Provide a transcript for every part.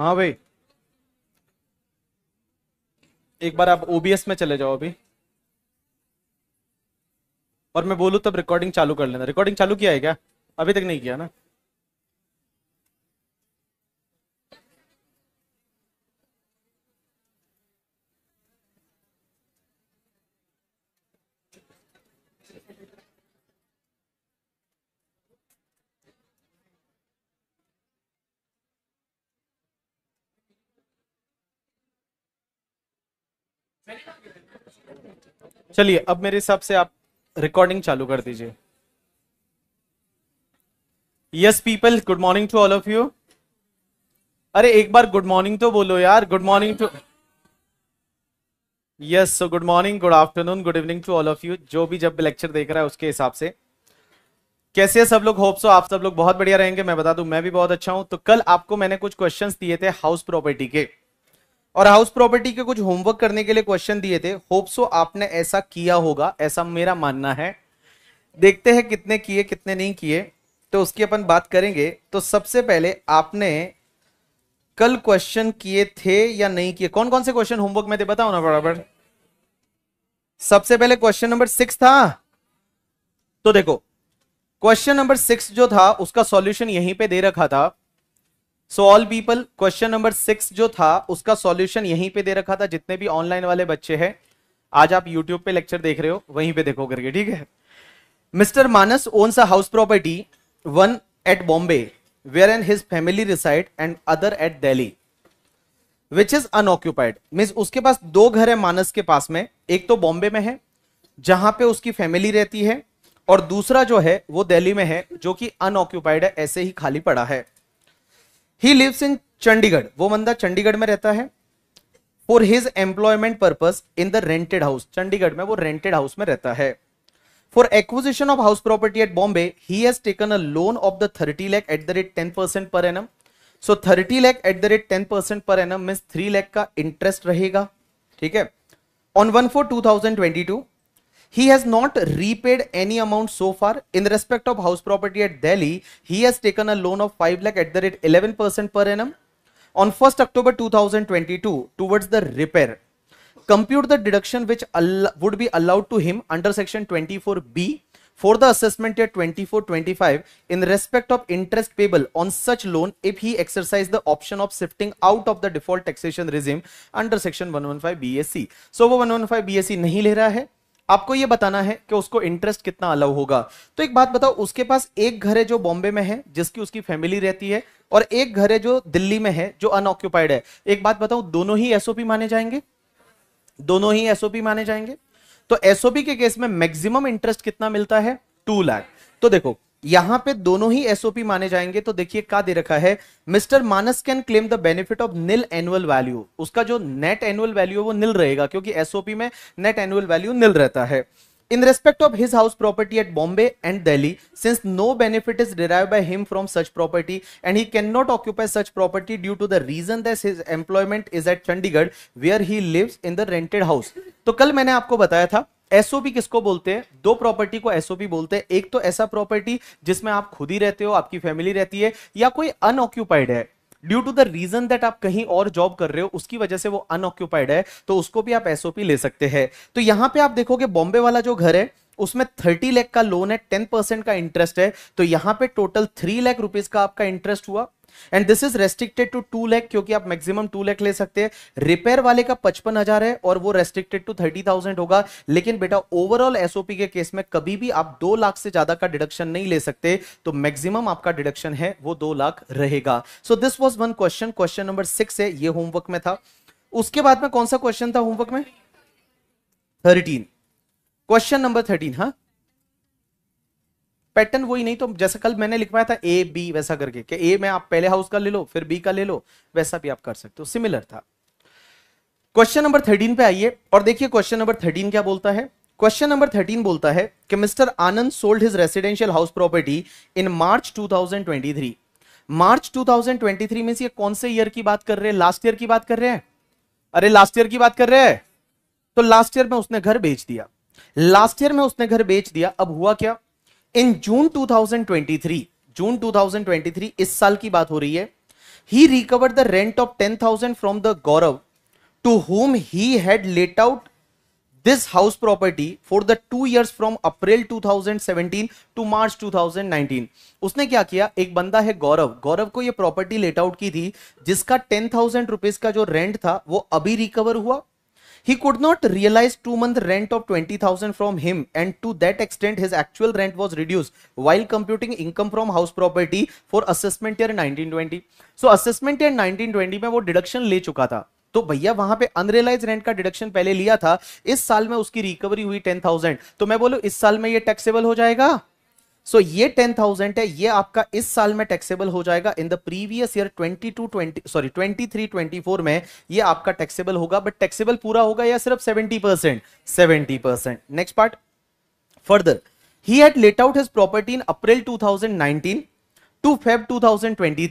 हाँ भाई एक बार आप ओबीएस में चले जाओ अभी और मैं बोलू तब रिकॉर्डिंग चालू कर लेना रिकॉर्डिंग चालू किया है क्या अभी तक नहीं किया ना चलिए अब मेरे हिसाब से आप रिकॉर्डिंग चालू कर दीजिए yes people good morning to all of you अरे एक बार गुड मॉर्निंग तो बोलो यार good morning to yes so good morning good afternoon good evening to all of you जो भी जब लेक्चर देख रहा है उसके हिसाब से कैसे है सब लोग होप सो आप सब लोग बहुत बढ़िया रहेंगे मैं बता दू मैं भी बहुत अच्छा हूं तो कल आपको मैंने कुछ क्वेश्चन दिए थे हाउस प्रॉपर्टी के और हाउस प्रॉपर्टी के कुछ होमवर्क करने के लिए क्वेश्चन दिए थे होप सो आपने ऐसा किया होगा ऐसा मेरा मानना है देखते हैं कितने किए कितने नहीं किए तो उसकी अपन बात करेंगे तो सबसे पहले आपने कल क्वेश्चन किए थे या नहीं किए कौन कौन से क्वेश्चन होमवर्क में थे बताओ ना बराबर सबसे पहले क्वेश्चन नंबर सिक्स था तो देखो क्वेश्चन नंबर सिक्स जो था उसका सॉल्यूशन यहीं पे दे रखा था so all people question number six जो था उसका सॉल्यूशन यहीं पे दे रखा था जितने भी ऑनलाइन वाले बच्चे हैं आज आप यूट्यूब पे लेक्चर देख रहे हो वहीं पे देखो करके ठीक है Mister Manas owns a house property one at Bombay where and his family reside and other at Delhi which is unoccupied means उसके पास दो घर है मानस के पास में एक तो बॉम्बे में है जहां पे उसकी फैमिली रहती है और दूसरा जो है वो दिल्ली में है जो कि अनऑक्यूपाइड है ऐसे ही खाली पड़ा है ही लिव्स इन चंडीगढ़ वो बंदा चंडीगढ़ में रहता है for his employment purpose in the rented house Chandigarh में वो रेंटेड हाउस में रहता है for acquisition of house property at Bombay he has taken a loan of the thirty lakh at the rate ten percent per annum so thirty lakh at the rate ten percent per annum mean three lakh का interest रहेगा ठीक है on one four two thousand twenty two he has not repaid any amount so far in respect of house property at delhi he has taken a loan of 5 lakh at the rate 11% per annum on 1st october 2022 towards the repair compute the deduction which would be allowed to him under section 24b for the assessment year 24-25 in respect of interest payable on such loan if he exercise the option of shifting out of the default taxation regime under section 115 BSc. So wo 115 BSc nahi le raha hai आपको ये बताना है कि उसको interest कितना allow होगा तो एक बात बताओ उसके पास एक घर है जो बॉम्बे में है जिसकी उसकी फैमिली रहती है और एक घर है जो दिल्ली में है जो अनऑक्यूपाइड है एक बात बताओ दोनों ही एसओपी माने जाएंगे दोनों ही एसओपी माने जाएंगे तो एसओपी के केस में मैक्सिमम इंटरेस्ट कितना मिलता है टू लाख तो देखो यहां पे दोनों ही एसओपी माने जाएंगे तो देखिए क्या दे रखा है Mister Manas can claim the benefit of nil annual value उसका जो नेट एनुअल वैल्यू है वो निल रहेगा क्योंकि एसओपी में नेट एनुअल वैल्यू निल रहता है In respect of his house property at Bombay and Delhi, since no benefit is derived by him from such property and he cannot occupy such property due to the reason that his employment is at Chandigarh where he lives in the rented house. तो कल मैंने आपको बताया था SOP किसको बोलते हैं दो प्रॉपर्टी को एसओपी बोलते हैं एक तो ऐसा प्रॉपर्टी जिसमें आप खुद ही रहते हो आपकी फैमिली रहती है या कोई अनऑक्यूपाइड है due to the reason that आप कहीं और जॉब कर रहे हो उसकी वजह से वो अनऑक्यूपाइड है तो उसको भी आप एसओपी ले सकते हैं तो यहां पे आप देखोगे बॉम्बे वाला जो घर है उसमें थर्टी लैख का लोन है टेन परसेंट का इंटरेस्ट है तो यहां पे टोटल थ्री लैख रुपीज का आपका इंटरेस्ट हुआ and this is restricted to two lakh क्योंकि आप मैक्सिमम टू लैख ले सकते हैं रिपेयर वाले का पचपन हजार है और वो रेस्ट्रिक्टेड टू थर्टी थाउजेंड होगा लेकिन बेटा ओवरऑल एसओपी के केस में कभी भी आप दो लाख से ज्यादा का डिडक्शन नहीं ले सकते तो मैक्सिमम आपका डिडक्शन है वो दो लाख रहेगा so this was one question question number six है ये होमवर्क में था उसके बाद में कौन सा क्वेश्चन था होमवर्क में थर्टीन क्वेश्चन नंबर थर्टीन हाँ पैटर्न वही नहीं तो जैसे कल मैंने लिखवाया था ए बी वैसा करके कि ए में आप पहले हाउस का ले लो फिर बी का ले लो वैसा भी आप कर सकते हो सिमिलर था क्वेश्चन नंबर थर्टीन पे आइए और देखिए क्वेश्चन नंबर थर्टीन क्या बोलता है क्वेश्चन नंबर थर्टीन बोलता है कि Mister Anand sold his residential house property in March two March two में से कौन से ईयर की बात कर रहे हैं लास्ट ईयर की बात कर रहे हैं अरे लास्ट ईयर की बात कर रहे हैं तो लास्ट ईयर में उसने घर बेच दिया लास्ट ईयर में उसने घर बेच दिया अब हुआ क्या इन जून 2023 जून 2023 इस साल की बात हो रही है he recover the rent of 10,000 from the Gaurav to whom he had let out this house property for the two years from April 2017 to March 2019 उसने क्या किया एक बंदा है गौरव गौरव को ये प्रॉपर्टी लेट आउट की थी जिसका टेन थाउजेंड रुपीज का जो रेंट था वो अभी रिकवर हुआ He could not realize two month rent of 20,000 from him and to that extent his actual rent was reduced while computing income from house property for assessment year 1920. So assessment year 1920 में वो deduction ले चुका था तो भैया वहां पे unrealise rent का डिडक्शन पहले लिया था इस साल में उसकी रिकवरी हुई टेन थाउजेंड तो मैं बोलू इस साल में ये टैक्सेबल हो जाएगा सो so, ये टेन थाउजेंड है ये आपका इस साल में टैक्सेबल हो जाएगा in the previous year twenty two twenty sorry twenty three twenty four में ये आपका टैक्सेबल होगा बट टैक्सेबल पूरा होगा या सिर्फ seventy percent seventy percent next part further he had let out his property in April nineteen to Feb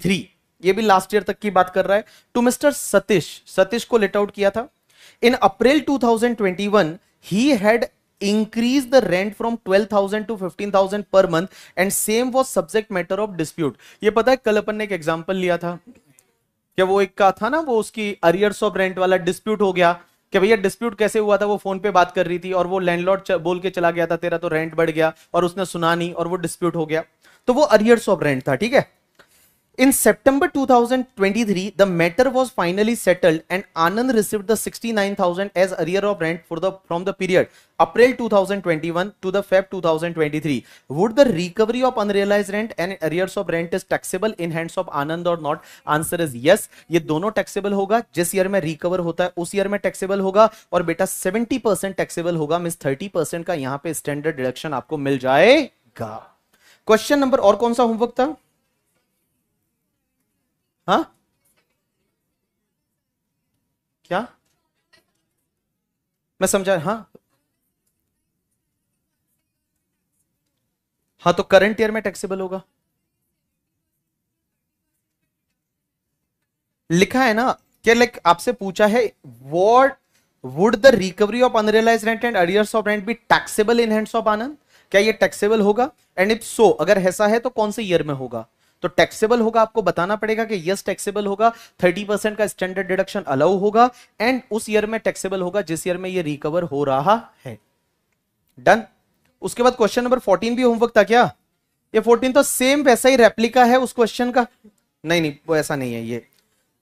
three ये भी लास्ट ईयर तक की बात कर रहा है टू मिस्टर सतीश सतीश को लेट आउट किया था in April two thousand twenty one he had increase the rent from 12,000 to 15,000 per month and same was subject matter of dispute. ये पता है कल अपन ने एक एग्जांपल लिया था क्या वो एक का था ना वो उसकी अरियर्स ऑफ रेंट वाला डिस्प्यूट हो गया कि भैया डिस्प्यूट कैसे हुआ था वो फोन पे बात कर रही थी और वो लैंडलॉर्ड बोल के चला गया था तेरा तो रेंट बढ़ गया और उसने सुना नहीं और वो डिस्प्यूट हो गया तो वो अरियर्स ऑफ रेंट था ठीक है In September 2023, the matter was finally settled and Anand received the 69,000 as arrear of rent for the from the period April 2021 to the Feb 2023. Would the recovery of unrealized rent and arrears of rent is taxable in hands of Anand or not? Answer is yes. ये दोनों taxable होगा जिस year में recover होता है उस year में taxable होगा और बेटा 70% taxable होगा मिस 30% का यहाँ पे standard deduction आपको मिल जाएगा. Question number और कौन सा homework था? हा क्या मैं समझा हाँ हाँ तो करंट ईयर में टैक्सेबल होगा लिखा है ना क्या लाइक आपसे पूछा है what would the recovery of unrealised rent and arrears of rent be taxable in hands of Anand क्या ये टैक्सेबल होगा एंड इफ सो अगर ऐसा है तो कौन से ईयर में होगा तो टैक्सेबल होगा आपको बताना पड़ेगा कि यस टैक्सेबल होगा 30 परसेंट का स्टैंडर्ड डिडक्शन अलाउ होगा एंड उस ईयर में टैक्सेबल होगा जिस ईयर में ये रिकवर हो रहा है डन उसके बाद क्वेश्चन नंबर 14 भी होमवर्क था क्या ये 14 तो सेम वैसा ही रेप्लिका है उस क्वेश्चन का नहीं नहीं वो ऐसा नहीं है ये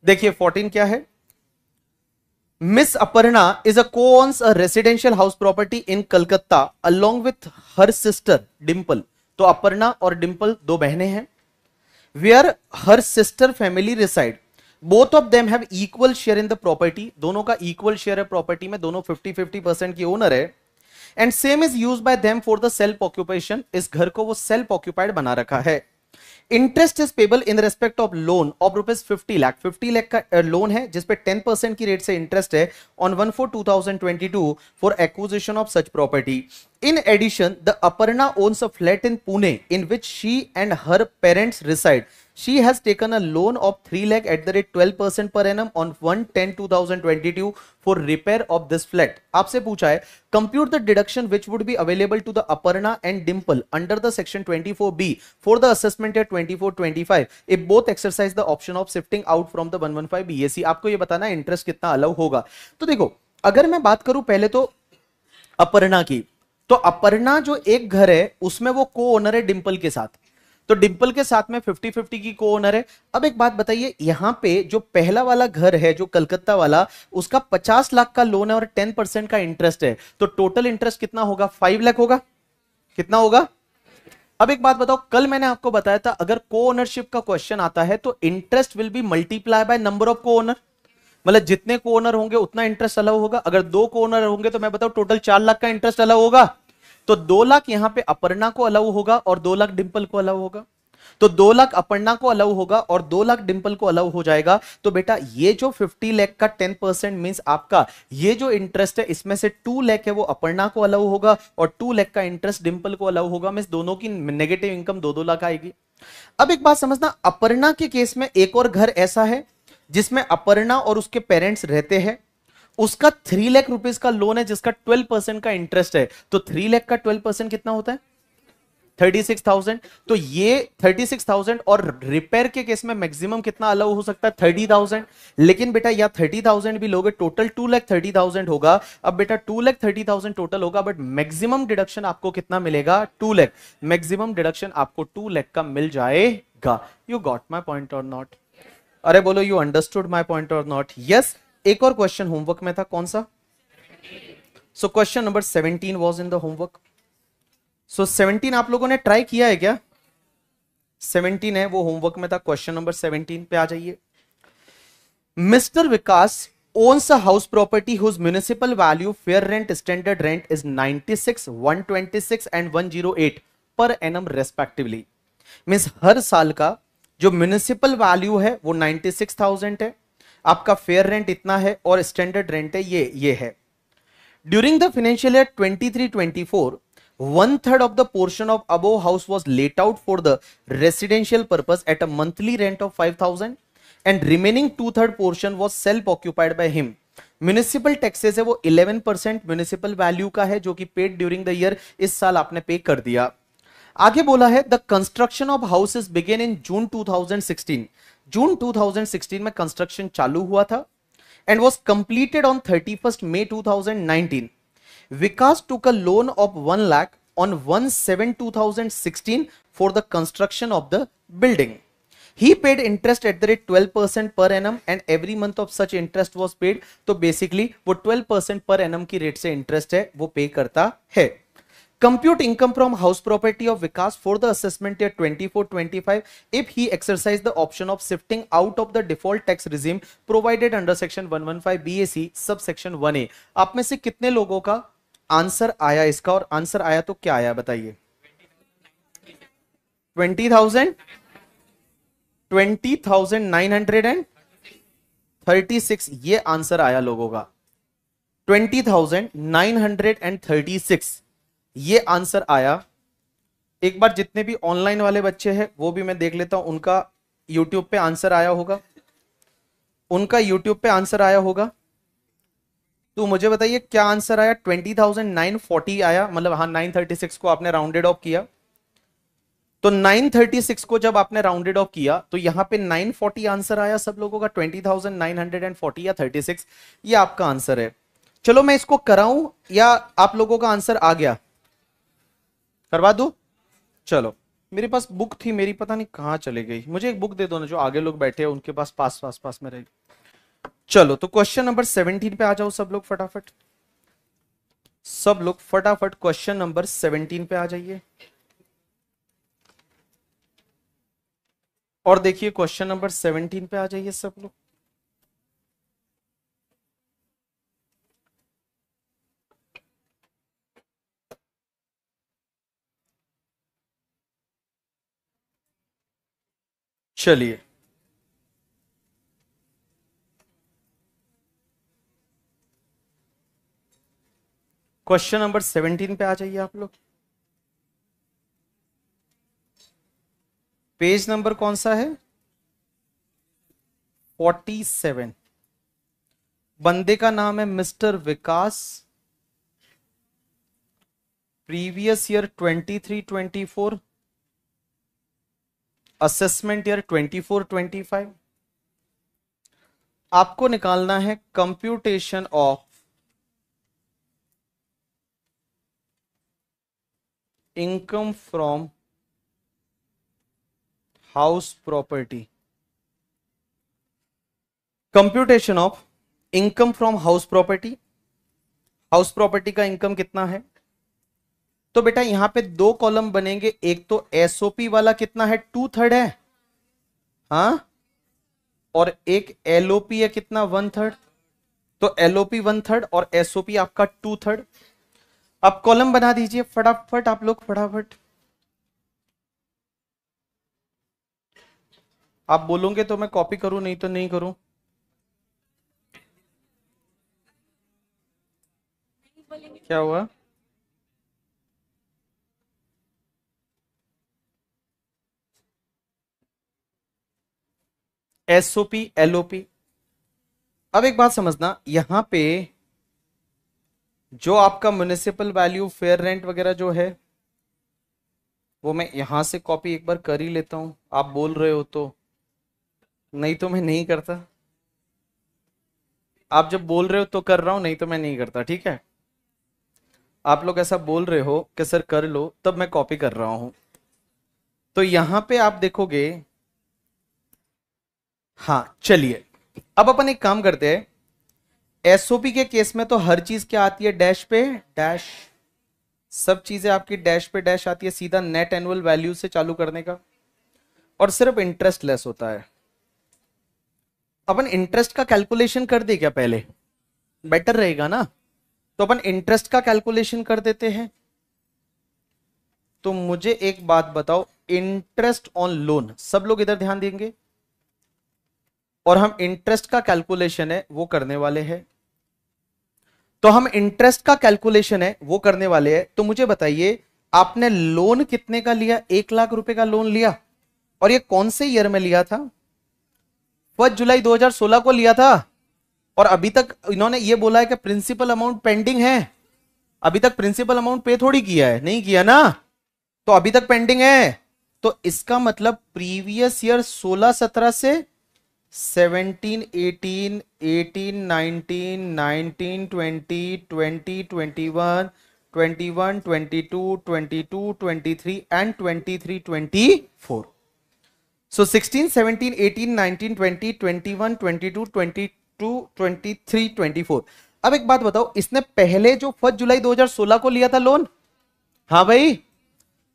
देखिए 14 क्या है miss Aparna is a co owns a residential house property in Calcutta along with her sister Dimple. तो अपर्णा और डिम्पल दो बहनें हैं where her sister family reside both of them have equal share in the property दोनों का इक्वल शेयर है property में दोनों फिफ्टी फिफ्टी परसेंट की ओनर है and same is use by them for the self occupation इस घर को वो सेल्फ ऑक्यूपाइड बना रखा है interest is payable in respect of loan of rupees fifty lakh fifty lakh का लोन है जिसपे टेन परसेंट की रेट से इंटरेस्ट है on one four two thousand twenty two for acquisition of such property in addition the Aparna owns a flat in Pune in which she and her parents reside she has taken a loan of 3 lakh at the rate 12% per annum on 1-10-2022 for repair of this flat. आपसे पूछा है compute the deduction which would be available to the Aparna and Dimple under the section 24B for the assessment year 24-25 if both exercise the option of shifting out from the 115 BAC. आपको ये बताना है interest कितना allow होगा तो देखो अगर मैं बात करूं पहले तो अपर्णा की तो अपर्णा जो एक घर है उसमें वो को ओनर है डिम्पल के साथ तो डिम्पल के साथ में फिफ्टी फिफ्टी की को ओनर है अब एक बात बताइए यहाँ पे जो पहला वाला घर है जो कलकत्ता वाला उसका पचास लाख का लोन है और टेन परसेंट का इंटरेस्ट है तो टोटल इंटरेस्ट कितना होगा फाइव लाख होगा कितना होगा अब एक बात बताओ कल मैंने आपको बताया था अगर को ओनरशिप का क्वेश्चन आता है तो interest will be multiply by number of co owner मतलब जितने को ओनर होंगे उतना इंटरेस्ट अलाउ होगा अगर दो को ओनर होंगे तो मैं बताऊं टोटल चार लाख का इंटरेस्ट अलाउ होगा तो दो लाख यहां पे अपर्णा को अलाउ होगा और दो लाख डिम्पल को अलाउ होगा तो दो लाख अपर्णा को अलाउ होगा और दो लाख डिम्पल को अलाउ हो जाएगा तो बेटा ये जो फिफ्टी लैख का टेन परसेंट मीन आपका ये जो इंटरेस्ट है इसमें से टू लैख है वो अपर्णा को अलाउ होगा और टू लैख का इंटरेस्ट डिम्पल को अलाउ होगा मीन दोनों की नेगेटिव इनकम दो दो लाख आएगी अब एक बात समझना अपर्णा के केस में एक और घर ऐसा है जिसमें अपर्णा और उसके पेरेंट्स रहते हैं उसका थ्री लैख रुपीज का लोन है जिसका ट्वेल्व परसेंट का इंटरेस्ट है तो थ्री लैख का ट्वेल्व परसेंट कितना होता है थर्टी सिक्स थाउजेंड तो ये थर्टी सिक्स थाउजेंड और रिपेयर के केस में मैक्सिमम कितना अलाउ हो सकता है थर्टी थाउजेंड लेकिन बेटा या थर्टी थाउजेंड भी लोगे total two lakh thirty thousand होगा अब बेटा two lakh thirty thousand total होगा बट मैक्सिमम डिडक्शन आपको कितना मिलेगा टू लैख मैक्सिमम डिडक्शन आपको टू लैख का मिल जाएगा you got my point or not अरे बोलो you understood my point or not yes एक और क्वेश्चन होमवर्क में था कौन सा so question number seventeen was in the homework so seventeen आप लोगों ने ट्राई किया है क्या सेवनटीन है वो होमवर्क में था क्वेश्चन नंबर सेवनटीन पे आ जाइए Mister Vikas owns a house property whose municipal value fair rent standard rent is 96 126 and per annum respectively means हर साल का जो म्यूनिसिपल वैल्यू है वो थाउजेंड है आपका फेयर रेंट इतना है और स्टैंडर्ड रेंट है ये ये है during the financial year 23-24 one third of the portion of above house was let out for the residential purpose at a monthly rent of five and remaining two third portion was self occupied by him municipal taxes है वो 11% percent municipal value का है जो कि paid during the year इस साल आपने पे कर दिया आगे बोला है the construction of houses began in June two thousand sixteen June 2016 में कंस्ट्रक्शन चालू हुआ था and was completed on thirty first May two Vikas took a loan of one lakh on 1 7 2016 for the construction of the building he paid interest at the rate 12% per annum and every month of such interest was paid तो basically वो 12% per annum की rate से interest है वो pay करता है compute income from house property of Vikas for the assessment year 24-25 if he exercised the option of shifting out of the default tax regime provided under section 115 BAC subsection 1A आप में से कितने लोगों का answer आया इसका और answer आया तो क्या आया बताइए twenty thousand twenty thousand nine hundred and thirty six ये आंसर आया लोगों का twenty thousand nine hundred and thirty six ये आंसर आया एक बार जितने भी ऑनलाइन वाले बच्चे हैं वो भी मैं देख लेता हूं उनका यूट्यूब पे आंसर आया होगा उनका यूट्यूब पे आंसर आया होगा तो मुझे बताइए क्या आंसर आया ट्वेंटी थाउजेंड नाइन फोर्टी आया मतलब हाँ नाइन थर्टी सिक्स को आपने राउंडेड ऑफ किया तो नाइन थर्टी सिक्स को जब आपने राउंडेड ऑफ किया तो यहां पे नाइन फोर्टी आंसर आया सब लोगों का twenty thousand nine hundred and forty या थर्टी सिक्स ये आपका आंसर है चलो मैं इसको कराऊं या आप लोगों का आंसर आ गया करवा दू चलो मेरे पास बुक थी मेरी पता नहीं कहाँ चले गई मुझे एक बुक दे दो ना जो आगे लोग बैठे हैं उनके पास पास पास पास में रहेगी चलो तो क्वेश्चन नंबर सेवनटीन पे आ जाओ सब लोग फटाफट सब लोग फटाफट क्वेश्चन नंबर सेवनटीन पे आ जाइए और देखिए क्वेश्चन नंबर सेवनटीन पे आ जाइए सब लोग चलिए क्वेश्चन नंबर सेवनटीन पे आ जाइए आप लोग पेज नंबर कौन सा है फोर्टी सेवन बंदे का नाम है mister Vikas previous year twenty three twenty four assessment year 24-25 आपको निकालना है computation of income from house property computation of income from house property house property का इनकम कितना है तो बेटा यहां पे दो कॉलम बनेंगे एक तो एसओपी वाला कितना है टू थर्ड है हा और एक एलओपी है कितना वन थर्ड तो एलओपी वन थर्ड और एसओपी आपका टू थर्ड आप कॉलम बना दीजिए फटाफट आप लोग फटाफट आप बोलोगे तो मैं कॉपी करूं नहीं तो नहीं करूं क्या हुआ एसओपी एलओपी अब एक बात समझना यहां पे जो आपका म्यूनिसिपल वैल्यू फेयर रेंट वगैरह जो है वो मैं यहां से कॉपी एक बार कर ही लेता हूं आप बोल रहे हो तो नहीं तो मैं नहीं करता आप जब बोल रहे हो तो कर रहा हूं नहीं तो मैं नहीं करता ठीक है आप लोग ऐसा बोल रहे हो कि सर कर लो तब मैं कॉपी कर रहा हूं तो यहां पे आप देखोगे हाँ चलिए अब अपन एक काम करते हैं एसओपी के केस में तो हर चीज क्या आती है डैश पे डैश सब चीजें आपकी डैश पे डैश आती है सीधा नेट एनुअल वैल्यू से चालू करने का और सिर्फ इंटरेस्ट लेस होता है अपन इंटरेस्ट का कैलकुलेशन कर दे क्या पहले बेटर रहेगा ना तो अपन इंटरेस्ट का कैलकुलेशन कर देते हैं तो मुझे एक बात बताओ इंटरेस्ट ऑन लोन सब लोग इधर ध्यान देंगे और हम इंटरेस्ट का कैलकुलेशन है वो करने वाले हैं तो हम इंटरेस्ट का कैलकुलेशन है वो करने वाले हैं तो मुझे बताइए आपने लोन कितने का लिया एक लाख रुपए का लोन लिया और ये कौन से ईयर में लिया था फर्स्ट जुलाई 2016 को लिया था और अभी तक इन्होंने ये बोला है कि प्रिंसिपल अमाउंट पेंडिंग है अभी तक प्रिंसिपल अमाउंट पे थोड़ी किया है नहीं किया ना तो अभी तक पेंडिंग है तो इसका मतलब प्रीवियस ईयर सोलह सत्रह से eighteen eighteen nineteen nineteen twenty twenty twenty one twenty one twenty two twenty two twenty three and twenty three twenty four so sixteen seventeen eighteen nineteen twenty twenty one twenty two twenty two twenty three twenty four अब एक बात बताओ इसने पहले जो first जुलाई 2016 को लिया था लोन हाँ भाई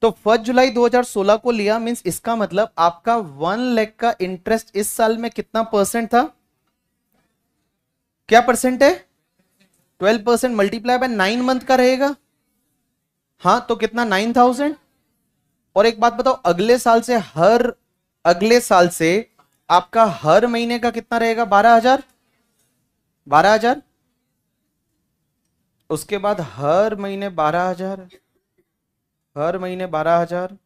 तो फर्स्ट जुलाई 2016 को लिया मींस इसका मतलब आपका वन लैख का इंटरेस्ट इस साल में कितना परसेंट था क्या परसेंट है twelve percent multiply by nine month का रहेगा हाँ तो कितना नाइन थाउजेंड और एक बात बताओ अगले साल से हर अगले साल से आपका हर महीने का कितना रहेगा बारह हजार बारह हजार उसके बाद हर महीने बारह हजार हर महीने बारह हजार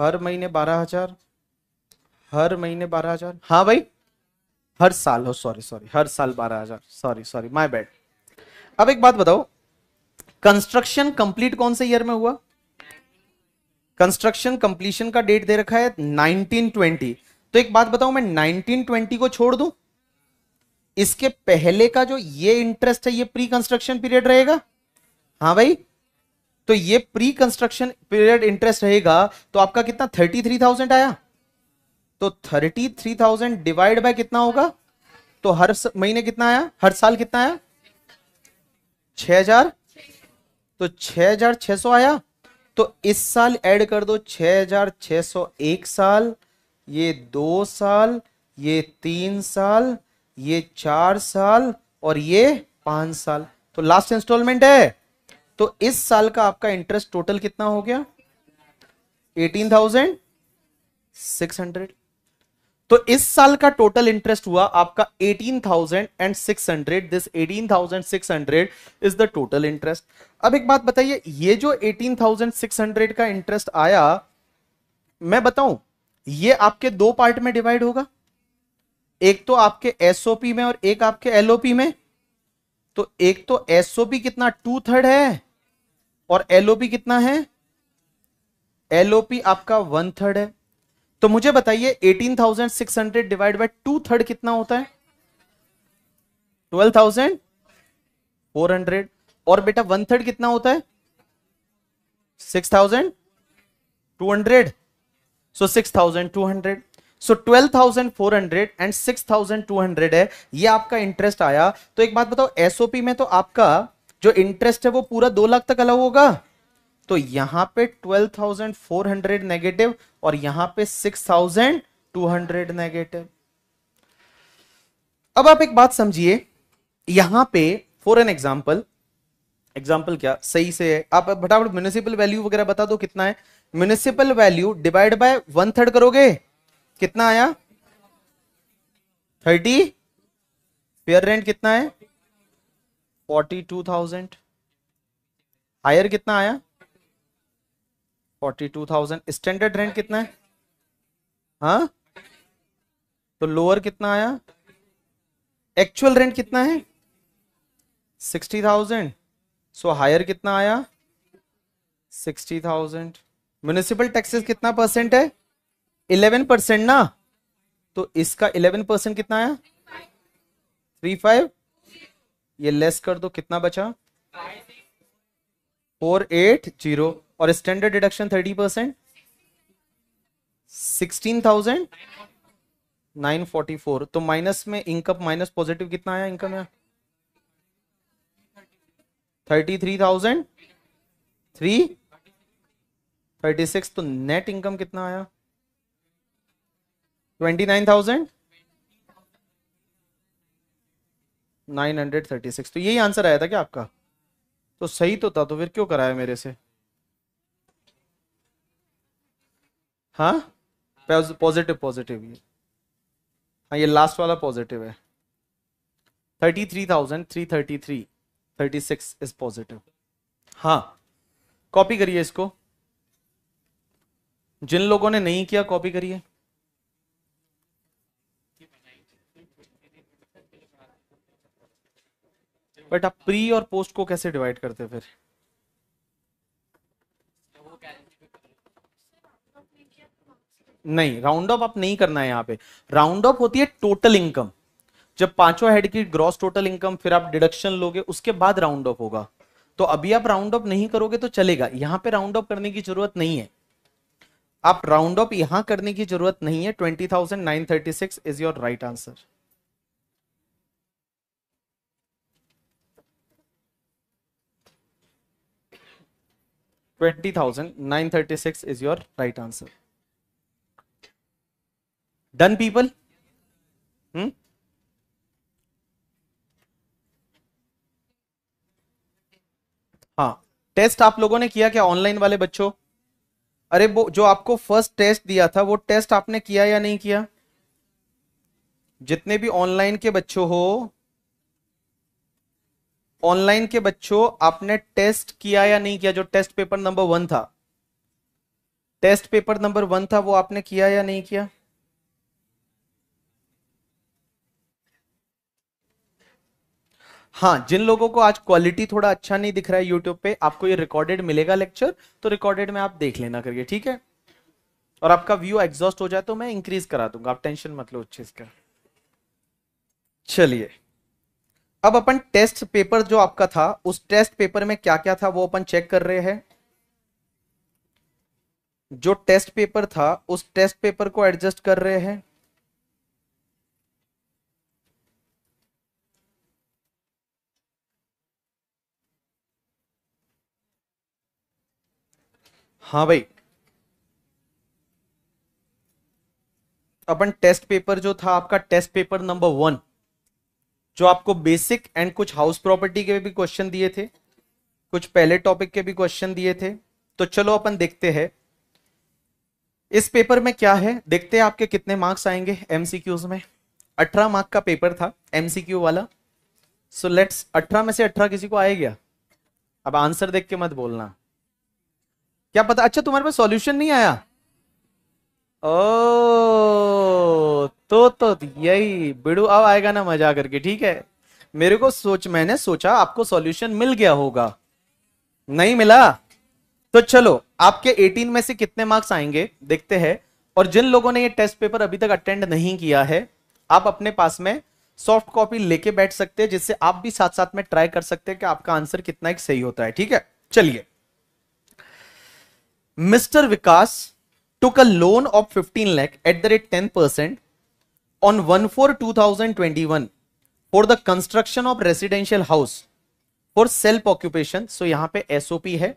हर महीने बारह हजार हर महीने बारह हजार हाँ भाई हर साल हो सॉरी सॉरी हर साल बारह हजार सॉरी सॉरी माय बैड अब एक बात बताओ कंस्ट्रक्शन कंप्लीट कौन से ईयर में हुआ कंस्ट्रक्शन कंप्लीशन का डेट दे रखा है 1920 तो एक बात बताओ मैं 1920 को छोड़ दू इसके पहले का जो ये इंटरेस्ट है ये प्री कंस्ट्रक्शन पीरियड रहेगा हाँ भाई तो ये प्री कंस्ट्रक्शन पीरियड इंटरेस्ट रहेगा तो आपका कितना थर्टी थ्री थाउजेंड आया तो thirty three thousand divide by कितना होगा तो हर महीने कितना आया हर साल कितना आया छह हजार तो छह हजार छह सौ आया तो इस साल ऐड कर दो छह हजार छह सौ एक साल ये दो साल ये तीन साल ये चार साल और ये पांच साल तो लास्ट इंस्टॉलमेंट है तो इस साल का आपका इंटरेस्ट टोटल कितना हो गया एटीन थाउजेंड सिक्स हंड्रेड तो इस साल का टोटल इंटरेस्ट हुआ आपका eighteen thousand and six hundred this eighteen thousand six hundred is the total interest अब एक बात बताइए ये जो एटीन थाउजेंड सिक्स हंड्रेड का इंटरेस्ट आया मैं बताऊं ये आपके दो पार्ट में डिवाइड होगा एक तो आपके एसओपी में और एक आपके एलओपी में तो एक तो एसओपी कितना टू थर्ड है और एलओपी कितना है एलओपी आपका वन थर्ड है तो मुझे बताइए 18,600 डिवाइड बाय टू थर्ड कितना होता है 12,400 और बेटा वन थर्ड कितना होता है 6,200 so two 6,200 so four 12,400 and 6,200 है ये आपका इंटरेस्ट आया तो एक बात बताओ एसओपी में तो आपका जो इंटरेस्ट है वो पूरा दो लाख तक अलाउ होगा तो यहां पे 12,400 नेगेटिव और यहां पे 6,200 नेगेटिव अब आप एक बात समझिए यहां पे फॉर एन एग्जाम्पल एग्जाम्पल क्या सही से है आप फटाफट म्यूनिसिपल वैल्यू वगैरह बता दो कितना है municipal value divide by one third करोगे कितना आया थर्टी फेयर रेंट कितना है फोर्टी टू थाउजेंड हायर कितना आया forty two thousand standard rent कितना है हा? तो लोअर कितना आया एक्चुअल रेंट कितना है सिक्सटी थाउजेंड सो हायर कितना आया सिक्सटी थाउजेंड म्यूनिसिपल टैक्सेस कितना परसेंट है इलेवन परसेंट ना तो इसका इलेवन परसेंट कितना आया थ्री फाइव ये लेस कर दो कितना बचा फोर एट जीरो और standard deduction thirty percent sixteen thousand nine forty four तो माइनस में इनकम माइनस पॉजिटिव कितना आया इनकम यहाँ thirty three thousand three thirty six तो नेट इनकम कितना आया twenty nine thousand nine hundred thirty six तो यही आंसर आया था क्या आपका तो सही तो था तो फिर क्यों कराया मेरे से हाँ पॉजिटिव पॉजिटिव ये हाँ ये लास्ट वाला पॉजिटिव है thirty three thousand three thirty three thirty six is positive हाँ कॉपी करिए इसको जिन लोगों ने नहीं किया कॉपी करिए बट आप प्री और पोस्ट को कैसे डिवाइड करते फिर नहीं राउंड ऑफ आप नहीं करना है यहाँ पे राउंड ऑफ होती है टोटल इनकम जब पांचों हेड की ग्रॉस टोटल इनकम फिर आप डिडक्शन लोगे उसके बाद राउंड ऑफ होगा तो अभी आप राउंड ऑफ नहीं करोगे तो चलेगा यहाँ पे राउंड ऑफ करने की जरूरत नहीं है आप राउंड ऑफ यहां करने की जरूरत नहीं है twenty thousand nine thirty six is your right answer 20,936 is your right answer. Done, people? Hmm? हाँ टेस्ट आप लोगों ने किया क्या ऑनलाइन वाले बच्चों अरे वो जो आपको फर्स्ट टेस्ट दिया था वो टेस्ट आपने किया या नहीं किया जितने भी ऑनलाइन के बच्चों हो ऑनलाइन के बच्चों आपने टेस्ट किया या नहीं किया जो टेस्ट पेपर नंबर वन था टेस्ट पेपर नंबर वन था वो आपने किया या नहीं किया हाँ जिन लोगों को आज क्वालिटी थोड़ा अच्छा नहीं दिख रहा है यूट्यूब पे आपको ये रिकॉर्डेड मिलेगा लेक्चर तो रिकॉर्डेड में आप देख लेना करके ठीक है और आपका व्यू एग्जॉस्ट हो जाए तो मैं इंक्रीज करा दूंगा आप टेंशन मत लो उस चीज का चलिए अब अपन टेस्ट पेपर जो आपका था उस टेस्ट पेपर में क्या क्या था वो अपन चेक कर रहे हैं जो टेस्ट पेपर था उस टेस्ट पेपर को एडजस्ट कर रहे हैं हाँ भाई अपन टेस्ट पेपर जो था आपका टेस्ट पेपर नंबर वन जो आपको बेसिक एंड कुछ हाउस प्रॉपर्टी के भी क्वेश्चन दिए थे कुछ पहले टॉपिक के भी क्वेश्चन दिए थे तो चलो अपन देखते हैं इस पेपर में क्या है देखते हैं आपके कितने मार्क्स आएंगे एमसीक्यूज में 18 मार्क का पेपर था एमसीक्यू वाला सो लेट्स 18 में से 18 किसी को आए गया अब आंसर देख के मत बोलना क्या पता अच्छा तुम्हारे पास सॉल्यूशन नहीं आया ओ तो तो यही बिड़ू अब आएगा ना मजा करके ठीक है मेरे को सोच मैंने सोचा आपको सॉल्यूशन मिल गया होगा नहीं मिला तो चलो आपके 18 में से कितने मार्क्स आएंगे देखते हैं और जिन लोगों ने ये टेस्ट पेपर अभी तक अटेंड नहीं किया है आप अपने पास में सॉफ्ट कॉपी लेके बैठ सकते हैं जिससे आप भी साथ साथ में ट्राई कर सकते हैं कि आपका आंसर कितना एक सही होता है ठीक है चलिए mister Vikas took a loan of 15 lakh at the rate 10 percent on 1-4-2021 for the construction of residential house for self occupation so yahan pe sop hai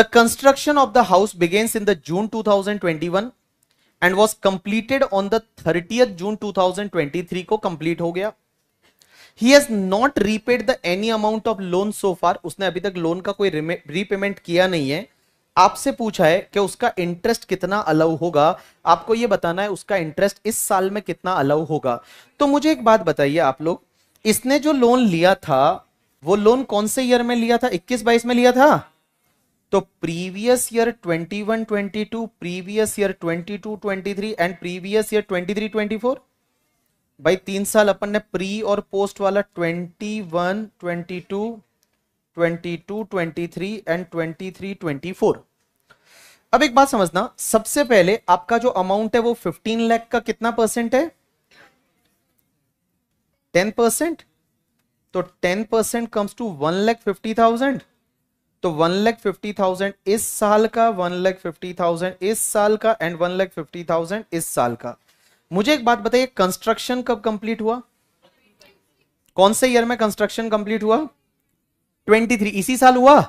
the construction of the house begins in the june 2021 and was completed on the 30th june 2023 ko complete ho gaya he has not repaid the any amount of loan so far उसने अभी तक loan का कोई repayment किया नहीं है आपसे पूछा है कि उसका इंटरेस्ट कितना अलाउ होगा आपको ये बताना है उसका इंटरेस्ट इस साल में कितना अलाउ होगा तो मुझे एक बात बताइए आप लोग इसने जो लोन लिया था वो लोन कौन से ईयर में लिया था इक्कीस बाईस में लिया था तो previous year 21 22 previous year 22 23 and previous year 23 24 भाई तीन साल अपन ने प्री और पोस्ट वाला 21 22 22 23 एंड 23 24 अब एक बात समझना सबसे पहले आपका जो अमाउंट है वो 15 लाख का कितना परसेंट है 10 परसेंट तो 10 percent comes to one lakh fifty thousand तो वन लैख फिफ्टी थाउजेंड इस साल का वन लैख फिफ्टी थाउजेंड इस साल का and one lakh fifty thousand इस साल का मुझे एक बात बताइए कंस्ट्रक्शन कब कंप्लीट हुआ कौन से ईयर में कंस्ट्रक्शन कंप्लीट हुआ 23 इसी साल हुआ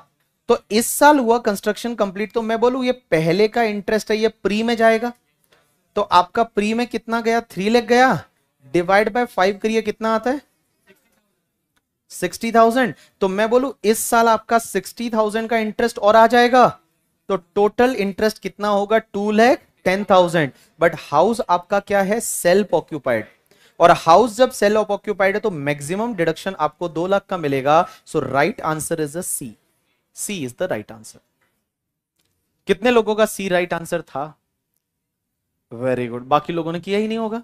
तो इस साल हुआ कंस्ट्रक्शन कंप्लीट तो मैं बोलू ये पहले का इंटरेस्ट है ये प्री में जाएगा तो आपका प्री में कितना गया थ्री लेख गया डिवाइड बाय फाइव करिए कितना आता है सिक्सटी थाउजेंड तो मैं बोलू इस साल आपका सिक्सटी थाउजेंड का इंटरेस्ट और आ जाएगा तो टोटल इंटरेस्ट कितना होगा two lakh ten thousand but house आपका क्या है सेल्फ ऑक्यूपाइड और हाउस जब सेल्फ ऑक्यूपाइड है तो मैक्सिमम डिडक्शन आपको दो लाख का मिलेगा so right answer is a C C is the right answer कितने लोगों का सी राइट आंसर था वेरी गुड बाकी लोगों ने किया ही नहीं होगा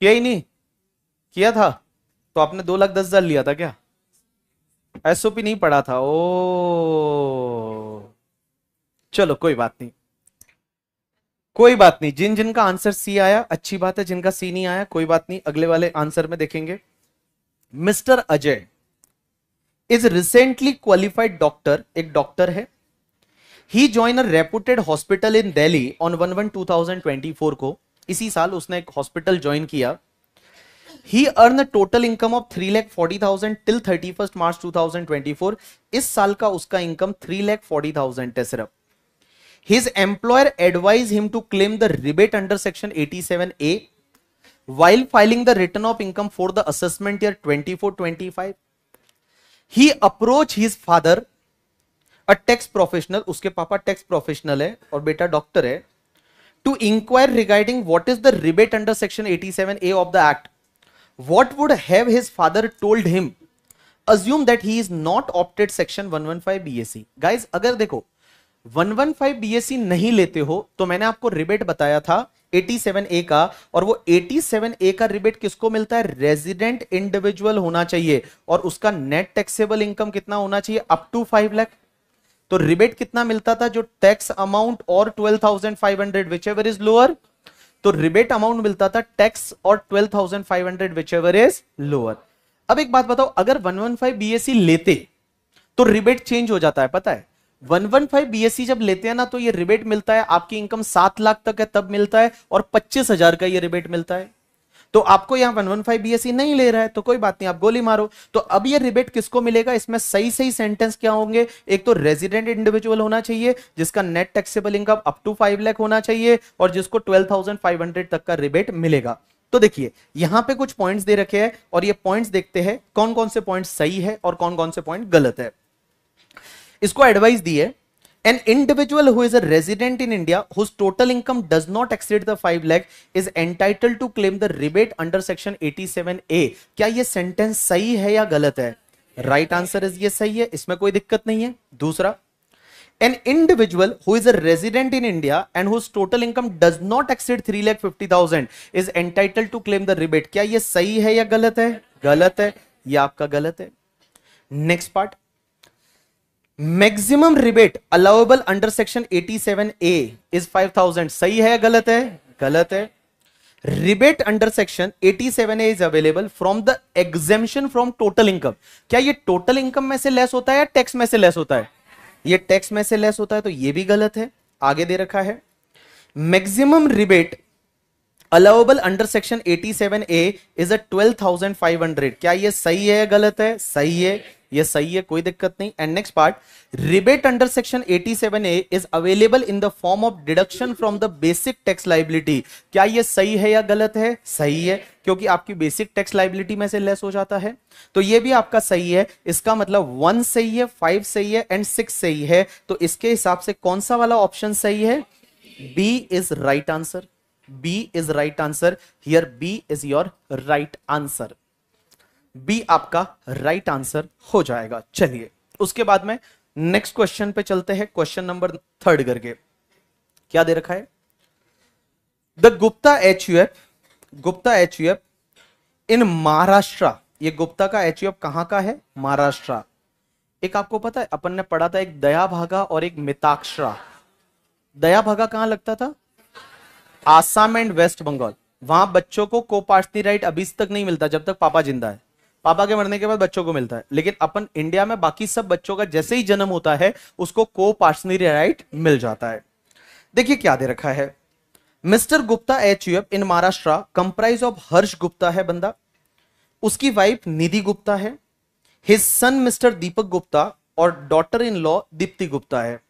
किया ही नहीं किया था तो आपने दो लाख दस हजार लिया था क्या एसओपी नहीं पढ़ा था ओ चलो कोई बात नहीं कोई बात नहीं जिन जिनका आंसर सी आया अच्छी बात है जिनका सी नहीं आया कोई बात नहीं अगले वाले आंसर में देखेंगे mister Ajay is recently qualified doctor एक डॉक्टर है he join a reputed hospital in Delhi on one one two thousand twenty four को इसी साल उसने एक हॉस्पिटल ज्वाइन किया he earn total income of three lakh forty thousand till thirty first March two thousand twenty four इस साल का उसका income three lakh forty thousand है सिर्फ his employer advise to claim the rebate under section eighty seven A while filing the return of income for the assessment year twenty four twenty five he approach his father a tax professional उसके पापा tax professional है और बेटा doctor है to inquire regarding what is the rebate under section seven A of the act what would have his father told him assume that he is not opted section one one five B S C guys अगर देखो 115 BSc e नहीं लेते हो तो मैंने आपको rebate बताया था 87A का और वो 87A का रिबेट किसको मिलता है रेजिडेंट इंडिविजुअल होना चाहिए और उसका नेट टैक्सेबल इनकम कितना होना चाहिए अप टू 5 लाख तो रिबेट कितना मिलता था जो टैक्स अमाउंट और 12,500 विच एवर इज लोअर तो रिबेट अमाउंट मिलता था टैक्स और 12,500 विच एवर इज लोअर अब एक बात बताओ अगर 115 बीएससी e लेते तो रिबेट चेंज हो जाता है पता है वन वन फाइव जब लेते हैं ना तो ये रिबेट मिलता है आपकी इनकम सात लाख तक है तब मिलता है और पच्चीस हजार का ये रिबेट मिलता है तो आपको यहां वन वन फाइव नहीं ले रहा है तो कोई बात नहीं आप गोली मारो तो अब ये रिबेट किसको मिलेगा इसमें सही सही सेंटेंस क्या होंगे एक तो रेजिडेंट इंडिविजुअल होना चाहिए जिसका net taxable income up to five lakh होना चाहिए और जिसको ट्वेल्व थाउजेंड फाइव हंड्रेड तक का रिबेट मिलेगा तो देखिए यहां पे कुछ पॉइंट्स दे रखे हैं और ये पॉइंट्स देखते हैं कौन कौन से पॉइंट सही है और कौन कौन से पॉइंट गलत है इसको एडवाइस दी है an individual who is a resident in India whose total income does not exceed the five lakh is entitle to claim the rebate under section eighty seven A क्या ये सेंटेंस सही है या गलत है राइट आंसर इज ये सही है इसमें कोई दिक्कत नहीं है दूसरा an individual who is a resident in India and whose total income does not exceed three lakh fifty thousand is entitle to claim the rebate क्या ये सही है या गलत है गलत है या आपका गलत है next part maximum rebate allowable under section 87 A is 5000 सही है गलत है गलत है rebate under section 87 A is available from the exemption from total income क्या ये टोटल इनकम में से लेस होता है या टैक्स में से लेस होता है ये टैक्स में से लेस होता है तो ये भी गलत है आगे दे रखा है maximum rebate allowable under section 87 A is a 12,500 क्या ये सही है गलत है सही है ये सही है कोई दिक्कत नहीं and next part rebate under section 87 A is available in the form of deduction from the basic tax liability क्या ये सही है या गलत है सही है क्योंकि आपकी बेसिक टैक्स लाइबिलिटी में से लेस हो जाता है तो ये भी आपका सही है इसका मतलब वन सही है फाइव सही है एंड सिक्स सही है तो इसके हिसाब से कौन सा वाला ऑप्शन सही है B is right answer B is right answer here B is your right answer B आपका राइट आंसर हो जाएगा चलिए उसके बाद में नेक्स्ट क्वेश्चन पे चलते हैं क्वेश्चन नंबर थर्ड करके क्या दे रखा है the Gupta H U F Gupta H U F in Maharashtra ये गुप्ता का एच यू एफ का है महाराष्ट्र एक आपको पता है अपन ने पढ़ा था एक दया भागा और एक मिताक्षरा दया भागा कहां लगता था आसाम एंड वेस्ट बंगाल वहां बच्चों को कोपार्टी राइट अभी तक नहीं मिलता जब तक पापा जिंदा है पापा के मरने के बाद बच्चों को मिलता है लेकिन अपन इंडिया में बाकी सब बच्चों का जैसे ही जन्म होता है उसको को पार्सनरी राइट मिल जाता है देखिए क्या दे रखा है mister Gupta H U in Maharashtra comprise of Harsh Gupta है बंदा उसकी वाइफ निधि गुप्ता है his son mister Deepak Gupta और daughter in law Deepti Gupta है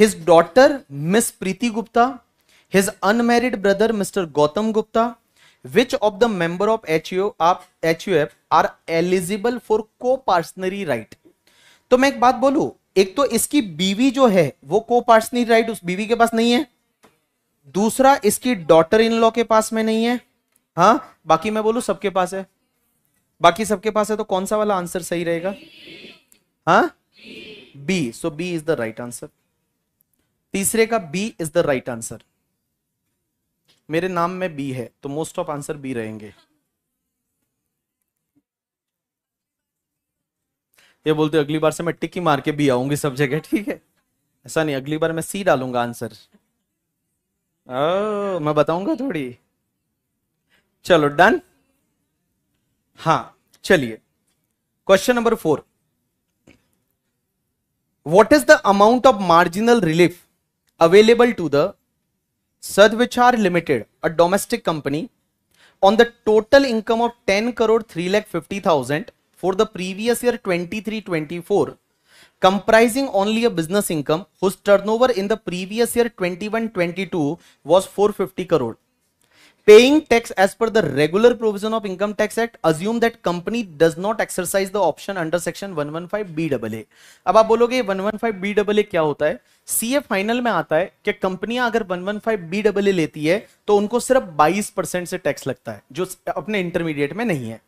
his daughter miss Preeti Gupta his unmarried brother mister Gautam Gupta of the member of H U आप F are eligible for coparcenary right तो मैं एक बात बोलू एक तो इसकी बीवी जो है वो को पार्सनरी राइट उस बीवी के पास नहीं है दूसरा इसकी डॉटर इन लॉ के पास में नहीं है हाँ बाकी मैं बोलू सबके पास है बाकी सबके पास है तो कौन सा वाला आंसर सही रहेगा हा B so B is the right answer तीसरे का B is the right answer मेरे नाम में बी है तो मोस्ट ऑफ आंसर बी रहेंगे ये बोलते अगली बार से मैं टिक्की मार के बी आऊंगी सब जगह ठीक है ऐसा नहीं अगली बार मैं सी डालूंगा आंसर ओ, oh, मैं बताऊंगा थोड़ी चलो डन हाँ चलिए question number four what is the amount of marginal relief available to the Sadvichar Limited, a domestic company, on the total income of 10 crore 3 lakh 50 thousand for the previous year 23-24, comprising only a business income whose turnover in the previous year 21-22 was 450 crore paying tax as per the regular provision of income tax act assume that company does not exercise the option under section 115 BAA अब आप बोलोगे 115 BAA क्या होता है CA final में आता है कि कंपनियां अगर 115 BAA लेती है तो उनको सिर्फ 22 परसेंट से टैक्स लगता है जो अपने इंटरमीडिएट में नहीं है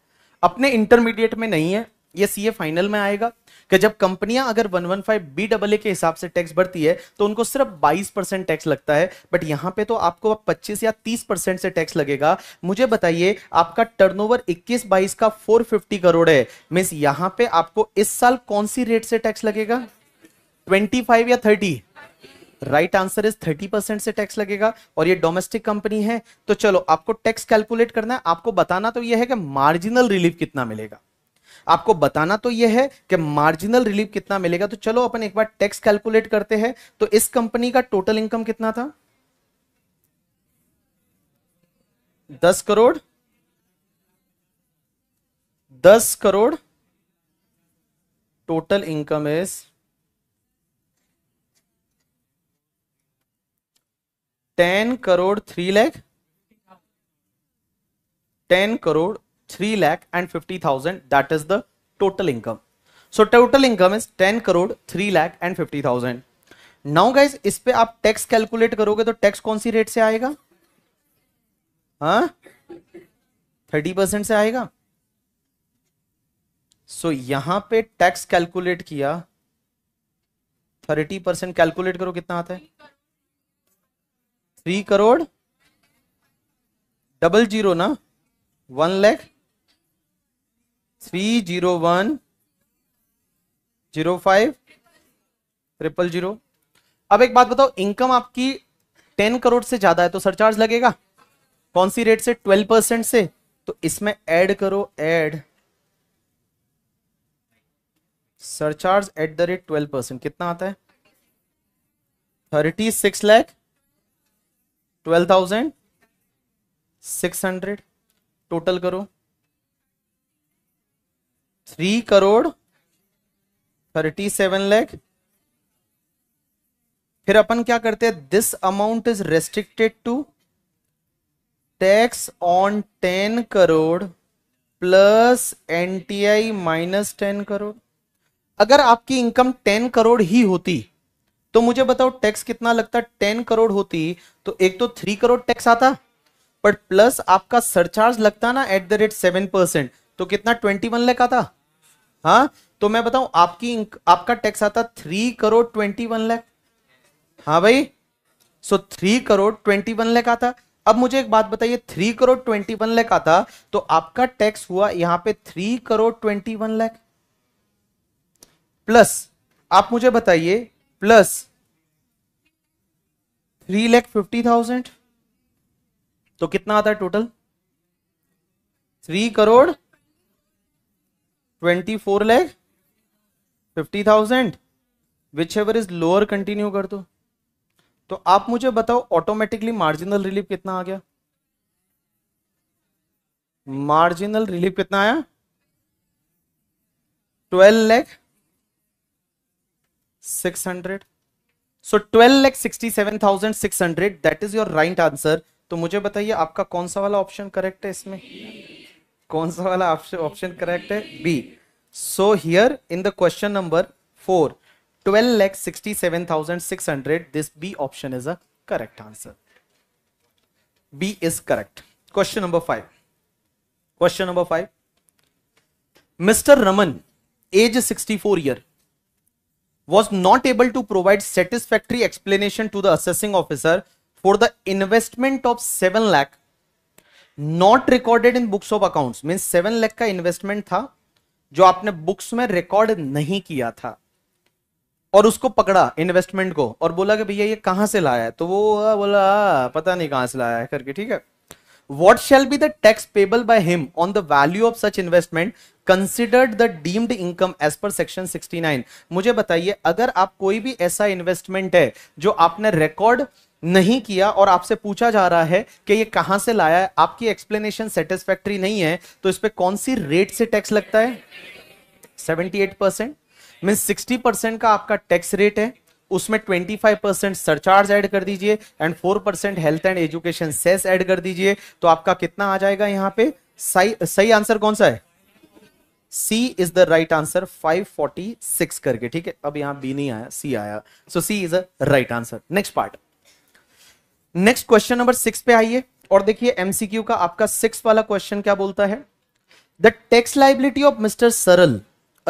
अपने इंटरमीडिएट में नहीं है ये सीए फाइनल में आएगा कि जब कंपनियां अगर 115 बी डबल के हिसाब से टैक्स भरती है तो उनको सिर्फ 22 परसेंट टैक्स लगता है बट यहां पे तो आपको 25 या 30 परसेंट से टैक्स लगेगा मुझे बताइए आपका टर्नओवर 21-22 का 450 करोड़ है मीन यहां पे आपको इस साल कौन सी रेट से टैक्स लगेगा 25 या 30 राइट आंसर इज 30 परसेंट से टैक्स लगेगा और ये डोमेस्टिक कंपनी है तो चलो आपको टैक्स कैलकुलेट करना है आपको बताना तो ये है कि मार्जिनल रिलीफ कितना मिलेगा आपको बताना तो यह है कि मार्जिनल रिलीफ कितना मिलेगा तो चलो अपन एक बार टैक्स कैलकुलेट करते हैं तो इस कंपनी का टोटल इनकम कितना था दस करोड़ दस crore total income is ten crore three lakh ten crore three lakh and fifty thousand that is the total income so total income is ten crore three lakh and fifty thousand now guys इस पे आप टैक्स कैलकुलेट करोगे तो टैक्स कौन सी रेट से आएगा थर्टी हाँ? परसेंट से आएगा सो so, यहां पे टैक्स कैलकुलेट किया थर्टी परसेंट कैलकुलेट करो कितना आता है थ्री करोड़ डबल जीरो ना one lakh three zero one zero five triple zero अब एक बात बताओ इनकम आपकी टेन करोड़ से ज्यादा है तो सरचार्ज लगेगा कौन सी रेट से ट्वेल्व परसेंट से तो इसमें ऐड करो add surcharge at the rate twelve percent कितना आता है thirty six lakh twelve thousand six hundred total करो three crore thirty seven lakh फिर अपन क्या करते हैं this amount is restricted to tax on ten crore plus NTI minus ten crore अगर आपकी इनकम टेन करोड़ ही होती तो मुझे बताओ टैक्स कितना लगता टेन करोड़ होती तो एक तो थ्री करोड़ टैक्स आता बट प्लस आपका सरचार्ज लगता ना at the rate seven percent तो कितना ट्वेंटी वन लेख आता हाँ तो मैं बताऊं आपकी आपका टैक्स आता three crore twenty one lakh हाँ भाई so three crore twenty one lakh आता अब मुझे एक बात बताइए three crore twenty one lakh आता तो आपका टैक्स हुआ यहां पे three crore twenty one lakh plus आप मुझे बताइए plus three lakh fifty thousand तो कितना आता है total three crore twenty four lakh fifty thousand whichever is lower continue कर दो तो आप मुझे बताओ ऑटोमेटिकली मार्जिनल रिलीफ कितना आ गया मार्जिनल रिलीफ कितना आया twelve lakh six hundred so twelve lakh sixty seven thousand six hundred that is your right answer तो मुझे बताइए आपका कौन सा वाला ऑप्शन करेक्ट है इसमें कौन सा वाला ऑप्शन करेक्ट है B so here in the question number four twelve lakh sixty seven thousand six hundred this B option is a correct answer B is correct question number five question number five mister Raman sixty four year was not able to provide satisfactory explanation to the assessing officer for the investment of seven lakh not recorded in books of account mean seven lakh का investment था जो आपने books में record नहीं किया था और उसको पकड़ा इन्वेस्टमेंट को और बोला कि भैया ये कहां से लाया है तो वो बोला पता नहीं कहां से लाया है करके ठीक है what shall be the tax payable by him on the value of such investment considered the deemed income as per section 69 मुझे बताइए अगर आप कोई भी ऐसा इन्वेस्टमेंट है जो आपने रिकॉर्ड नहीं किया और आपसे पूछा जा रहा है कि ये कहां से लाया है आपकी एक्सप्लेनेशन सेटिस्फैक्ट्री नहीं है तो इस पर कौन सी रेट से टैक्स लगता है 78 परसेंट मीन सिक्सटी परसेंट का आपका टैक्स रेट है उसमें 25 परसेंट सरचार्ज ऐड कर दीजिए and 4 percent health and education cess add कर दीजिए तो आपका कितना आ जाएगा यहाँ पे सही आंसर कौन सा है C is the right answer 546 करके ठीक है अब यहां बी नहीं आया सी आया so C is a right answer next part next question number six पे आइए और देखिए एमसीक्यू का आपका सिक्स वाला क्वेश्चन क्या बोलता है the tax liability of mister Saral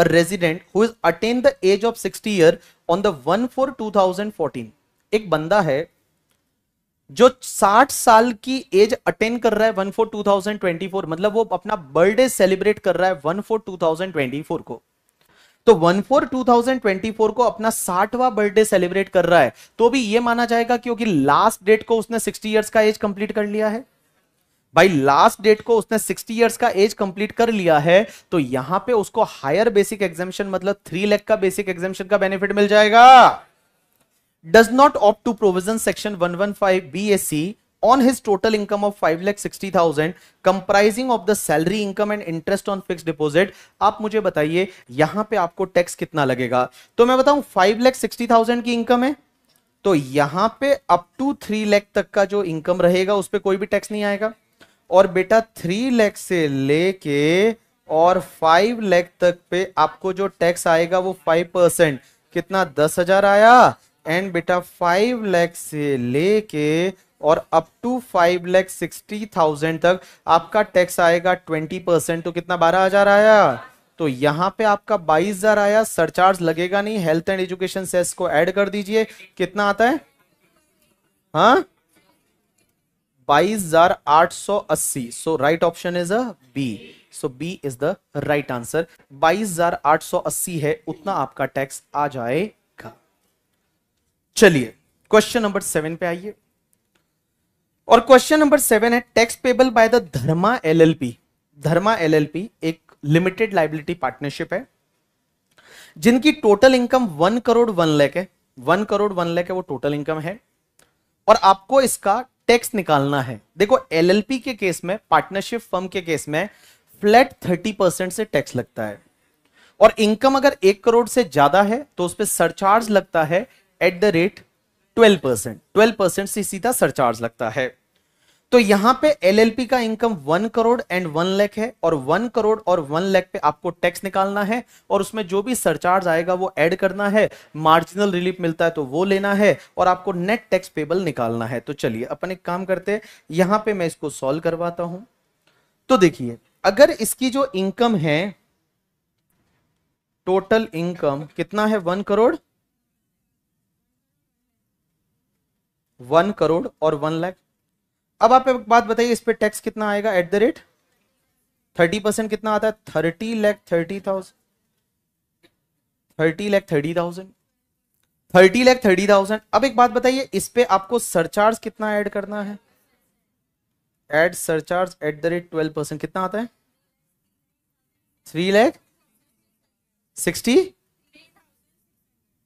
a resident who is attained the age of 60 year on the 1 for 2014 एक बंदा है जो 60 साल की एज अटेन कर रहा है 1 for 2024 मतलब वो अपना बर्थडे सेलिब्रेट कर रहा है 1 for 2024 को तो one four two thousand twenty four को अपना साठवा बर्थडे सेलिब्रेट कर रहा है तो भी ये माना जाएगा क्योंकि लास्ट डेट को उसने सिक्सटी ईयर्स का एज कंप्लीट कर लिया है भाई लास्ट डेट को उसने 60 इयर्स का एज कंप्लीट कर लिया है तो यहां पे उसको हायर बेसिक एग्जामेशन मतलब थ्री लैख का बेसिक एग्जामेशन का बेनिफिट मिल जाएगा does not opt to provision section 115 BSC on his total income of 5 lakh 60,000 comprising of the salary income and interest on fixed deposit आप मुझे बताइए यहां पे आपको टैक्स कितना लगेगा तो मैं बताऊं 5 lakh 60,000 की इनकम है तो यहां पे अप टू थ्री लैख तक का जो इनकम रहेगा उस पर कोई भी टैक्स नहीं आएगा और बेटा थ्री लैख से लेके और फाइव लैख तक पे आपको जो टैक्स आएगा वो फाइव परसेंट कितना दस हजार आया एंड बेटा फाइव लैख से लेके और up to five lakh sixty thousand तक आपका टैक्स आएगा ट्वेंटी परसेंट तो कितना बारह हजार आया तो यहाँ पे आपका बाईस हजार आया सरचार्ज लगेगा नहीं हेल्थ एंड एजुकेशन सेस को ऐड कर दीजिए कितना आता है हा बाईस हजार आठ सौ अस्सी so right option is a B so B is the right answer बाईस हजार आठ सौ अस्सी है उतना आपका टैक्स आ जाएगा चलिए क्वेश्चन नंबर सेवन पे आइए और क्वेश्चन नंबर सेवन है tax payable by the Dharma LLP Dharma LLP एक लिमिटेड लाइबिलिटी पार्टनरशिप है जिनकी total income one crore one lakh है वन करोड़ वन लैख है वो टोटल इनकम है और आपको इसका टैक्स निकालना है देखो एलएलपी के केस में पार्टनरशिप फर्म के केस में फ्लैट थर्टी परसेंट से टैक्स लगता है और इनकम अगर एक करोड़ से ज्यादा है तो उस पर सरचार्ज लगता है at the rate twelve percent twelve percent से सीधा सरचार्ज लगता है तो यहां पे एलएलपी का income one crore and one lakh है और वन करोड़ और वन लैख पे आपको टैक्स निकालना है और उसमें जो भी सरचार्ज आएगा वो ऐड करना है मार्जिनल रिलीफ मिलता है तो वो लेना है और आपको नेट टैक्स पेबल निकालना है तो चलिए अपन एक काम करते हैं यहां पे मैं इसको सॉल्व करवाता हूं तो देखिए अगर इसकी जो इनकम है टोटल इनकम कितना है वन करोड़ वन करोड़ और वन लाख अब आप एक बात बताइए इस पर टैक्स कितना आएगा at the rate thirty percent कितना आता है thirty lakh thirty thousand thirty lakh thirty thousand thirty lakh thirty thousand अब एक बात बताइए इस पे आपको सरचार्ज कितना ऐड करना है add surcharge at the rate twelve percent कितना आता है three lakh sixty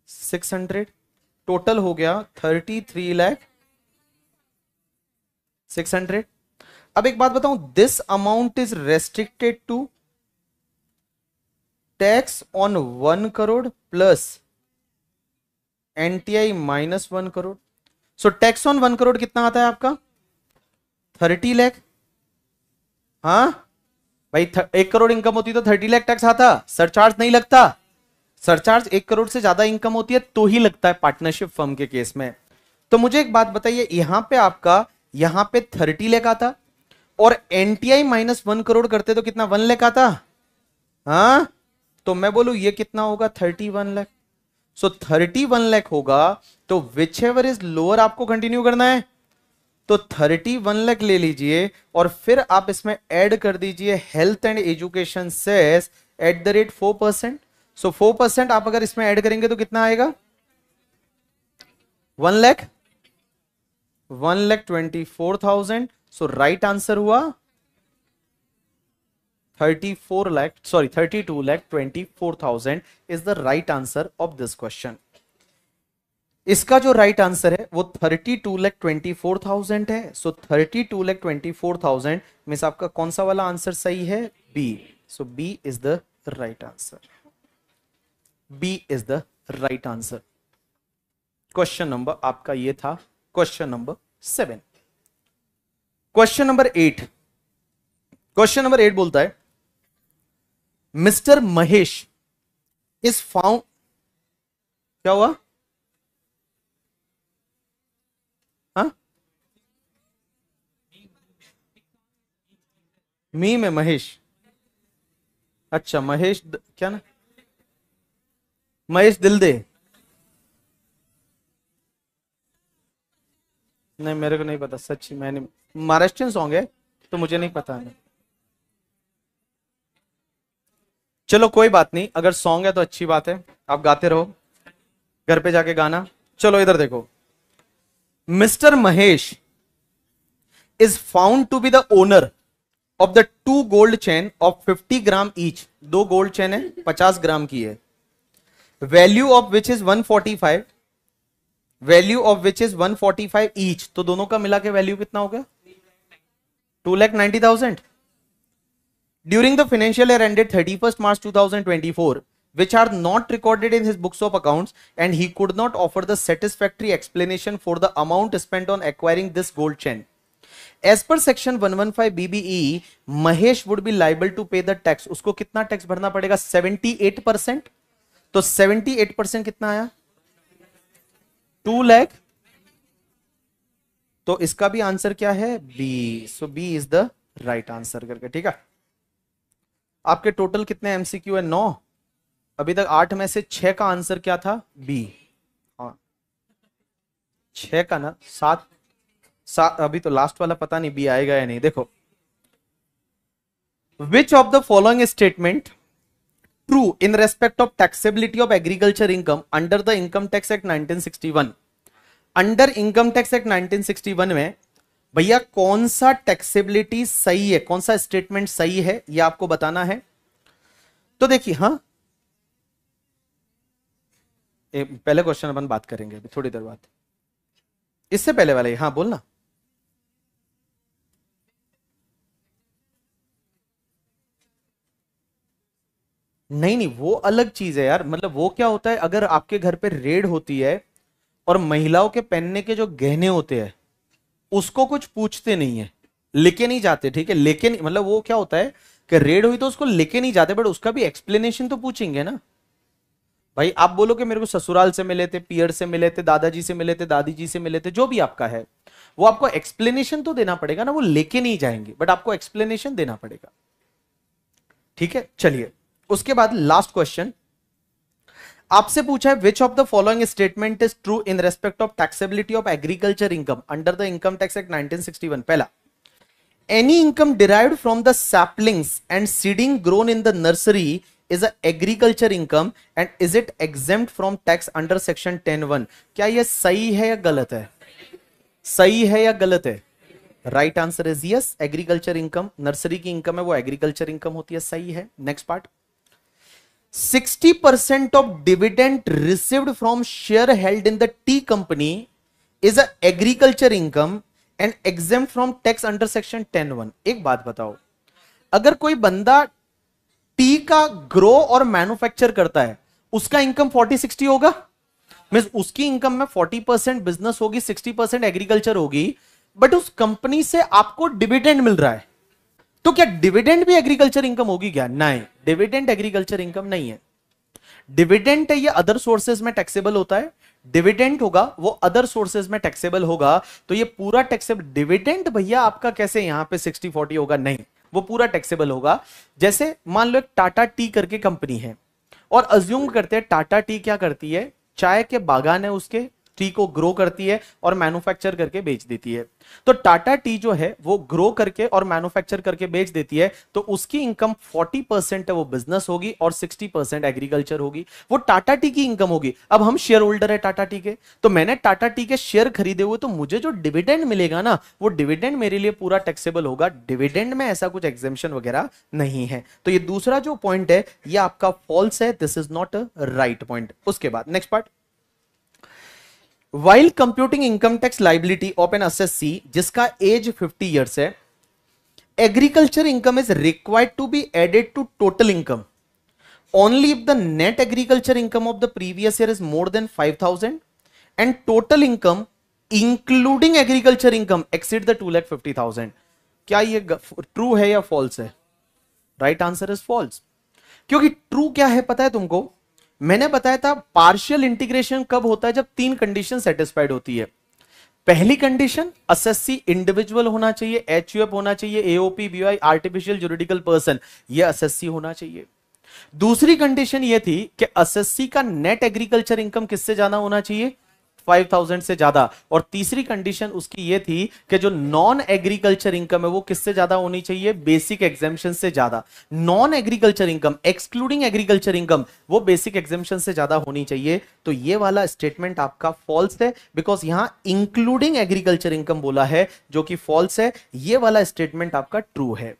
six hundred total हो गया thirty three lakh six hundred अब एक बात बताऊं this amount is restricted to tax on one crore plus NTI minus one crore so tax on one crore कितना आता है आपका थर्टी लैख हाँ भाई एक करोड़ इनकम होती तो थर्टी लैख टैक्स आता सरचार्ज नहीं लगता सरचार्ज एक करोड़ से ज्यादा इनकम होती है तो ही लगता है पार्टनरशिप फर्म के केस में तो मुझे एक बात बताइए यहां पे आपका यहां पे थर्टी लेख आता और एनटीआई माइनस वन करोड़ करते तो कितना वन लेख आता हाँ तो मैं बोलू ये कितना होगा thirty one lakh so thirty one lakh होगा तो विच एवर इज लोअर आपको कंटिन्यू करना है तो थर्टी वन लैख ले लीजिए और फिर आप इसमें ऐड कर दीजिए health and education cess at the rate four percent so four percent आप अगर इसमें ऐड करेंगे तो कितना आएगा one lakh one lakh twenty four thousand so right answer हुआ thirty four lakh sorry thirty two lakh twenty four thousand is the right answer of this question इसका जो राइट right आंसर है वो thirty two lakh twenty four thousand है so thirty two lakh twenty four thousand means आपका कौन सा वाला आंसर सही है B so B is the right answer B is the right answer question number आपका ये था question number seven question number eight question number eight बोलता है मिस्टर महेश इज फाउंड क्या हुआ हाँ? मी में महेश अच्छा महेश क्या ना महेश दिल दे नहीं मेरे को नहीं पता सच्ची मैंने महाराष्ट्रियन सॉन्ग है तो मुझे नहीं पता है चलो कोई बात नहीं अगर सॉन्ग है तो अच्छी बात है आप गाते रहो घर पे जाके गाना चलो इधर देखो mister Mahesh is found to be the owner of the two gold chain of 50 gram each दो गोल्ड चेन है 50 ग्राम की है value of which is 145 forty five value of which is one forty तो दोनों का मिला के वैल्यू कितना हो गया two lakh ninety thousand during the financial year ended thirty first March two thousand twenty four which are not recorded in his books of account and he could not offer the satisfactory explanation for the amount spend on acquiring this gold chain as per section one one five BBE Mahesh would be liable to pay the tax उसको कितना tax भरना पड़ेगा seventy eight percent तो 78 percent कितना आया two lakh तो इसका भी आंसर क्या है B so B is the right answer करके ठीक है आपके टोटल कितने एमसीक्यू है नौ अभी तक आठ में से छह का आंसर क्या था बी हाँ छ का ना सात सात अभी तो लास्ट वाला पता नहीं बी आएगा या नहीं देखो which of the following statement true in respect of taxability of agriculture income under the income tax act 1961 under income tax act 1961 में भैया कौन सा टैक्सेबिलिटी सही है कौन सा स्टेटमेंट सही है ये आपको बताना है तो देखिए हाँ पहले क्वेश्चन अपन बात करेंगे अभी थोड़ी देर बाद इससे पहले वाले हाँ बोलना नहीं नहीं वो अलग चीज है यार मतलब वो क्या होता है अगर आपके घर पे रेड होती है और महिलाओं के पहनने के जो गहने होते हैं उसको कुछ पूछते नहीं है लेके नहीं जाते ठीक है लेके नहीं मतलब वो क्या होता है कि रेड हुई तो उसको लेके नहीं जाते बट उसका भी एक्सप्लेनेशन तो पूछेंगे ना भाई आप बोलो कि मेरे को ससुराल से मिले थे पियर से मिले थे दादाजी से मिले थे दादी जी से मिले थे जो भी आपका है वो आपको एक्सप्लेनेशन तो देना पड़ेगा ना वो लेके नहीं जाएंगे बट आपको एक्सप्लेनेशन देना पड़ेगा ठीक है चलिए उसके बाद लास्ट क्वेश्चन आपसे पूछा है which of the following statement is true in respect of taxability of agriculture income under the income tax act 1961 पहला any income derived from the saplings and seeding grown in the nursery is an income and is it exempt from tax under section ten one क्या यह सही है या गलत है सही है या गलत है right answer is yes agriculture income nursery की इनकम है वो एग्रीकल्चर इनकम होती है सही है next part 60% dividend dividend from share held in the tea company is a agriculture income and and from tax under section ten one एक बात बताओ अगर कोई बंदा टी का ग्रो और मैन्युफैक्चर करता है उसका इनकम 40 60 होगा मीन उसकी इनकम में 40 परसेंट बिजनेस होगी 60 परसेंट एग्रीकल्चर होगी बट उस कंपनी से आपको डिविडेंड मिल रहा है तो क्या डिविडेंड भी एग्रीकल्चर इनकम होगी क्या नहीं डिविडेंड एग्रीकल्चर इनकम नहीं है डिविडेंट है ये अदर सोर्सेज में टैक्सेबल होता है डिविडेंट होगा वो अदर सोर्सेज में टैक्सेबल होगा तो ये पूरा टैक्सेबल डिविडेंट भैया आपका कैसे यहां पे 60 40 होगा नहीं वो पूरा टैक्सेबल होगा जैसे मान लो एक टाटा टी करके कंपनी है और अज्यूम करते हैं टाटा टी क्या करती है चाय के बागान है उसके टी को ग्रो करती है और मैन्युफैक्चर करके बेच देती है तो टाटा टी जो है वो ग्रो करके और मैन्युफैक्चर करके बेच देती है तो उसकी इनकम 40 परसेंट वो बिजनेस होगी और 60 परसेंट एग्रीकल्चर होगी वो टाटा टी की इनकम होगी अब हम शेयर होल्डर है टाटा टी के तो मैंने टाटा टी के शेयर खरीदे हुए तो मुझे जो डिविडेंड मिलेगा ना वो डिविडेंड मेरे लिए पूरा टैक्सेबल होगा डिविडेंड में ऐसा कुछ एग्जेम्पन वगैरह नहीं है तो ये दूसरा जो पॉइंट है ये आपका फॉल्स है this is not right point उसके बाद next part while computing income tax liability of an assessee जिसका एज 50 इयर्स है agriculture income is required to be added to total income only if the net agriculture income of the previous year is more than 5000 and total income including agriculture income exceed the 250000 क्या ये true है या false है right answer is false क्योंकि true क्या है पता है तुमको मैंने बताया था पार्शियल इंटीग्रेशन कब होता है जब तीन कंडीशन सेटिस्फाइड होती है पहली कंडीशन असेसी इंडिविजुअल होना चाहिए एच होना चाहिए AOP BY artificial juridical person ये असेसी होना चाहिए दूसरी कंडीशन ये थी कि असेसी का नेट एग्रीकल्चर इनकम किससे जाना होना चाहिए 5000 से ज्यादा और तीसरी कंडीशन उसकी ये थी कि जो नॉन एग्रीकल्चर इनकम है वो किससे ज्यादा होनी चाहिए बेसिक एग्जेम्पन से ज्यादा non agriculture income excluding agriculture income वो बेसिक एग्जेम्पन से ज्यादा होनी चाहिए तो ये वाला स्टेटमेंट आपका फॉल्स है बिकॉज यहां इंक्लूडिंग एग्रीकल्चर इनकम बोला है जो कि फॉल्स है ये वाला स्टेटमेंट आपका ट्रू है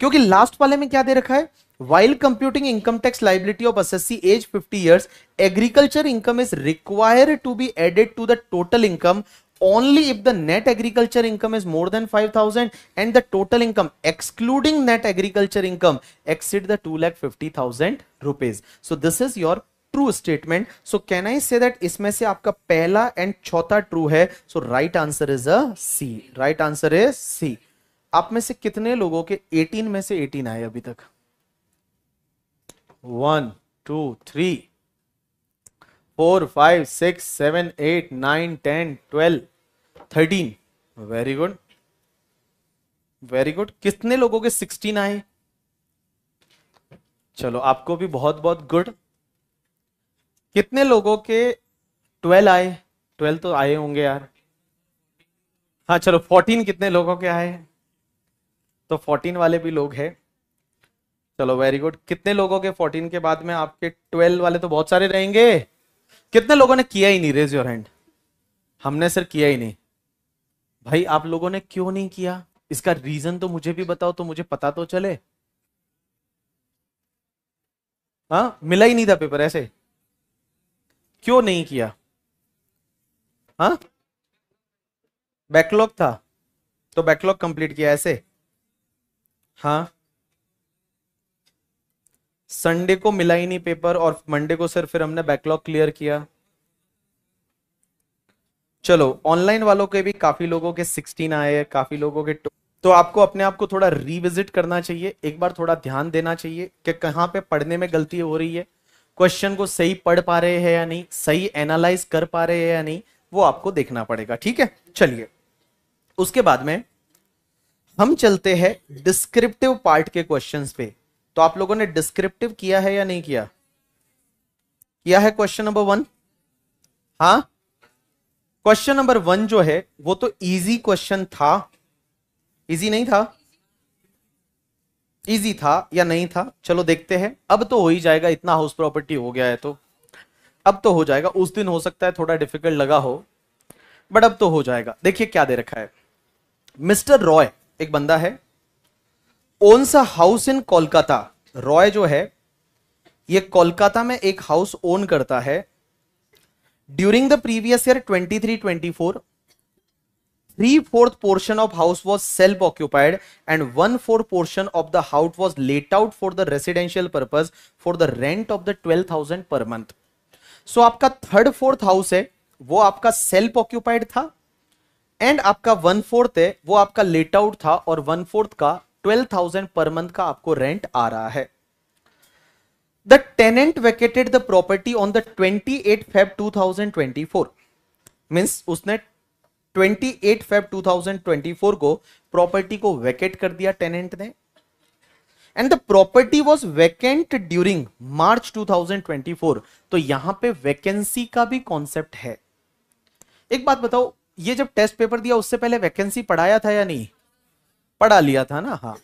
क्योंकि लास्ट वाले में क्या दे रखा है while computing income tax liability of assessee age 50 years agriculture income is required to be added to the total income only if the net agriculture income is more than 5000 and the total income excluding net agriculture income exceed the 250000 rupees so this is your true statement so can I say that इसमें से आपका पहला and चौथा true है so right answer is a C right answer is C आप में से कितने लोगों के 18 में से 18 आए अभी तक one two three four five six seven eight nine ten twelve thirteen very good very good कितने लोगों के सिक्सटीन आए चलो आपको भी बहुत बहुत गुड कितने लोगों के ट्वेल्व आए ट्वेल्व तो आए होंगे यार हाँ चलो फोर्टीन कितने लोगों के आए तो फोर्टीन वाले भी लोग हैं चलो वेरी गुड कितने लोगों के 14 के बाद में आपके 12 वाले तो बहुत सारे रहेंगे कितने लोगों ने किया ही नहीं रेज योर हैंड हमने सर किया ही नहीं भाई आप लोगों ने क्यों नहीं किया इसका रीजन तो मुझे भी बताओ तो मुझे पता तो चले हा मिला ही नहीं था पेपर ऐसे क्यों नहीं किया हा बैकलॉग था तो बैकलॉग कंप्लीट किया ऐसे हाँ संडे को मिला ही नहीं पेपर और मंडे को सर फिर हमने बैकलॉग क्लियर किया चलो ऑनलाइन वालों के भी काफी लोगों के 16 आए हैं काफी लोगों के तो आपको अपने आप को थोड़ा रिविजिट करना चाहिए एक बार थोड़ा ध्यान देना चाहिए कि कहाँ पे पढ़ने में गलती हो रही है क्वेश्चन को सही पढ़ पा रहे हैं या नहीं सही एनालाइज कर पा रहे हैं या नहीं वो आपको देखना पड़ेगा ठीक है चलिए उसके बाद में हम चलते हैं डिस्क्रिप्टिव पार्ट के क्वेश्चंस पे तो आप लोगों ने डिस्क्रिप्टिव किया है या नहीं किया किया है क्वेश्चन नंबर वन हा क्वेश्चन नंबर वन जो है वो तो इजी क्वेश्चन था इजी नहीं था इजी था या नहीं था चलो देखते हैं अब तो हो ही जाएगा इतना हाउस प्रॉपर्टी हो गया है तो अब तो हो जाएगा उस दिन हो सकता है थोड़ा डिफिकल्ट लगा हो बट अब तो हो जाएगा देखिए क्या दे रखा है मिस्टर रॉय एक बंदा है owns a house in Kolkata Roy जो है ये कोलकाता में एक हाउस ओन करता है during the previous year 23 24 three fourth portion of house was self occupied and one fourth portion of the house was let out for the residential purpose for the rent of the twelve thousand per month so आपका third fourth house है वो आपका self occupied था and आपका one fourth है वो आपका let out था और वन फोर्थ का ट्वेल्व थाउजेंड पर मंथ का आपको रेंट आ रहा है the tenant vacated the property on the 28 Feb 2024 means उसने 28 फेब 2024 को प्रॉपर्टी को वेकेट कर दिया टेनेंट ने and the property was vacant during March 2024 तो यहां पे वैकेंसी का भी कॉन्सेप्ट है एक बात बताओ ये जब टेस्ट पेपर दिया उससे पहले वैकेंसी पढ़ाया था या नहीं पढ़ा लिया था ना हाँ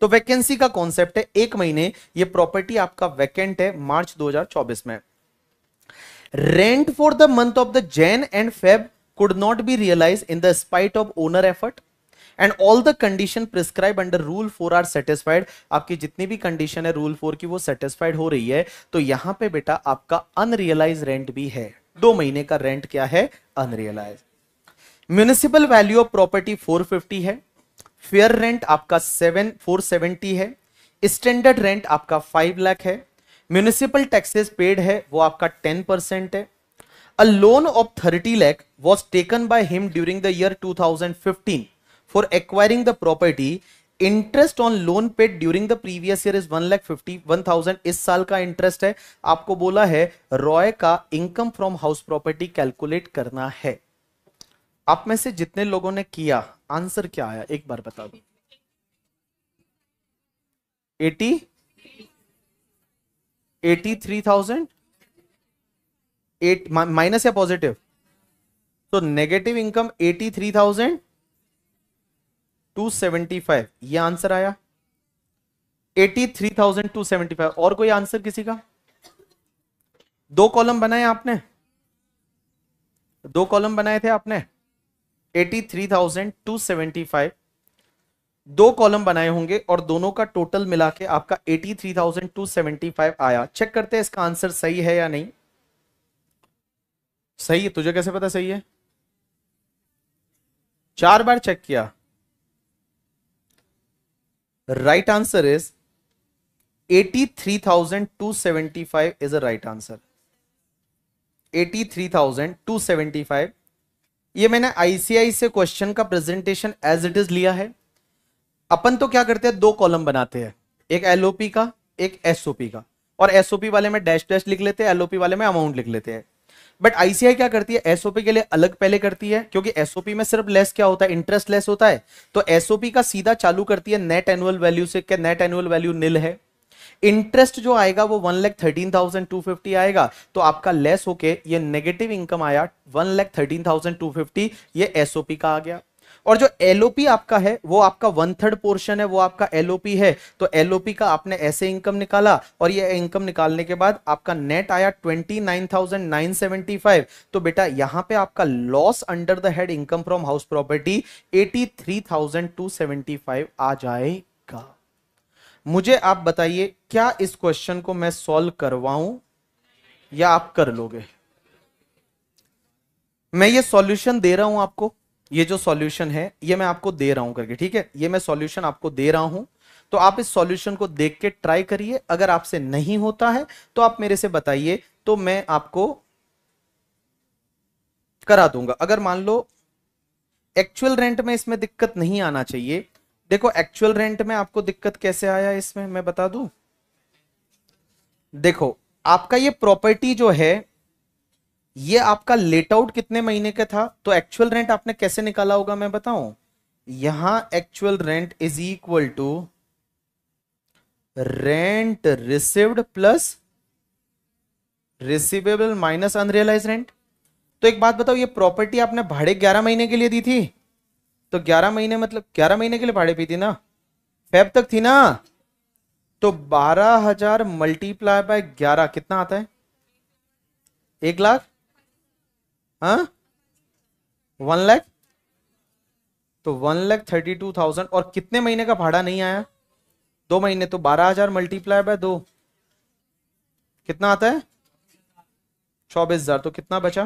तो वैकेंसी का कॉन्सेप्ट है एक महीने ये प्रॉपर्टी आपका वैकेंट है मार्च 2024 में rent for the month of the Jan and Feb could not be realise in the spite of owner effort and all the condition prescribe under rule four are satisfied आपकी जितनी भी condition है rule four की वो satisfied हो रही है तो यहां पे बेटा आपका अनरियलाइज रेंट भी है दो महीने का रेंट क्या है unrealise municipal value of property 450 है फेयर रेंट आपका सेवन फोर सेवेंटी है स्टैंडर्ड रेंट आपका फाइव लाख है म्यूनिसिपल टैक्सेस पेड है वो आपका टेन परसेंट है a loan of thirty lakh was taken by him during the year two thousand fifteen for acquiring the property interest on loan paid during the previous year is one lakh fifty one thousand इस साल का interest है आपको बोला है रॉय का income from house property calculate करना है आप में से जितने लोगों ने किया आंसर क्या आया एक बार बता दो eighty eighty three thousand eight minus या पॉजिटिव तो negative income eighty three thousand two seventy five यह आंसर आया eighty three thousand two seventy five और कोई आंसर किसी का दो कॉलम बनाए आपने दो कॉलम बनाए थे आपने 83,275 दो कॉलम बनाए होंगे और दोनों का टोटल मिला के आपका 83,275 आया चेक करते हैं इसका आंसर सही है या नहीं सही है तुझे कैसे पता सही है चार बार चेक किया right answer is 83,275 is a right answer 83,275 ये मैंने आईसीआई से क्वेश्चन का प्रेजेंटेशन एज इट इज लिया है अपन तो क्या करते हैं दो कॉलम बनाते हैं एक एलओपी का एक एसओपी का और एसओपी वाले में डैश डैश लिख लेते हैं एलओपी वाले में अमाउंट लिख लेते हैं बट आईसीआई क्या करती है एसओपी के लिए अलग पहले करती है क्योंकि एसओपी में सिर्फ लेस क्या होता है इंटरेस्ट लेस होता है तो एसओपी का सीधा चालू करती है नेट एनुअल वैल्यू से नेट एनुअल वैल्यू निल है इंटरेस्ट जो आएगा वो one lakh thirteen thousand two fifty आएगा तो आपका लेस होके ये नेगेटिव इनकम आया one lakh thirteen thousand two fifty ये एसओपी का आ गया और जो एलओपी आपका है वो आपका वन थर्ड पोर्शन है वो आपका एलओपी है तो एलओपी का आपने ऐसे इनकम निकाला और ये इनकम निकालने के बाद आपका नेट आया twenty nine nine thousand seventy five तो बेटा यहां पे आपका loss under the head income from house property eighty three thousand two seventy five आ जाएगा मुझे आप बताइए क्या इस क्वेश्चन को मैं सॉल्व करवाऊं या आप कर लोगे मैं ये सॉल्यूशन दे रहा हूं आपको ये जो सॉल्यूशन है ये मैं आपको दे रहा हूं करके ठीक है ये मैं सॉल्यूशन आपको दे रहा हूं तो आप इस सॉल्यूशन को देख के ट्राई करिए अगर आपसे नहीं होता है तो आप मेरे से बताइए तो मैं आपको करा दूंगा अगर मान लो एक्चुअल रेंट में इसमें दिक्कत नहीं आना चाहिए देखो एक्चुअल रेंट में आपको दिक्कत कैसे आया इसमें मैं बता दू देखो आपका ये प्रॉपर्टी जो है ये आपका लेट आउट कितने महीने का था तो एक्चुअल रेंट आपने कैसे निकाला होगा मैं बताऊं यहां actual rent is equal to rent received plus receivable minus unrealise rent तो एक बात बताओ ये प्रॉपर्टी आपने भाड़े ग्यारह महीने के लिए दी थी तो ग्यारह महीने मतलब ग्यारह महीने के लिए भाड़े पी थी ना फेब तक थी ना तो बारह हजार मल्टीप्लाई बाय ग्यारह कितना आता है एक लाख हाँ वन लाख तो one lakh thirty two thousand और कितने महीने का भाड़ा नहीं आया दो महीने तो बारह हजार मल्टीप्लाई बाय दो कितना आता है चौबीस हजार तो कितना बचा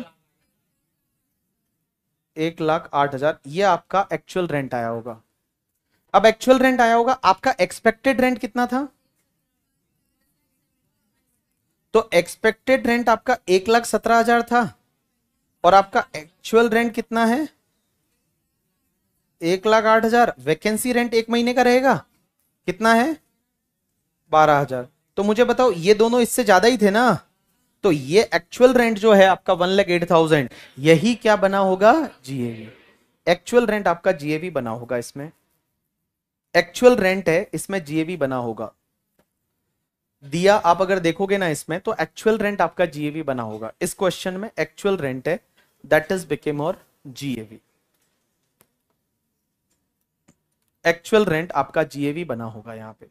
एक लाख आठ हजार ये आपका एक्चुअल रेंट आया होगा अब एक्चुअल रेंट आया होगा आपका एक्सपेक्टेड रेंट कितना था तो एक्सपेक्टेड रेंट आपका एक लाख सत्रह हजार था और आपका एक्चुअल रेंट कितना है एक लाख आठ हजार वैकेंसी रेंट एक महीने का रहेगा कितना है बारह हजार तो मुझे बताओ ये दोनों इससे ज्यादा ही थे ना तो ये एक्चुअल रेंट जो है आपका वन लैख एट थाउजेंड यही क्या बना होगा जीएवी एक्चुअल रेंट आपका जीएवी बना होगा इसमें एक्चुअल रेंट है इसमें जीएवी बना होगा दिया आप अगर देखोगे ना इसमें तो एक्चुअल रेंट आपका जीएवी बना होगा इस क्वेश्चन में एक्चुअल रेंट है दैट इज बिकेम और जीएवी एक्चुअल रेंट आपका जीएवी बना होगा यहां पे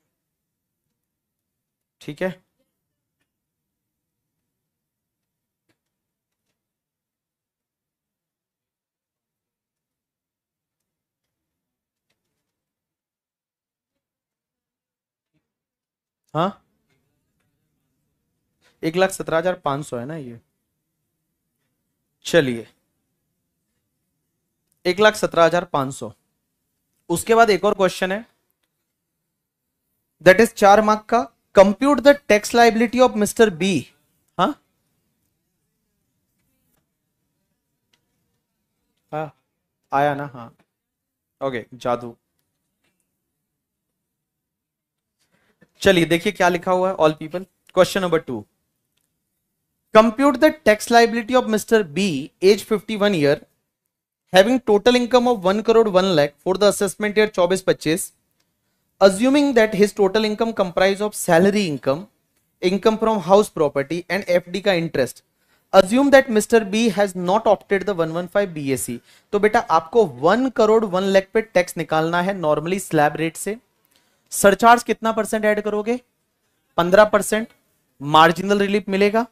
ठीक है हाँ एक लाख सत्रह हजार पांच सौ है ना ये चलिए एक लाख सत्रह हजार पांच सौ उसके बाद एक और क्वेश्चन है दैट इज चार मार्क का compute the tax liability of mister B हा हाँ आया ना हाँ ओके जादू चलिए देखिए क्या लिखा हुआ है all people question number two compute the tax liability of mister B age 51 one year having total income of one crore one lakh for the assessment year 24-25 assuming that his total income comprise of salary income income from house property and F D का interest assume that mister B has not opted the 115 one तो बेटा आपको one crore one lakh पे tax निकालना है normally slab rate से surcharge कितना percent add करोगे पंद्रह परसेंट मार्जिनल रिलीफ मिलेगा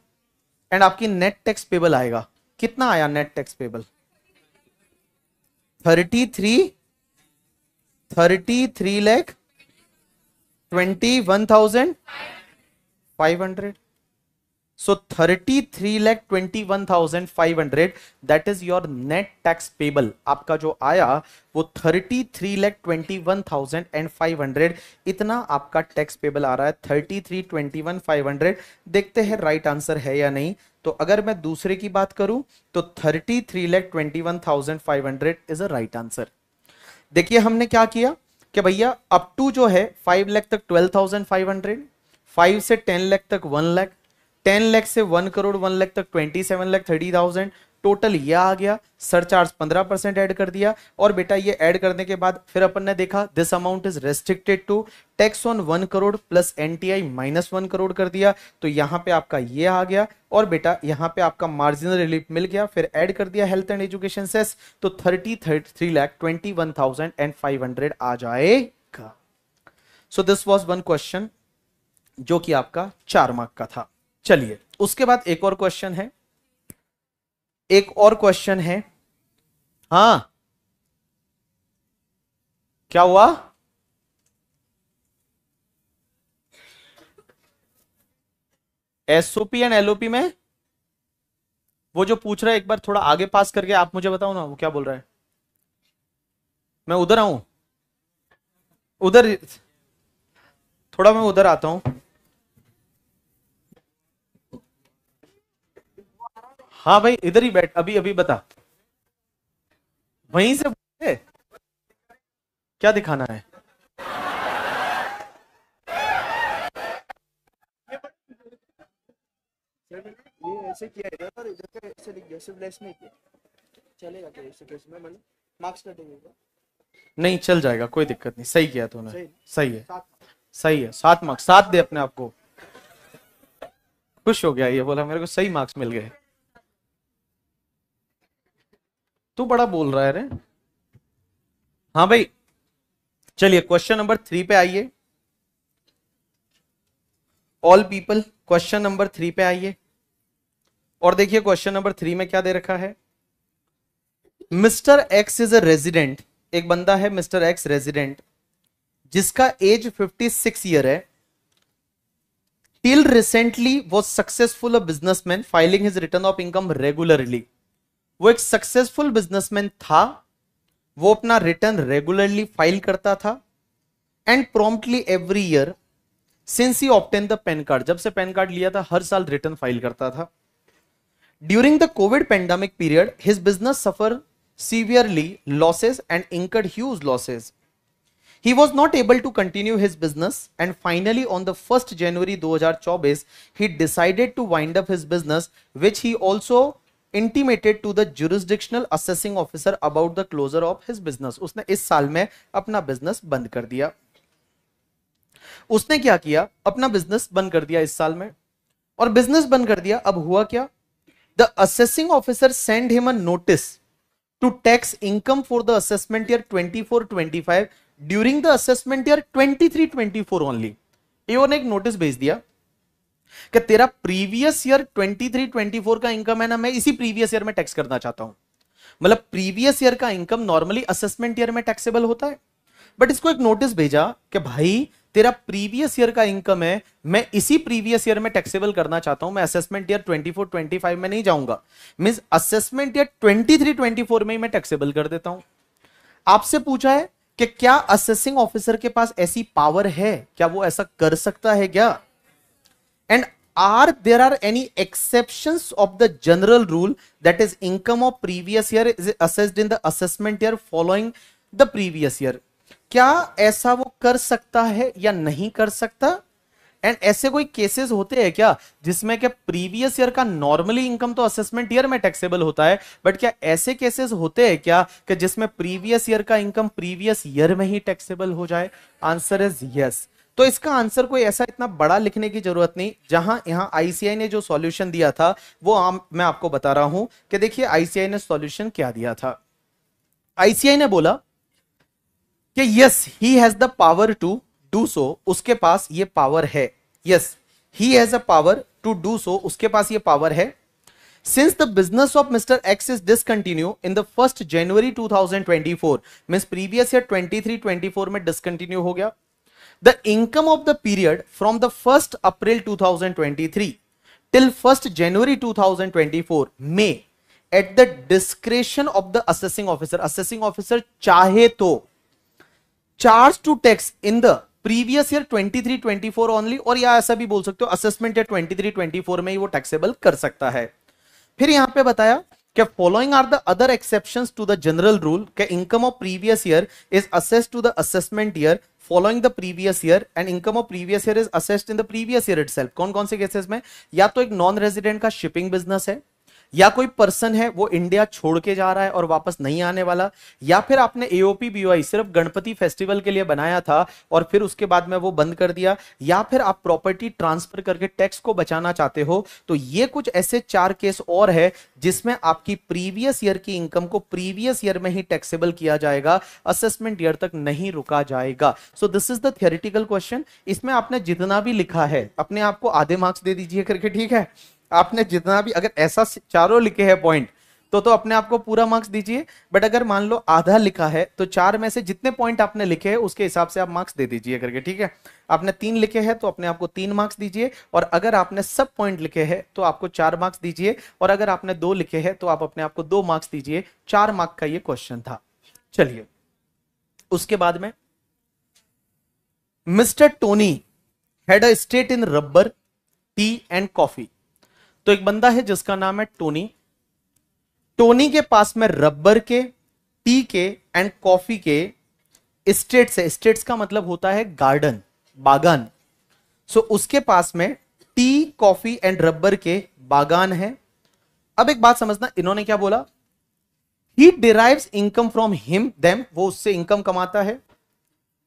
एंड आपकी नेट टैक्स पेबल आएगा कितना आया net tax payable thirty three thirty three lakh twenty one thousand five hundred So 33 lakh 21,500 that is your net tax payable आपका जो आया वो 33 lakh 21,500 इतना आपका टैक्स पेबल आ रहा है 33 21,500 देखते हैं राइट आंसर है या नहीं तो अगर मैं दूसरे की बात करूं तो 33 lakh 21,500 is a right answer देखिए हमने क्या किया कि भैया अप टू जो है 5 लाख तक 12,500 5 से 10 लाख तक 1 लाख टेन लैख से वन करोड़ वन लैख तक twenty seven lakh thirty thousand total ये आ गया सरचार्ज पंद्रह परसेंट एड कर दिया और बेटा ये ऐड करने के बाद फिर अपन ने देखा this amount is restricted to tax on one crore plus NTI minus one crore कर दिया तो यहाँ पे आपका ये आ गया और बेटा यहाँ पे आपका मार्जिनल रिलीफ मिल गया फिर ऐड कर दिया हेल्थ एंड एजुकेशन सेस तो thirty three lakh twenty one thousand and five hundred आ जाएगा so this was one question जो कि आपका चार मार्क का था चलिए उसके बाद एक और क्वेश्चन है एक और क्वेश्चन है हाँ क्या हुआ एसओपी एंड एलओपी में वो जो पूछ रहा है एक बार थोड़ा आगे पास करके आप मुझे बताओ ना वो क्या बोल रहा है मैं उधर आऊं उधर थोड़ा मैं उधर आता हूं हाँ भाई इधर ही बैठ अभी अभी बता वहीं से बोले क्या दिखाना है मतलब नहीं चल जाएगा कोई दिक्कत नहीं सही किया तूने सही, सही है सही है सात मार्क्स सात दे अपने आप को खुश हो गया ये बोला मेरे को सही मार्क्स मिल गए तू बड़ा बोल रहा है रे हाँ भाई चलिए क्वेश्चन नंबर थ्री पे आइए all people question number three पे आइए और देखिए क्वेश्चन नंबर थ्री में क्या दे रखा है mister X is a resident एक बंदा है मिस्टर एक्स रेजिडेंट जिसका एज 56 ईयर है till recently was successful a businessman filing his return of income regularly वो एक सक्सेसफुल बिजनेसमैन था वो अपना रिटर्न रेगुलरली फाइल करता था and promptly every year since he obtained the PAN card जब से पैन कार्ड लिया था हर साल रिटर्न फाइल करता था during the Covid pandemic period his business suffer severely losses and incurred huge losses he was not able to continue his business and finally on the first January दो हजार चौबीस he decided to wind up his business which he also intimated to the jurisdictional assessing officer about the closure of his business उसने इस साल में अपना business बंद कर दिया उसने क्या किया अपना बिजनेस बंद कर दिया इस साल में और बिजनेस बंद कर दिया अब हुआ क्या the assessing officer send him a notice to tax income for the assessment year 24 25 during the assessment year 23 24 only AO ने एक नोटिस भेज दिया कि तेरा प्रीवियस ईयर 23 24 का इनकम है ना मैं इसी प्रीवियस ईयर में टैक्स करना चाहता हूं मतलब प्रीवियस ईयर का इनकम नॉर्मली असेसमेंट ईयर में टैक्सेबल होता है बट इसको एक नोटिस भेजा कि भाई तेरा प्रीवियस ईयर का इनकम है मैं इसी प्रीवियस ईयर में टैक्सेबल करना चाहता हूं मैं असेसमेंट ईयर 24 25 में नहीं जाऊंगा मींस असेसमेंट ईयर 23 24 में ही मैं टैक्सेबल कर देता हूं आपसे पूछा है कि क्या असेसिंग ऑफिसर के पास ऐसी पावर है क्या वो ऐसा कर सकता है क्या and are there are any exceptions of the general rule that is income of previous year is assessed in the assessment year following the previous year क्या ऐसा वो कर सकता है या नहीं कर सकता एंड ऐसे कोई केसेस होते हैं क्या जिसमें क्या प्रीवियस ईयर का नॉर्मली इनकम तो असेसमेंट ईयर में टैक्सेबल होता है बट क्या ऐसे केसेस होते हैं क्या कि जिसमें प्रीवियस ईयर का इनकम प्रीवियस ईयर में ही टैक्सेबल हो जाए आंसर इज यस तो इसका आंसर कोई ऐसा इतना बड़ा लिखने की जरूरत नहीं जहां यहां आईसीआई ने जो सॉल्यूशन दिया था वो आम, मैं आपको बता रहा हूं कि देखिए आईसीआई ने सॉल्यूशन क्या दिया था आईसीआई ने बोला कि yes he has the power to do so उसके पास ये पावर है yes he has a power to do so उसके पास ये पावर है since the business of Mr. X is discontinued in the 1st January 2024 mean previous three 23 24 में discontinue हो गया the income of the period from the 1st April 2023 till 1st January 2024 may at the discretion of the assessing officer assessing officer chahe to charge to tax in the previous year 23 24 only और या ऐसा भी बोल सकते हो assessment year 23 24 में ही वो taxable कर सकता है फिर यहां पे बताया क्या following are the other exception to the general rule क्या income of previous year is assessed to the assessment year following the previous year and income of previous year is assessed in the previous year it कौन कौन से cases में या तो एक non resident का shipping business है या कोई पर्सन है वो इंडिया छोड़ के जा रहा है और वापस नहीं आने वाला या फिर आपने एओपी बीवाई सिर्फ गणपति फेस्टिवल के लिए बनाया था और फिर उसके बाद में वो बंद कर दिया या फिर आप प्रॉपर्टी ट्रांसफर करके टैक्स को बचाना चाहते हो तो ये कुछ ऐसे चार केस और है जिसमें आपकी प्रीवियस ईयर की इनकम को प्रीवियस ईयर में ही टैक्सेबल किया जाएगा असेसमेंट ईयर तक नहीं रुका जाएगा so this is the theoretical question इसमें आपने जितना भी लिखा है अपने आप को आधे मार्क्स दे दीजिए करके ठीक है आपने जितना भी अगर ऐसा चारों लिखे है पॉइंट तो तो अपने आप को पूरा मार्क्स दीजिए बट अगर मान लो आधा लिखा है तो चार में से जितने पॉइंट आपने लिखे हैं उसके हिसाब से आप मार्क्स दे दीजिए करके ठीक है आपने तीन लिखे हैं तो अपने आप को तीन मार्क्स दीजिए और अगर आपने सब पॉइंट लिखे हैं तो आपको चार मार्क्स दीजिए और अगर आपने दो लिखे हैं तो आप अपने आपको दो मार्क्स दीजिए चार मार्क का ये क्वेश्चन था चलिए उसके बाद में mister Tony had a state in rubber tea and coffee तो एक बंदा है जिसका नाम है टोनी टोनी के पास में रबर के टी के एंड कॉफी के स्टेट्स है स्टेट्स का मतलब होता है गार्डन बागान सो so, उसके पास में टी कॉफी एंड रबर के बागान है अब एक बात समझना इन्होंने क्या बोला he derive income from him them वो उससे इनकम कमाता है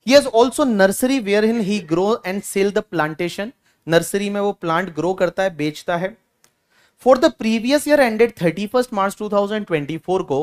he has also nursery where in he grow and sell the plantation nursery में वो प्लांट ग्रो करता है बेचता है for the previous year ended thirty first March two thousand twenty four को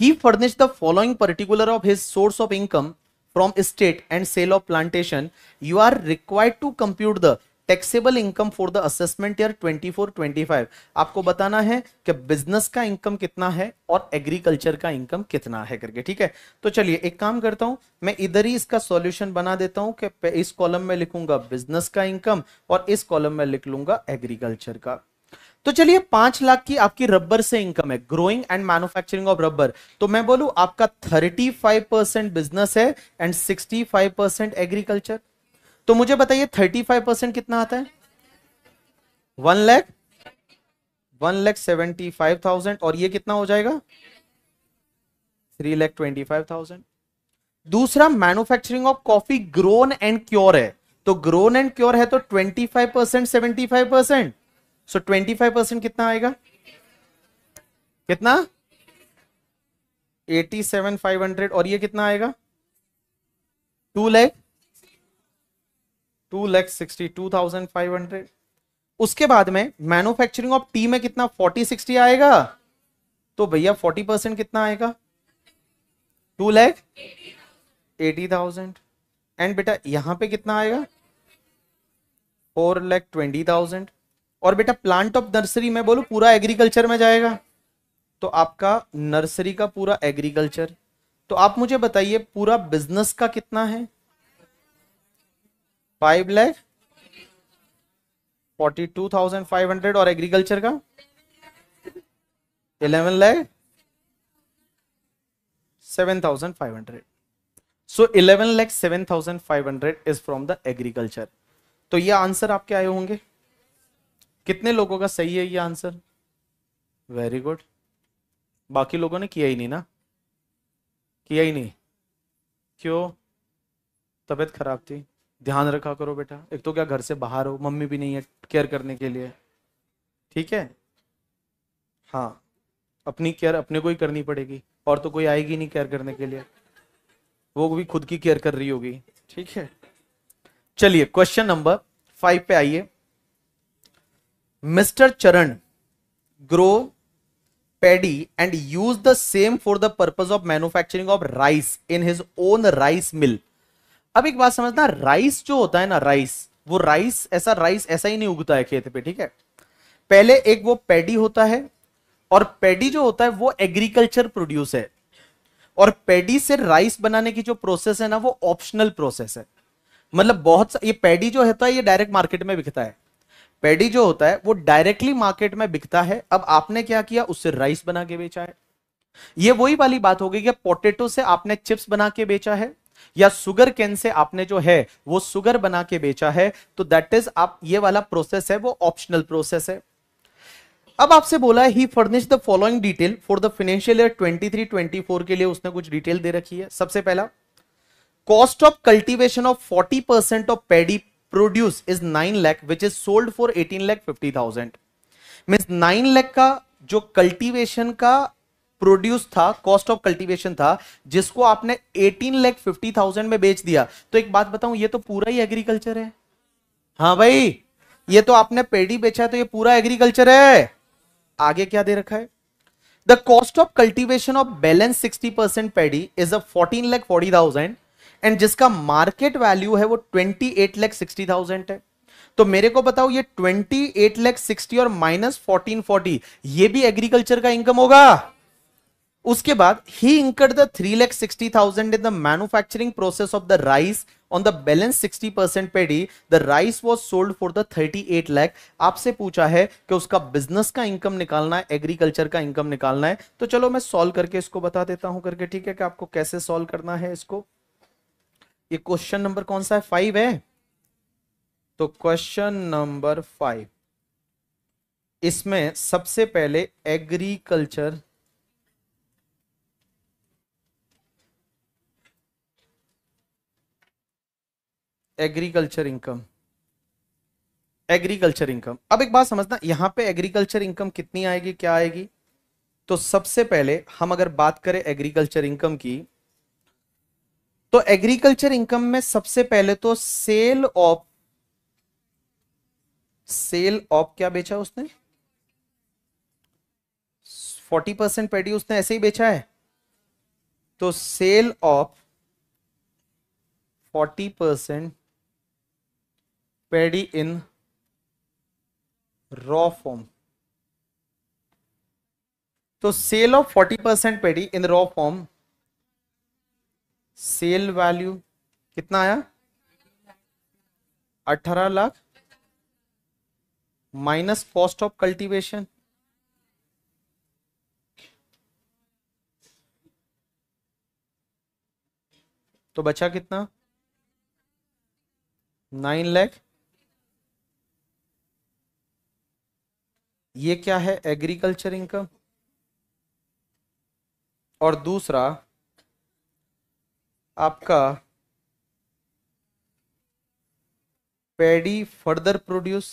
he furnish the following particular of his source of income from state and sale of plantation you are required to compute the taxable income for the assessment year twenty four twenty five आपको बताना है कि business का income कितना है और agriculture का income कितना है करके ठीक है तो चलिए एक काम करता हूं मैं इधर ही इसका सॉल्यूशन बना देता हूं कि इस कॉलम में लिखूंगा बिजनेस का इनकम और इस कॉलम में लिख लूंगा एग्रीकल्चर का तो चलिए पांच लाख की आपकी रबर से इनकम है growing and manufacturing of rubber तो मैं बोलू आपका थर्टी फाइव परसेंट बिजनेस है and sixty five percent agriculture तो मुझे बताइए थर्टी फाइव परसेंट कितना आता है one lakh one lakh seventy five thousand और ये कितना हो जाएगा three lakh twenty five thousand दूसरा manufacturing of coffee grown and cure है तो ग्रोन एंड क्योर है तो twenty five percent seventy five percent so twenty five percent कितना आएगा कितना एटी सेवन फाइव हंड्रेड और ये कितना आएगा two lakh two lakh sixty two thousand five hundred उसके बाद में मैन्युफैक्चरिंग ऑफ टी में कितना फोर्टी सिक्सटी आएगा तो भैया फोर्टी परसेंट कितना आएगा two lakh eighty thousand and बेटा यहां पे कितना आएगा फोर लैख ट्वेंटी थाउजेंड और बेटा प्लांट ऑफ नर्सरी मैं बोलू पूरा एग्रीकल्चर में जाएगा तो आपका नर्सरी का पूरा एग्रीकल्चर तो आप मुझे बताइए पूरा बिजनेस का कितना है five lakh forty two thousand five hundred और एग्रीकल्चर का eleven lakh seven thousand five hundred so eleven lakh seven thousand five hundred is from the agriculture तो ये आंसर आपके आए होंगे कितने लोगों का सही है ये आंसर वेरी गुड बाकी लोगों ने किया ही नहीं ना किया ही नहीं क्यों तबीयत खराब थी ध्यान रखा करो बेटा एक तो क्या घर से बाहर हो मम्मी भी नहीं है केयर करने के लिए ठीक है हाँ अपनी केयर अपने को ही करनी पड़ेगी और तो कोई आएगी नहीं केयर करने के लिए वो भी खुद की केयर कर रही होगी ठीक है चलिए क्वेश्चन नंबर फाइव पे आइए mister Charan grow paddy and use the same for the purpose of manufacturing of rice in his own rice mill अब एक बात समझना राइस जो होता है ना राइस वो राइस ऐसा राइस ऐसा ही नहीं उगता है खेत पे ठीक है पहले एक वो पेडी होता है और पेडी जो होता है वो एग्रीकल्चर प्रोड्यूस है और पेडी से राइस बनाने की जो प्रोसेस है ना वो ऑप्शनल प्रोसेस है मतलब बहुत ये पेडी जो है ये डायरेक्ट मार्केट में बिकता है पेडी जो होता है वो डायरेक्टली मार्केट में बिकता है अब आपने क्या किया उससे राइस बना के बेचा है ये वही वाली बात हो गई कि पोटेटो से आपने चिप्स बना के बेचा है या सुगर कैन से आपने जो है वो सुगर बना के बेचा है तो दैट इज आप ये वाला प्रोसेस है वो ऑप्शनल प्रोसेस है अब आपसे बोला है he furnish the following detail for the financial year 23 24 के लिए उसने कुछ डिटेल दे रखी है सबसे पहला cost of cultivation of 40 percent of paddy produce is nine lakh which is sold for eighteen lakh fifty thousand mean nine lakh का जो कल्टीवेशन का प्रोड्यूस था कॉस्ट ऑफ कल्टीवेशन था जिसको आपने एटीन लैख फिफ्टी थाउजेंड में बेच दिया तो एक बात बताऊं ये तो पूरा ही एग्रीकल्चर है हाँ भाई ये तो आपने पेड़ी बेचा है तो ये पूरा एग्रीकल्चर है आगे क्या दे रखा है the cost of cultivation of balance sixty percent paddy is a fourteen lakh forty thousand and जिसका मार्केट वैल्यू है वो twenty eight lakh sixty thousand है तो मेरे को बताओ ये ट्वेंटी एट लैख सिक्सटी और माइनस फोर्टीन फोर्टी ये भी एग्रीकल्चर का इनकम होगा उसके बाद he incurred the three lakh sixty thousand in the manufacturing process of the rice on the balance sixty percent paddy the rice was sold for the thirty eight lakh आपसे पूछा है कि उसका बिजनेस का इनकम निकालना है एग्रीकल्चर का इनकम निकालना है तो चलो मैं सोल्व करके इसको बता देता हूं करके ठीक है कि आपको कैसे सोल्व करना है इसको ये क्वेश्चन नंबर कौन सा है फाइव है तो क्वेश्चन नंबर फाइव इसमें सबसे पहले agriculture agriculture income agriculture income अब एक बात समझना यहां पे एग्रीकल्चर इनकम कितनी आएगी क्या आएगी तो सबसे पहले हम अगर बात करें एग्रीकल्चर इनकम की तो एग्रीकल्चर इनकम में सबसे पहले तो सेल ऑफ सेल ऑफ क्या बेचा उसने फोर्टी परसेंट पेडी उसने ऐसे ही बेचा है तो sale of forty percent paddy in raw form तो sale of forty percent paddy in raw form sale value कितना आया अठारह lakh minus cost of cultivation तो बचा कितना नाइन लैख ये क्या है एग्रीकल्चर इनकम और दूसरा आपका पैडी फर्दर प्रोड्यूस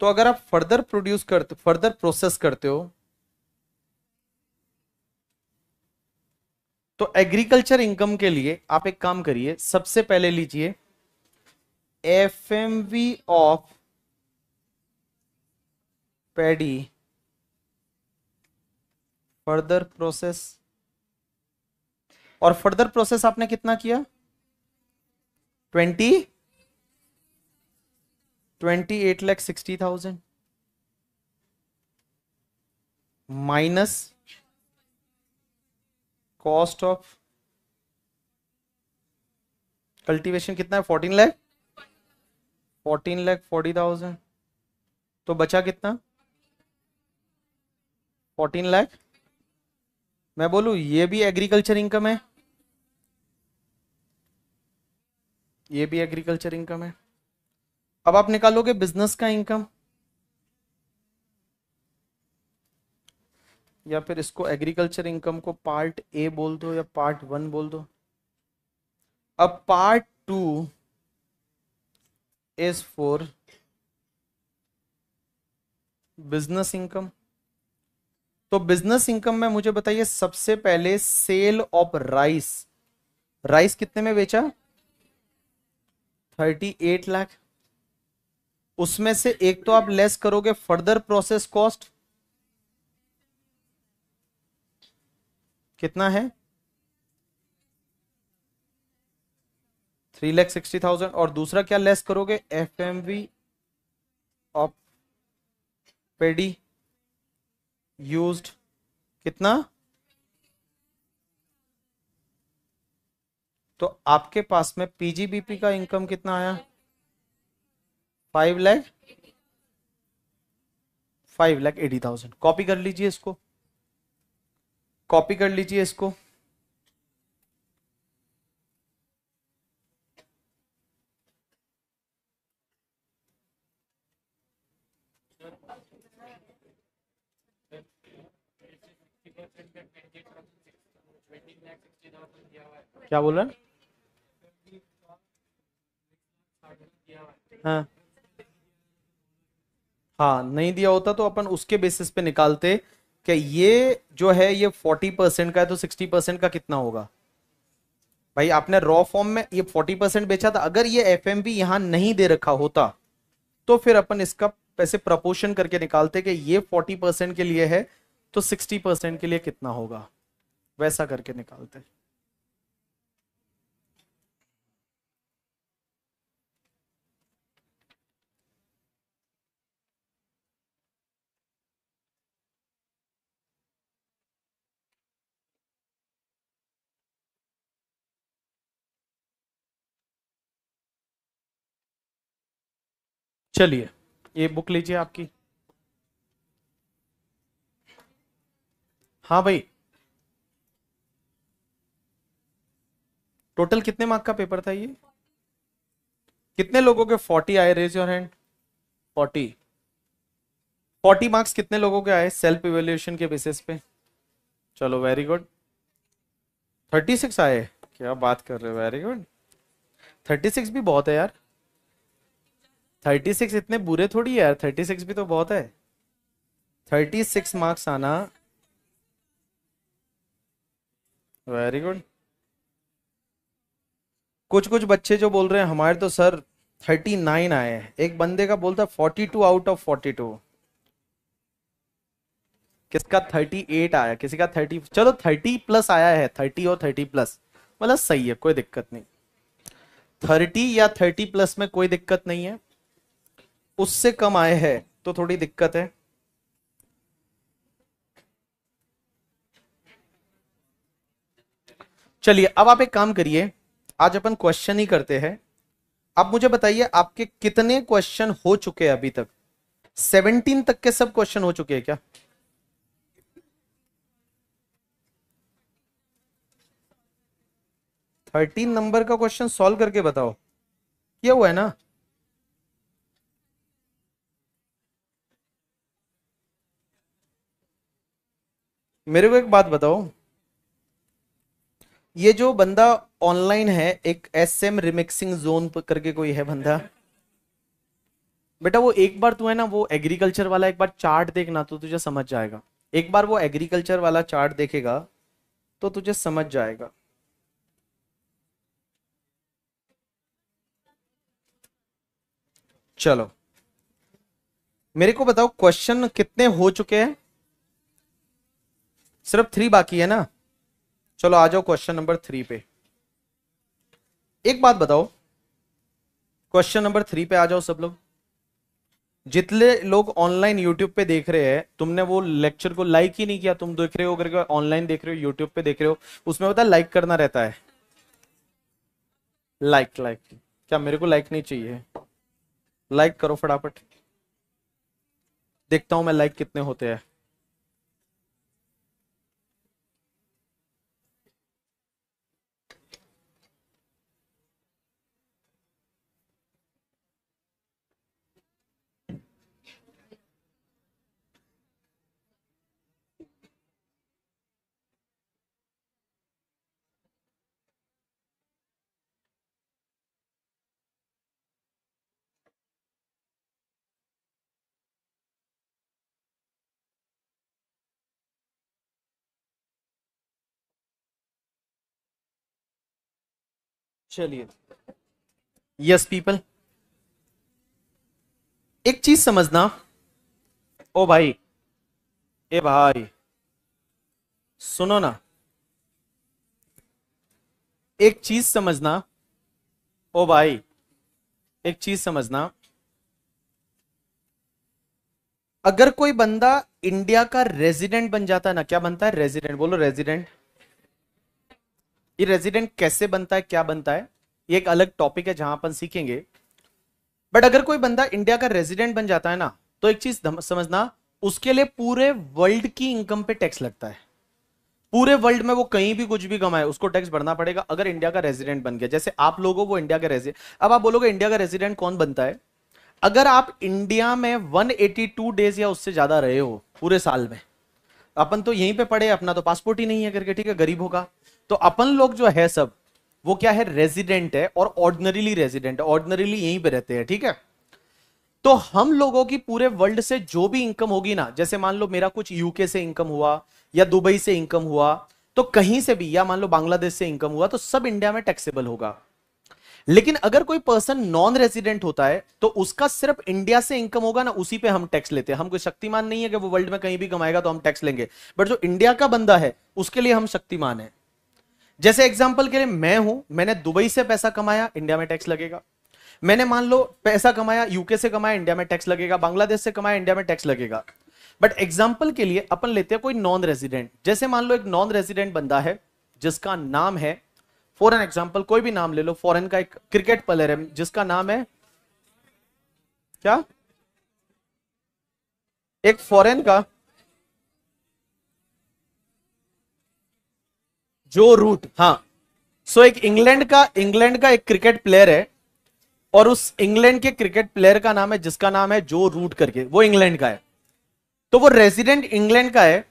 तो अगर आप फर्दर प्रोड्यूस करते फर्दर प्रोसेस करते हो तो एग्रीकल्चर इनकम के लिए आप एक काम करिए सबसे पहले लीजिए F M V of paddy further process और फर्दर प्रोसेस आपने कितना किया twenty twenty eight lakh sixty thousand minus cost of cultivation कितना है fourteen lakh fourteen lakh forty thousand तो बचा कितना फोर्टीन लैख मैं बोलू ये भी एग्रीकल्चर इनकम है ये भी एग्रीकल्चर इनकम है अब आप निकालोगे बिजनेस का इनकम या फिर इसको एग्रीकल्चर इनकम को पार्ट ए बोल दो या पार्ट वन बोल दो अब part two is for business income तो बिजनेस इनकम में मुझे बताइए सबसे पहले सेल ऑफ राइस राइस कितने में बेचा थर्टी एट लाख उसमें से एक तो आप लेस करोगे फर्दर प्रोसेस कॉस्ट कितना है थ्री लैख सिक्सटी थाउजेंड और दूसरा क्या लेस करोगे F M V of paddy used कितना तो आपके पास में पीजीबीपी का इनकम कितना आया five lakh five lakh eighty thousand copy कर लीजिए इसको कॉपी कर लीजिए इसको क्या बोल रहा हाँ हाँ नहीं दिया होता तो अपन उसके बेसिस पे निकालते कि ये जो है ये फोर्टी परसेंट का है तो सिक्सटी परसेंट का कितना होगा भाई आपने रॉ फॉर्म में ये फोर्टी परसेंट बेचा था अगर ये एफ एम बी यहाँ नहीं दे रखा होता तो फिर अपन इसका पैसे प्रपोशन करके निकालते कि ये फोर्टी परसेंट के लिए है तो सिक्सटी परसेंट के लिए कितना होगा वैसा करके निकालते हैं चलिए ये बुक लीजिए आपकी हाँ भाई टोटल कितने मार्क का पेपर था ये कितने लोगों के फोर्टी आए raise your hand forty forty marks कितने लोगों के आए सेल्फ इवेल्युएशन के बेसिस पे चलो वेरी गुड थर्टी सिक्स आए क्या बात कर रहे हो वेरी गुड थर्टी सिक्स भी बहुत है यार थर्टी सिक्स इतने बुरे थोड़ी यार थर्टी सिक्स भी तो बहुत है थर्टी सिक्स मार्क्स आना वेरी गुड कुछ कुछ बच्चे जो बोल रहे हैं हमारे तो सर थर्टी नाइन आए हैं एक बंदे का बोलता forty two out of forty two किसका थर्टी एट आया किसी का थर्टी चलो थर्टी प्लस आया है थर्टी और थर्टी प्लस मतलब सही है कोई दिक्कत नहीं थर्टी या थर्टी प्लस में कोई दिक्कत नहीं है उससे कम आए हैं तो थोड़ी दिक्कत है चलिए अब आप एक काम करिए आज अपन क्वेश्चन ही करते हैं आप मुझे बताइए आपके कितने क्वेश्चन हो चुके हैं अभी तक सेवनटीन तक के सब क्वेश्चन हो चुके हैं क्या थर्टीन नंबर का क्वेश्चन सॉल्व करके बताओ क्या हुआ है ना मेरे को एक बात बताओ ये जो बंदा ऑनलाइन है एक एस एम रिमिक्सिंग जोन करके कोई है बंदा बेटा वो एक बार तू है ना वो एग्रीकल्चर वाला एक बार चार्ट देखना तो तुझे समझ जाएगा एक बार वो एग्रीकल्चर वाला चार्ट देखेगा तो तुझे समझ जाएगा चलो मेरे को बताओ क्वेश्चन कितने हो चुके हैं सिर्फ थ्री बाकी है ना चलो आ जाओ क्वेश्चन नंबर थ्री पे एक बात बताओ क्वेश्चन नंबर थ्री पे आ जाओ सब लोग जितने लोग ऑनलाइन यूट्यूब पे देख रहे हैं तुमने वो लेक्चर को लाइक ही नहीं किया तुम देख रहे हो अगर ऑनलाइन देख रहे हो यूट्यूब पे देख रहे हो उसमें पता लाइक करना रहता है लाइक लाइक क्या मेरे को लाइक नहीं चाहिए लाइक करो फटाफट देखता हूं मैं लाइक कितने होते हैं चलिए यस पीपल एक चीज समझना ओ भाई ए भाई सुनो ना एक चीज समझना ओ भाई एक चीज समझना अगर कोई बंदा इंडिया का रेजिडेंट बन जाता है ना क्या बनता है रेजिडेंट बोलो रेजिडेंट ये रेजिडेंट कैसे बनता है क्या बनता है ये एक अलग टॉपिक है जहां अपन सीखेंगे बट अगर कोई बंदा इंडिया का रेजिडेंट बन जाता है ना तो एक चीज समझना उसके लिए पूरे वर्ल्ड की इनकम पे टैक्स लगता है पूरे वर्ल्ड में वो कहीं भी कुछ भी कमाए उसको टैक्स भरना पड़ेगा अगर इंडिया का रेजिडेंट बन गया जैसे आप लोगों वो इंडिया का रेजिडेंट अब आप बोलोगे इंडिया का रेजिडेंट कौन बनता है अगर आप इंडिया में 182 डेज या उससे ज्यादा रहे हो पूरे साल में अपन तो यहीं पे पड़े अपना तो पासपोर्ट ही नहीं है करके ठीक है गरीब होगा तो अपन लोग जो है सब वो क्या है रेजिडेंट है और ऑर्डनरीली रेजिडेंट है ऑर्डनरीली यहीं पे रहते हैं ठीक है तो हम लोगों की पूरे वर्ल्ड से जो भी इनकम होगी ना जैसे मान लो मेरा कुछ यूके से इनकम हुआ या दुबई से इनकम हुआ तो कहीं से भी या मान लो बांग्लादेश से इनकम हुआ तो सब इंडिया में टैक्सेबल होगा लेकिन अगर कोई पर्सन नॉन रेजिडेंट होता है तो उसका सिर्फ इंडिया से इनकम होगा ना उसी पे हम टैक्स लेते हैं हम कोई शक्तिमान नहीं है कि वो वर्ल्ड में कहीं भी कमाएगा तो हम टैक्स लेंगे बट जो इंडिया का बंदा है उसके लिए हम शक्तिमान है जैसे एग्जाम्पल के लिए मैं हूं मैंने दुबई से पैसा कमाया इंडिया में टैक्स लगेगा मैंने मान लो पैसा कमाया यूके से कमाया इंडिया में टैक्स लगेगा बांग्लादेश से कमाया इंडिया में टैक्स लगेगा बट एग्जाम्पल के लिए अपन लेते हैं कोई नॉन रेजिडेंट जैसे मान लो एक नॉन रेजिडेंट बंदा है जिसका नाम है फॉर एन एग्जाम्पल कोई भी नाम ले लो फॉरन का एक क्रिकेट प्लेयर है जिसका नाम है क्या एक फॉरेन का जो रूट हाँ सो so, एक इंग्लैंड का इंग्लैंड का एक क्रिकेट प्लेयर है और उस इंग्लैंड के क्रिकेट प्लेयर का नाम है जिसका नाम है जो रूट करके वो इंग्लैंड का है तो वो रेजिडेंट इंग्लैंड का है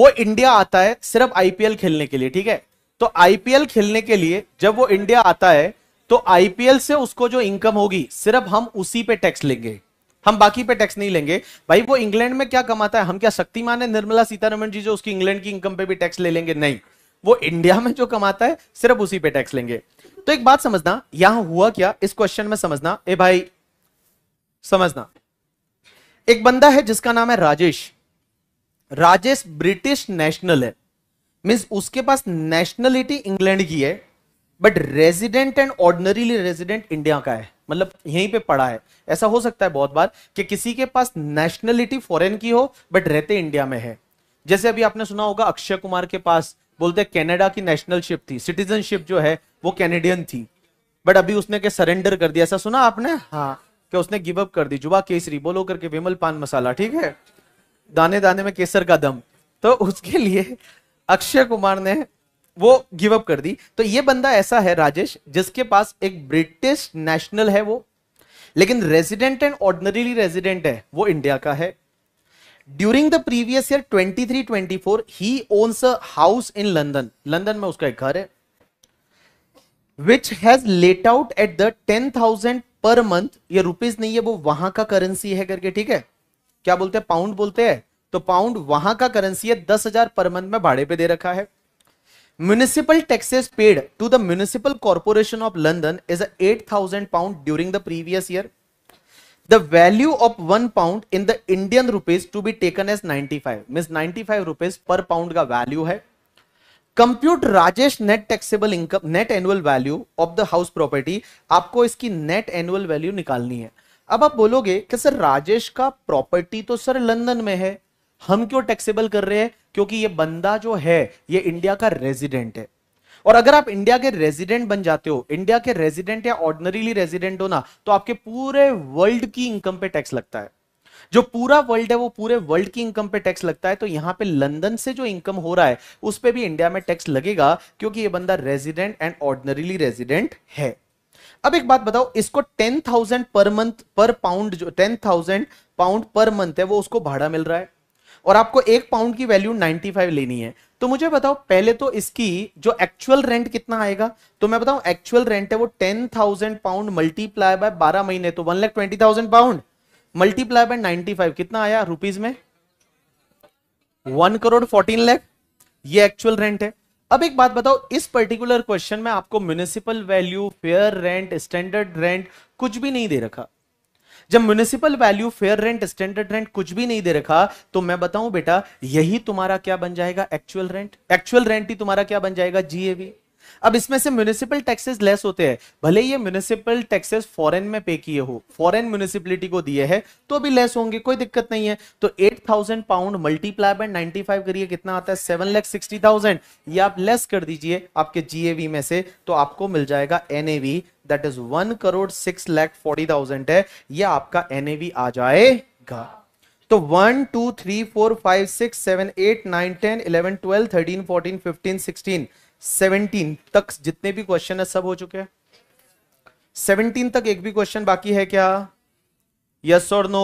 वो इंडिया आता है सिर्फ आईपीएल खेलने के लिए ठीक है तो आईपीएल खेलने के लिए जब वो इंडिया आता है तो आईपीएल से उसको जो इनकम होगी सिर्फ हम उसी पे टैक्स लेंगे हम बाकी पे टैक्स नहीं लेंगे भाई वो इंग्लैंड में क्या कमाता है हम क्या शक्तिमान है निर्मला सीतारमन जी जो उसकी इंग्लैंड की इनकम पे भी टैक्स ले लेंगे नहीं वो इंडिया में जो कमाता है सिर्फ उसी पे टैक्स लेंगे तो एक बात समझना यहां हुआ क्या इस क्वेश्चन में समझना ए भाई समझना एक बंदा है जिसका नाम है राजेश राजेश ब्रिटिश नेशनल है मीन्स उसके पास नेशनलिटी इंग्लैंड की है but resident and ordinarily resident India का है मतलब यहीं पे पड़ा है ऐसा हो सकता है बहुत बार कि किसी के पास नेशनलिटी फॉरेन की हो बट रहते इंडिया में है जैसे अभी आपने सुना होगा अक्षय कुमार के पास बोलते कनाडा की नेशनलशिप थी सिटीजनशिप जो है वो कैनेडियन थी बट अभी उसने के सरेंडर कर दिया ऐसा सुना आपने हाँ कि उसने गिव अप कर दी जुबा केसरी बोलो करके विमल पान मसाला ठीक है दाने दाने में केसर का दम तो उसके लिए अक्षय कुमार ने वो गिव अप कर दी तो ये बंदा ऐसा है राजेश जिसके पास एक ब्रिटिश नेशनल है वो लेकिन रेजिडेंट एंड ऑर्डनरीली रेजिडेंट है वो इंडिया का है during the previous year 23 24 he owns a house in London London में उसका एक घर है which has let out at the ten thousand per month ये रुपीज नहीं है वो वहां का करेंसी है करके ठीक है क्या बोलते हैं पाउंड बोलते हैं तो पाउंड वहां का करेंसी है दस हजार पर मंथ में भाड़े पे दे रखा है municipal taxes paid to the municipal corporation of London is eight thousand pound during the previous year value of one pound in the Indian rupees to be taken as ninety five mean ninety five rupees per pound का value है compute Rajesh net taxable income net annual value of the house property आपको इसकी net annual value निकालनी है अब आप बोलोगे कि सर राजेश का प्रॉपर्टी तो सर लंदन में है हम क्यों टैक्सेबल कर रहे हैं क्योंकि ये बंदा जो है ये इंडिया का रेजिडेंट है और अगर आप इंडिया के रेजिडेंट बन जाते हो इंडिया के रेजिडेंट या ऑर्डनरीली रेजिडेंट हो ना तो आपके पूरे वर्ल्ड की इनकम पे टैक्स लगता है जो पूरा वर्ल्ड है वो पूरे वर्ल्ड की इनकम पे टैक्स लगता है तो यहां पे लंदन से जो इनकम हो रहा है उस पर भी इंडिया में टैक्स लगेगा क्योंकि ये बंदा रेजिडेंट एंड ऑर्डनरीली रेजिडेंट है अब एक बात बताओ इसको ten thousand per month per pound जो ten thousand pound per month है वो उसको भाड़ा मिल रहा है और आपको एक पाउंड की वैल्यू 95 लेनी है तो मुझे बताओ पहले तो इसकी जो एक्चुअल रेंट कितना आएगा तो मैं बताऊं एक्चुअल रेंट है वो 10,000 पाउंड मल्टीप्लाई बाय 12 महीने तो थाउजेंड पाउंड मल्टीप्लाई बाय 95 कितना आया रुपीज में वन करोड़ फोर्टीन लैख ये एक्चुअल रेंट है अब एक बात बताओ इस पर्टिकुलर क्वेश्चन में आपको municipal value fair rent standard rent कुछ भी नहीं दे रखा जब municipal value fair rent standard rent कुछ भी नहीं दे रखा तो मैं बताऊं बेटा यही तुम्हारा क्या बन जाएगा एक्चुअल रेंट एक्चुअल रेंट ही तुम्हारा क्या बन जाएगा जीएवी अब इसमें से म्यूनिसिपल टैक्सेस लेस होते हैं भले ये म्यूनिसिपल टैक्सेस फॉरेन में पे किए हो फॉरेन म्यूनिसिपलिटी को दिए हैं तो अभी लेस होंगे कोई दिक्कत नहीं है तो eight thousand pound multiply by ninety five करिए कितना आता है सेवन लैख सिक्सटी थाउजेंड ये आप लेस कर दीजिए आपके जीएवी में से तो आपको मिल जाएगा NAV that is one crore six lakh forty thousand है यह आपका एनएवी आ जाएगा तो one two three four five six seven eight nine ten eleven twelve thirteen fourteen fifteen sixteen seventeen तक जितने भी क्वेश्चन है सब हो चुके हैं सेवनटीन तक एक भी क्वेश्चन बाकी है क्या यस और नो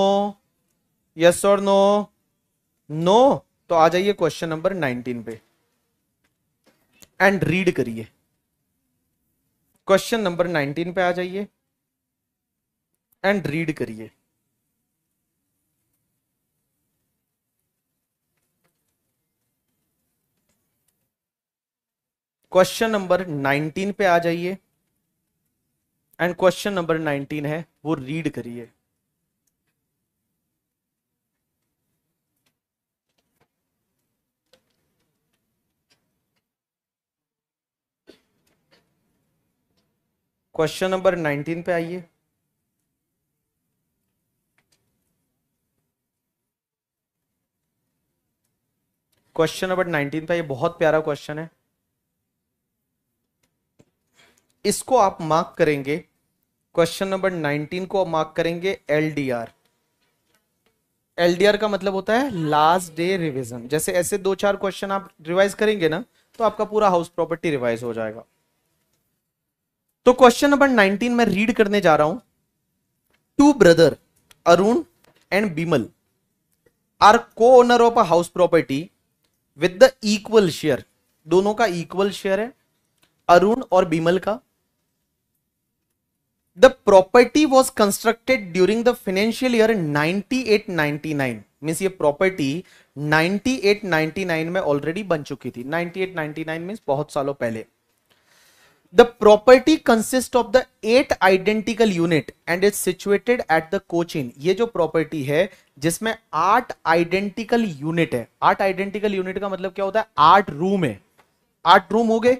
यस और नो नो तो आ जाइए क्वेश्चन नंबर नाइनटीन पे एंड रीड करिए क्वेश्चन नंबर नाइनटीन पे आ जाइए एंड रीड करिए क्वेश्चन नंबर 19 पे आ जाइए एंड क्वेश्चन नंबर 19 है वो रीड करिए क्वेश्चन नंबर 19 पे आइए क्वेश्चन नंबर 19 पे ये बहुत प्यारा क्वेश्चन है इसको आप मार्क करेंगे क्वेश्चन नंबर 19 को आप मार्क करेंगे एलडीआर एलडीआर का मतलब होता है लास्ट डे रिवीजन जैसे ऐसे दो चार क्वेश्चन आप रिवाइज करेंगे ना तो आपका पूरा हाउस प्रॉपर्टी रिवाइज हो जाएगा तो क्वेश्चन नंबर 19 मैं रीड करने जा रहा हूं to brother Arun and Bimal are co-owner of a house property with the equal share दोनों का इक्वल शेयर है अरुण और बीमल का property was constructed during the financial year ninety eight 98-99 means ये प्रॉपर्टी नाइनटी नाइन में ऑलरेडी बन चुकी थी नाइनटी 98 नाइन मीन्स बहुत सालों पहले the property consist of the eight identical unit and is situated at the Cochin ये जो प्रॉपर्टी है जिसमें आठ आइडेंटिकल यूनिट है आठ आइडेंटिकल यूनिट का मतलब क्या होता है आठ रूम है आठ रूम हो गए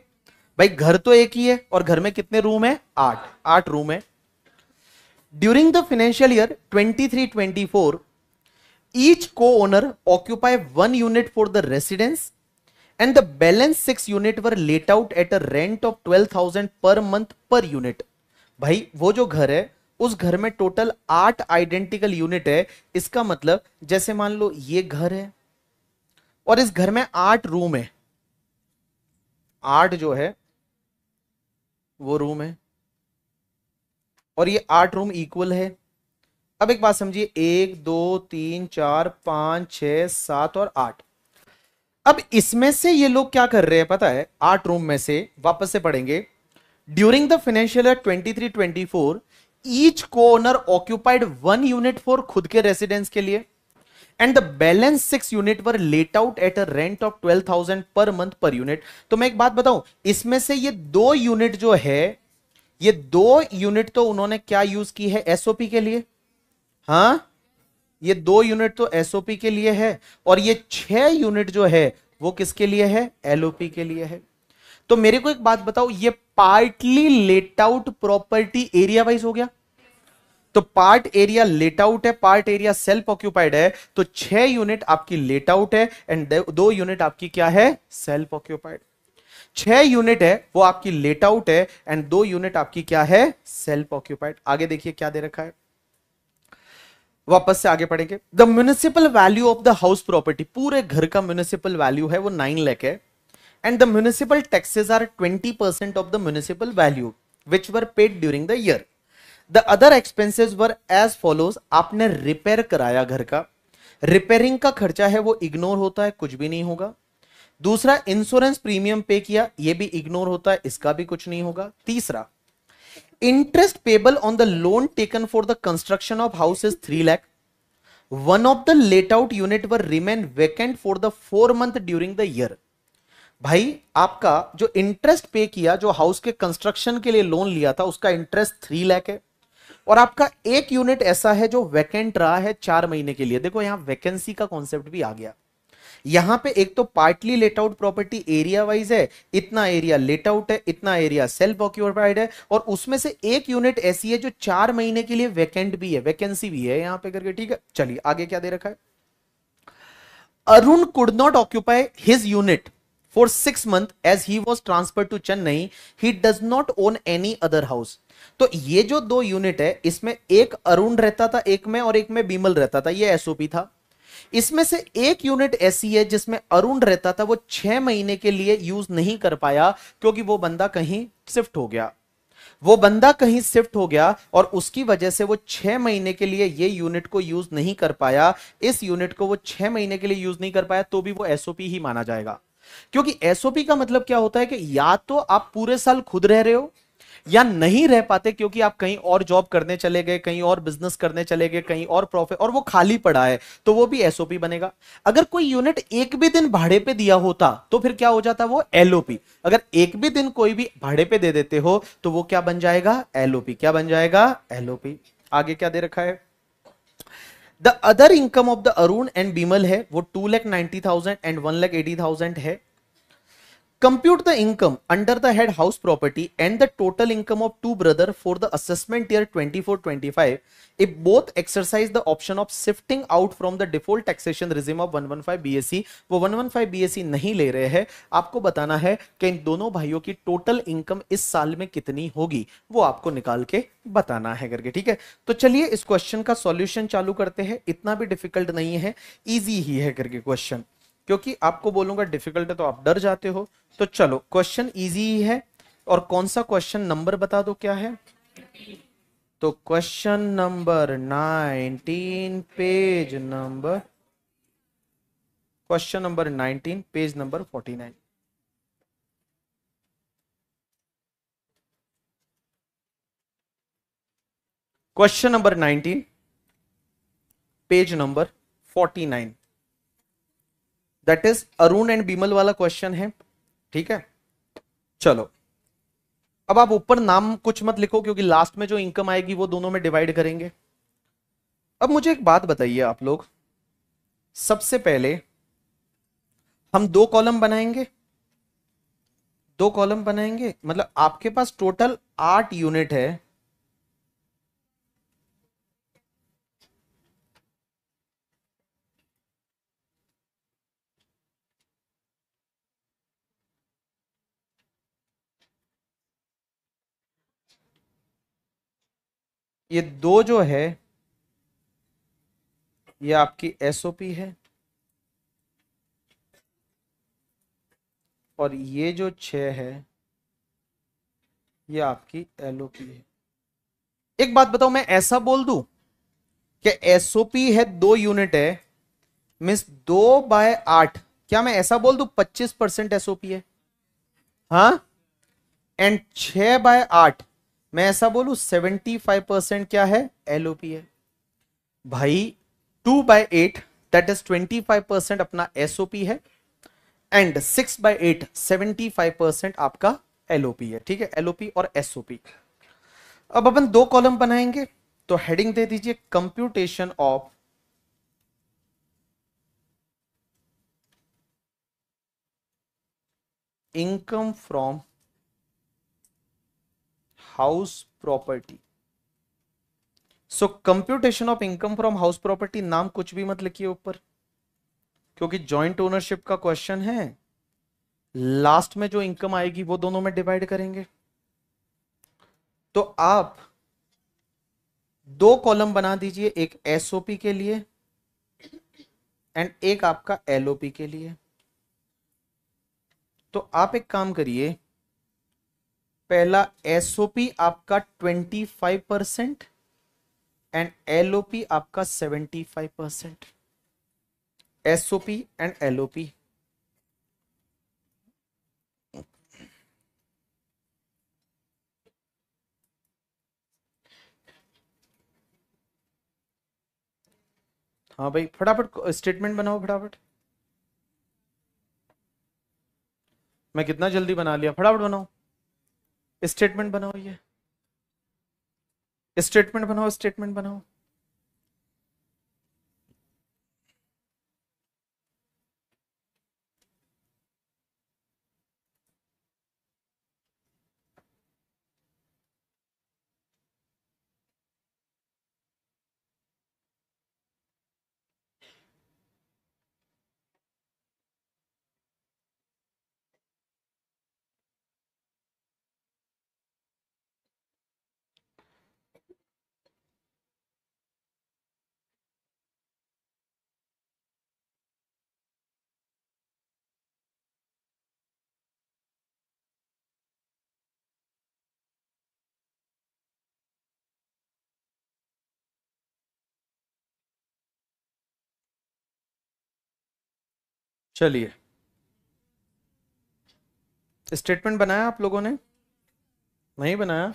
भाई घर तो एक ही है और घर में कितने रूम है आठ आठ रूम है during the financial year twenty three twenty four each co-owner occupy one unit for the residence and the balance six unit were let out at a rent of twelve thousand per month per unit भाई वो जो घर है उस घर में total आठ identical unit है इसका मतलब जैसे मान लो ये घर है और इस घर में आठ रूम है आठ जो है वो रूम है और ये आठ रूम इक्वल है अब एक बात समझिए एक दो तीन चार पांच छ सात और आठ अब इसमें से ये लोग क्या कर रहे हैं पता है आठ रूम में से वापस से पढ़ेंगे during the financial year twenty three twenty four each co-owner occupied one unit for खुद के रेसिडेंस के लिए and the balance six unit were let out at a rent of twelve thousand per month per unit तो मैं एक बात बताऊं इसमें से ये दो यूनिट जो है ये दो यूनिट तो उन्होंने क्या यूज की है एसओपी के लिए हा ये दो यूनिट तो एसओपी के लिए है और ये छह यूनिट जो है वो किसके लिए है एलओपी के लिए है तो मेरे को एक बात बताओ ये partly let out property area wise हो गया तो पार्ट एरिया लेट आउट है पार्ट एरिया सेल्फ ऑक्यूपाइड है तो छह यूनिट आपकी लेट आउट है एंड दो यूनिट आपकी क्या है सेल्फ ऑक्यूपाइड छह यूनिट है वो आपकी लेट आउट है एंड दो यूनिट आपकी क्या है सेल्फ ऑक्यूपाइड आगे देखिए क्या दे रखा है वापस से आगे पढ़ेंगे the municipal value of the house property पूरे घर का म्यूनिसिपल वैल्यू है वो नाइन लैख है and the municipal taxes are twenty percent of the municipal value which were paid during the year the other expenses were as follows आपने repair कराया घर का रिपेयरिंग का खर्चा है वो इग्नोर होता है कुछ भी नहीं होगा दूसरा इंश्योरेंस प्रीमियम पे किया ये भी इग्नोर होता है इसका भी कुछ नहीं होगा तीसरा interest payable on the loan taken for the construction of house is three lakh one of the let out unit were remain vacant for the four month during the year भाई आपका जो इंटरेस्ट पे किया जो हाउस के construction के लिए loan लिया था उसका इंटरेस्ट थ्री लैख है और आपका एक यूनिट ऐसा है जो वैकेंट रहा है चार महीने के लिए देखो यहां वैकेंसी का कॉन्सेप्ट भी आ गया यहां पे एक तो partly let out property area wise है इतना एरिया लेट आउट है इतना एरिया सेल्फ ऑक्यूपाइड है और उसमें से एक यूनिट ऐसी है जो चार महीने के लिए वैकेंट भी है वैकेंसी भी है यहां पे करके ठीक है चलिए आगे क्या दे रखा है Arun could not occupy his unit for six month as he was transfer to Chennai he does not own any other house तो ये जो दो यूनिट है इसमें एक अरुण रहता था एक में और एक में बीमल रहता था ये एसओपी था इसमें से एक यूनिट ऐसी है जिसमें अरुण रहता था वो छह महीने के लिए यूज नहीं कर पाया क्योंकि वो बंदा कहीं शिफ्ट हो गया वो बंदा कहीं शिफ्ट हो गया और उसकी वजह से वो छह महीने के लिए ये यूनिट को यूज नहीं कर पाया इस यूनिट को वो छह महीने के लिए यूज नहीं कर पाया तो भी वो एसओपी ही माना जाएगा क्योंकि एसओपी का मतलब क्या होता है कि या तो आप पूरे साल खुद रह रहे हो या नहीं रह पाते क्योंकि आप कहीं और जॉब करने चले गए कहीं और बिजनेस करने चले गए कहीं और प्रॉफिट और वो खाली पड़ा है तो वो भी एसओपी बनेगा अगर कोई यूनिट एक भी दिन भाड़े पे दिया होता तो फिर क्या हो जाता वो एलओपी अगर एक भी दिन कोई भी भाड़े पे दे देते हो तो वो क्या बन जाएगा एलओपी क्या बन जाएगा एलओपी आगे क्या दे रखा है the other income of the Arun and Bimal है वो two lakh ninety thousand and one lakh eighty thousand है Compute the income under the head house property and the total income of two brother for the assessment year 24-25 if both exercise the option of shifting out from the default taxation regime of 115 BSE वो 115 BSE नहीं ले रहे हैं आपको बताना है कि इन दोनों भाइयों की टोटल इनकम इस साल में कितनी होगी वो आपको निकाल के बताना है करके ठीक है तो चलिए इस क्वेश्चन का सॉल्यूशन चालू करते हैं इतना भी डिफिकल्ट नहीं है इजी ही है करके क्वेश्चन क्योंकि आपको बोलूंगा डिफिकल्ट है तो आप डर जाते हो तो चलो क्वेश्चन इजी ही है और कौन सा क्वेश्चन नंबर बता दो क्या है तो question number nineteen page number question number nineteen page number forty nine question number nineteen page number forty nine that is Arun and Bimal वाला क्वेश्चन है ठीक है चलो अब आप ऊपर नाम कुछ मत लिखो क्योंकि लास्ट में जो इनकम आएगी वो दोनों में डिवाइड करेंगे अब मुझे एक बात बताइए आप लोग सबसे पहले हम दो कॉलम बनाएंगे दो कॉलम बनाएंगे मतलब आपके पास टोटल आठ यूनिट है ये दो जो है ये आपकी एसओपी है और ये जो छ है ये आपकी एलओपी है एक बात बताओ मैं ऐसा बोल दू कि एसओपी है दो यूनिट है मीन्स दो बाय आठ क्या मैं ऐसा बोल दू पच्चीस परसेंट एसओपी है हा एंड छ बाय आठ मैं ऐसा बोलू सेवेंटी फाइव परसेंट क्या है एल है भाई two by eight that is twenty five percent अपना एस है and six by eight seventy five percent आपका एल है ठीक है एल और एस अब अपन दो कॉलम बनाएंगे तो हेडिंग दे दीजिए computation of income from house property so computation of income from house property नाम कुछ भी मत लिखिए ऊपर क्योंकि जॉइंट ओनरशिप का क्वेश्चन है लास्ट में जो इनकम आएगी वो दोनों में डिवाइड करेंगे तो आप दो कॉलम बना दीजिए एक एसओपी के लिए एंड एक आपका एलओपी के लिए तो आप एक काम करिए पहला एसओपी आपका 25 परसेंट एंड एलओपी आपका 75 परसेंट एसओपी एंड एलओपी हाँ भाई फटाफट स्टेटमेंट बनाओ फटाफट मैं कितना जल्दी बना लिया फटाफट बनाओ स्टेटमेंट बनाओ ये स्टेटमेंट बनाओ स्टेटमेंट बनाओ चलिए स्टेटमेंट बनाया आप लोगों ने नहीं बनाया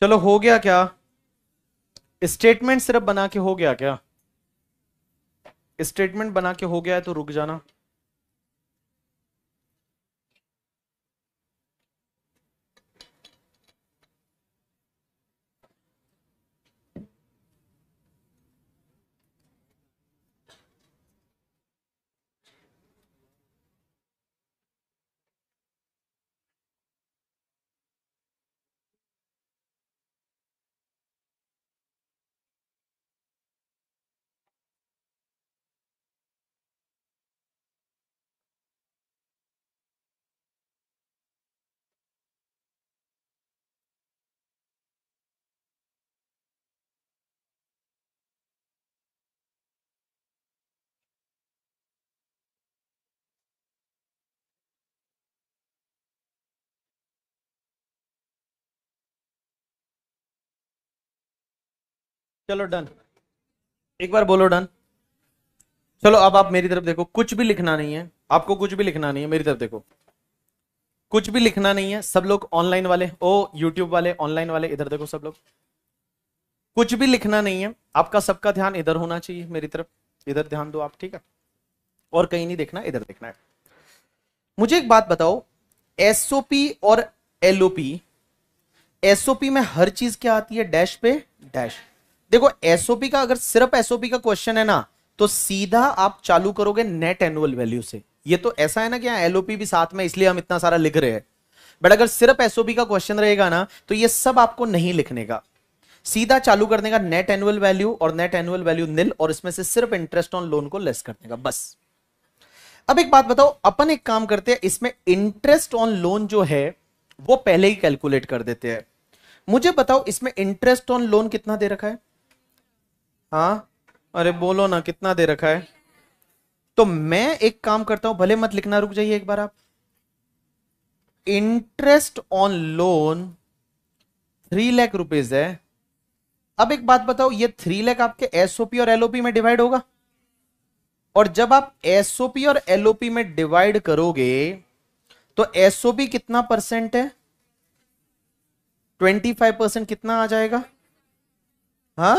चलो हो गया क्या स्टेटमेंट सिर्फ बना के हो गया क्या स्टेटमेंट बना के हो गया है तो रुक जाना चलो डन एक बार बोलो डन चलो अब आप मेरी तरफ देखो कुछ भी लिखना नहीं है आपको कुछ भी लिखना नहीं है मेरी तरफ देखो कुछ भी लिखना नहीं है सब लोग ऑनलाइन वाले ओ यूट्यूब वाले ऑनलाइन वाले इधर देखो सब लोग कुछ भी लिखना नहीं है आपका सबका ध्यान इधर होना चाहिए मेरी तरफ इधर ध्यान दो आप ठीक है और कहीं नहीं देखना इधर देखना है मुझे एक बात बताओ एसओपी और एलओपी एसओपी में हर चीज क्या आती है डैश पे डैश देखो एसओपी का अगर सिर्फ एसओपी का क्वेश्चन है ना तो सीधा आप चालू करोगे नेट एनुअल वैल्यू से ये तो ऐसा है ना कि एलओपी भी साथ में इसलिए हम इतना सारा लिख रहे हैं बट अगर सिर्फ एसओपी का क्वेश्चन रहेगा ना तो ये सब आपको नहीं लिखने का सीधा चालू करने का नेट एनुअल वैल्यू और नेट एनुअल वैल्यू निल और इसमें से सिर्फ इंटरेस्ट ऑन लोन को लेस करने का बस अब एक बात बताओ अपन एक काम करते हैं इसमें इंटरेस्ट ऑन लोन जो है वो पहले ही कैलकुलेट कर देते हैं मुझे बताओ इसमें इंटरेस्ट ऑन लोन कितना दे रखा है हाँ अरे बोलो ना कितना दे रखा है तो मैं एक काम करता हूं भले मत लिखना रुक जाइए एक बार आप interest on loan three lakh rupees है अब एक बात बताओ ये थ्री लैख आपके एसओपी और एलओपी में डिवाइड होगा और जब आप एसओपी और एलओपी में डिवाइड करोगे तो एसओपी कितना परसेंट है ट्वेंटी फाइव परसेंट कितना आ जाएगा हाँ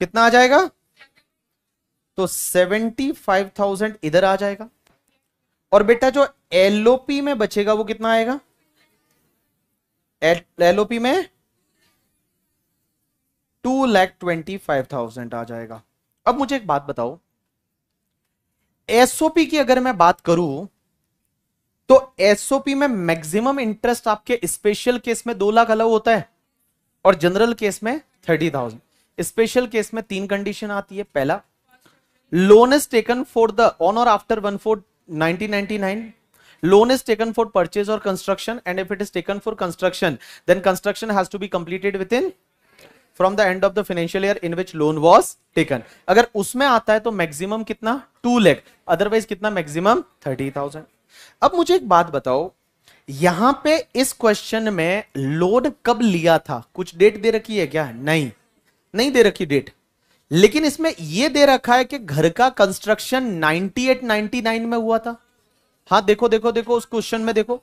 कितना आ जाएगा तो सेवेंटी फाइव थाउजेंड इधर आ जाएगा और बेटा जो एलओपी में बचेगा वो कितना आएगा एलओपी में two lakh twenty five thousand आ जाएगा अब मुझे एक बात बताओ एसओपी की अगर मैं बात करूं तो एसओपी में मैक्सिमम इंटरेस्ट आपके स्पेशल केस में दो लाख अलाउ होता है और जनरल केस में थर्टी थाउजेंड स्पेशल केस में तीन कंडीशन आती है पहला loan is taken for the on और after one four loan is taken for purchase और construction and if it is taken for construction then construction has be completed within from the end of the financial year in which loan was taken अगर उसमें आता है तो maximum कितना two lakh otherwise कितना maximum thirty thousand अब मुझे एक बात बताओ यहां पे इस क्वेश्चन में लोन कब लिया था कुछ डेट दे रखी है क्या नहीं नहीं दे रखी डेट लेकिन इसमें यह दे रखा है कि घर का कंस्ट्रक्शन 98 99 में हुआ था हाँ देखो देखो देखो उस क्वेश्चन में देखो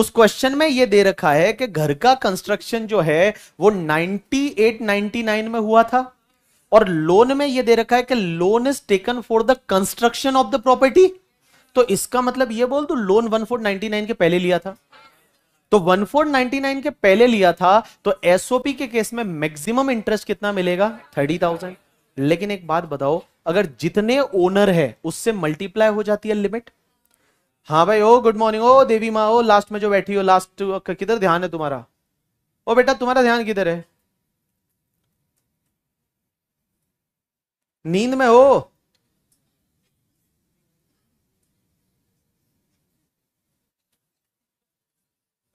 उस क्वेश्चन में यह दे रखा है कि घर का कंस्ट्रक्शन जो है वो 98 99 में हुआ था और लोन में यह दे रखा है कि loan is taken for the construction of the property तो इसका मतलब यह बोल दो लोन वन फोर नाइन के पहले लिया था तो वन फोर नाइनटी नाइन के पहले लिया था तो एसओपी के केस में मैक्सिमम इंटरेस्ट कितना मिलेगा थर्टी थाउजेंड लेकिन एक बात बताओ अगर जितने ओनर है उससे मल्टीप्लाई हो जाती है लिमिट हाँ भाई ओ गुड मॉर्निंग ओ देवी माँ ओ लास्ट में जो बैठी हो लास्ट किधर ध्यान है तुम्हारा ओ बेटा तुम्हारा ध्यान किधर है नींद में हो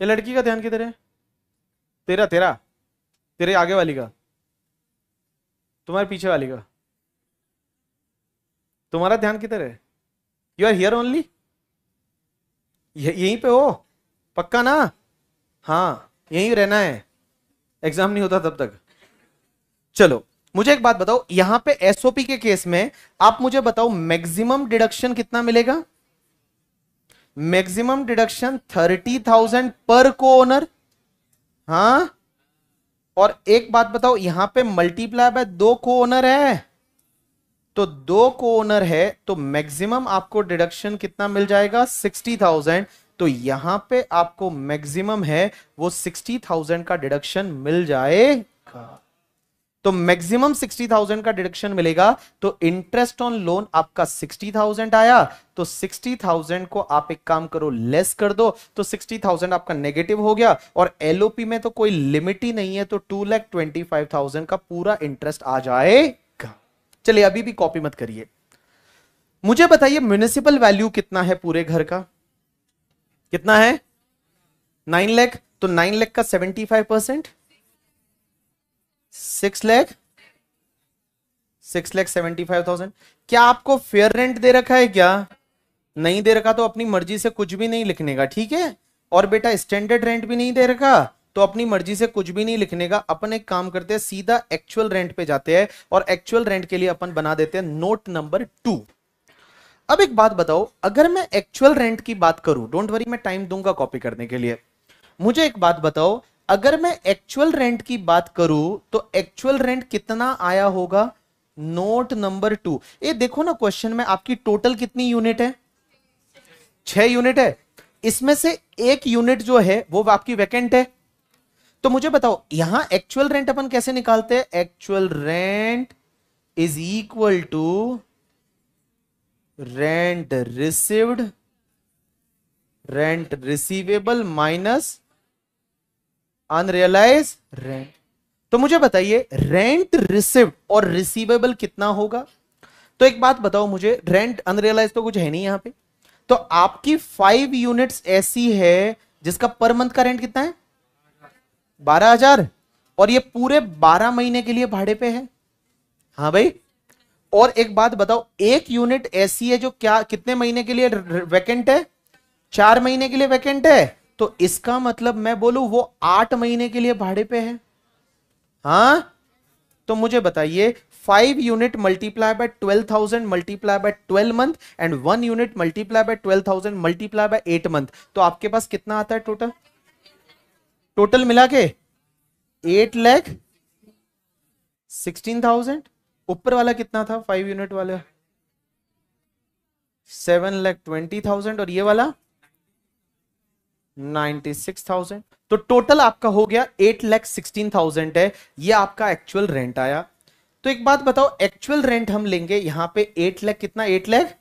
ये लड़की का ध्यान किधर है तेरा तेरा तेरे आगे वाली का तुम्हारे पीछे वाली का तुम्हारा ध्यान किधर है यू आर हियर ओनली यहीं पे हो पक्का ना हाँ यहीं रहना है एग्जाम नहीं होता तब तक चलो मुझे एक बात बताओ यहां पे एसओपी के केस में आप मुझे बताओ मैक्सिमम डिडक्शन कितना मिलेगा मैक्सिमम डिडक्शन थर्टी थाउजेंड पर को ओनर हा और एक बात बताओ यहां पे मल्टीप्लाई बाय दो को ओनर है तो दो को ओनर है तो मैक्सिमम आपको डिडक्शन कितना मिल जाएगा सिक्सटी थाउजेंड तो यहां पे आपको मैक्सिमम है वो सिक्सटी थाउजेंड का डिडक्शन मिल जाएगा तो मैक्सिमम सिक्सटी थाउजेंड का डिडक्शन मिलेगा तो इंटरेस्ट ऑन लोन आपका सिक्सटी थाउजेंड आया तो सिक्सटी थाउजेंड को आप एक काम करो लेस कर दो तो सिक्सटी थाउजेंड आपका नेगेटिव हो गया और एलओपी में तो कोई लिमिट ही नहीं है तो two lakh twenty five thousand का पूरा इंटरेस्ट आ जाएगा चलिए अभी भी कॉपी मत करिए मुझे बताइए म्यूनिसिपल वैल्यू कितना है पूरे घर का कितना है नाइन लैख तो नाइन लैख का seventy five percent six lakh six lakh seventy five thousand क्या आपको फेयर रेंट दे रखा है क्या नहीं दे रखा तो अपनी मर्जी से कुछ भी नहीं लिखने का ठीक है और बेटा स्टैंडर्ड रेंट भी नहीं दे रखा तो अपनी मर्जी से कुछ भी नहीं लिखने का अपन एक काम करते हैं सीधा एक्चुअल रेंट पे जाते हैं और एक्चुअल रेंट के लिए अपन बना देते हैं नोट नंबर टू अब एक बात बताओ अगर मैं एक्चुअल रेंट की बात करूं डोंट वरी मैं टाइम दूंगा कॉपी करने के लिए मुझे एक बात बताओ अगर मैं एक्चुअल रेंट की बात करूं तो एक्चुअल रेंट कितना आया होगा नोट नंबर टू ये देखो ना क्वेश्चन में आपकी टोटल कितनी यूनिट है छह यूनिट है इसमें से एक यूनिट जो है वो आपकी वैकेंट है तो मुझे बताओ यहां एक्चुअल रेंट अपन कैसे निकालते हैं actual rent is equal to rent received rent receivable minus unrealise rent तो मुझे बताइए रेंट रिसिव्ड और रिसीवेबल कितना होगा तो एक बात बताओ मुझे रेंट अनरियलाइज तो कुछ है नहीं यहां पे तो आपकी फाइव यूनिट्स ऐसी है जिसका पर मंथ का रेंट कितना है बारह हजार और ये पूरे बारह महीने के लिए भाड़े पे है हाँ भाई और एक बात बताओ एक यूनिट ऐसी है जो क्या कितने महीने के लिए वैकेंट है चार महीने के लिए वैकेंट है तो इसका मतलब मैं बोलू वो आठ महीने के लिए भाड़े पे है हा तो मुझे बताइए five unit multiply by twelve thousand multiply by twelve month and one unit multiply by twelve thousand multiply by eight month तो आपके पास कितना आता है टोटल टोटल मिला के एट लैख सिक्सटीन थाउजेंड ऊपर वाला कितना था फाइव यूनिट वाला सेवन लैख ट्वेंटी थाउजेंड और ये वाला 96,000 तो टोटल आपका हो गया एट लैख सिक्सटीन थाउजेंड है ये आपका एक्चुअल रेंट आया तो एक बात बताओ एक्चुअल रेंट हम लेंगे यहाँ पे एट लैख कितना एट लैख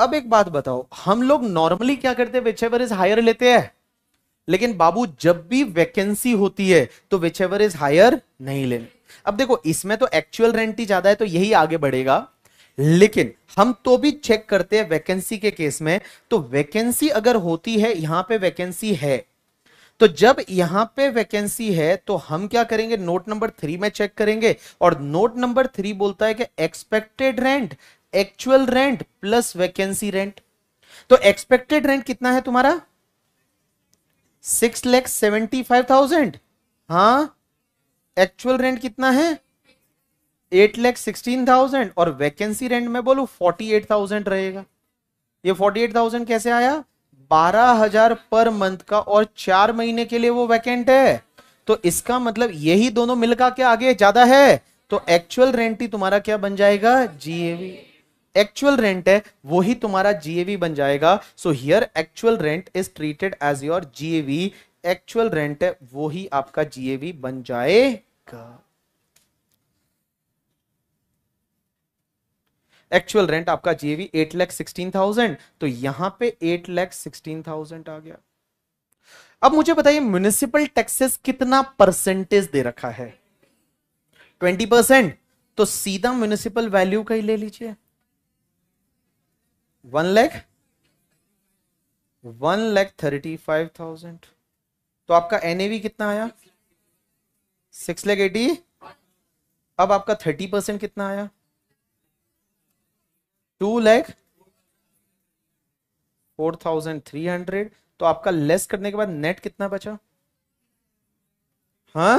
अब एक बात बताओ हम लोग नॉर्मली क्या करते हैं विचेवर इज हायर लेते हैं लेकिन बाबू जब भी वैकेंसी होती है तो विचेवर इज हायर नहीं लेने अब देखो इसमें तो एक्चुअल रेंट ही ज्यादा है तो यही आगे बढ़ेगा लेकिन हम तो भी चेक करते हैं वैकेंसी के केस में तो वैकेंसी अगर होती है यहां पे वैकेंसी है तो जब यहां पे वैकेंसी है तो हम क्या करेंगे नोट नंबर थ्री में चेक करेंगे और नोट नंबर थ्री बोलता है कि expected rent actual rent plus vacancy rent तो एक्सपेक्टेड रेंट कितना है तुम्हारा six lakh seventy five thousand हाँ एक्चुअल रेंट कितना है एट लैख सिक्सटीन थाउजेंड और वैकेंसी रेंट में बोलू फोर्टी एट थाउजेंड रहेगा ये फोर्टी एट थाउजेंड कैसे आया बारह हजार पर मंथ का और चार महीने के लिए वो वैकेंट है तो इसका मतलब यही दोनों मिलकर क्या आगे ज्यादा है तो एक्चुअल रेंट ही तुम्हारा क्या बन जाएगा जीएवी एक्चुअल रेंट है वो ही तुम्हारा जीएवी बन जाएगा so here actual rent is treated as your GAV actual rent है वो ही आपका जीएवी बन जाएगा एक्चुअल रेंट आपका GAV eight lakh sixteen thousand तो यहां पे एट लैख सिक्सटीन थाउजेंड आ गया अब मुझे बताइए म्यूनिसिपल टैक्सेस कितना परसेंटेज दे रखा है ट्वेंटी परसेंट तो सीधा म्यूनिसिपल वैल्यू का ही ले लीजिए one lakh one lakh thirty five thousand तो आपका एनएवी कितना आया सिक्स लैख एटी अब आपका थर्टी परसेंट कितना आया two lakh four thousand three hundred तो आपका लेस करने के बाद नेट कितना बचा हाँ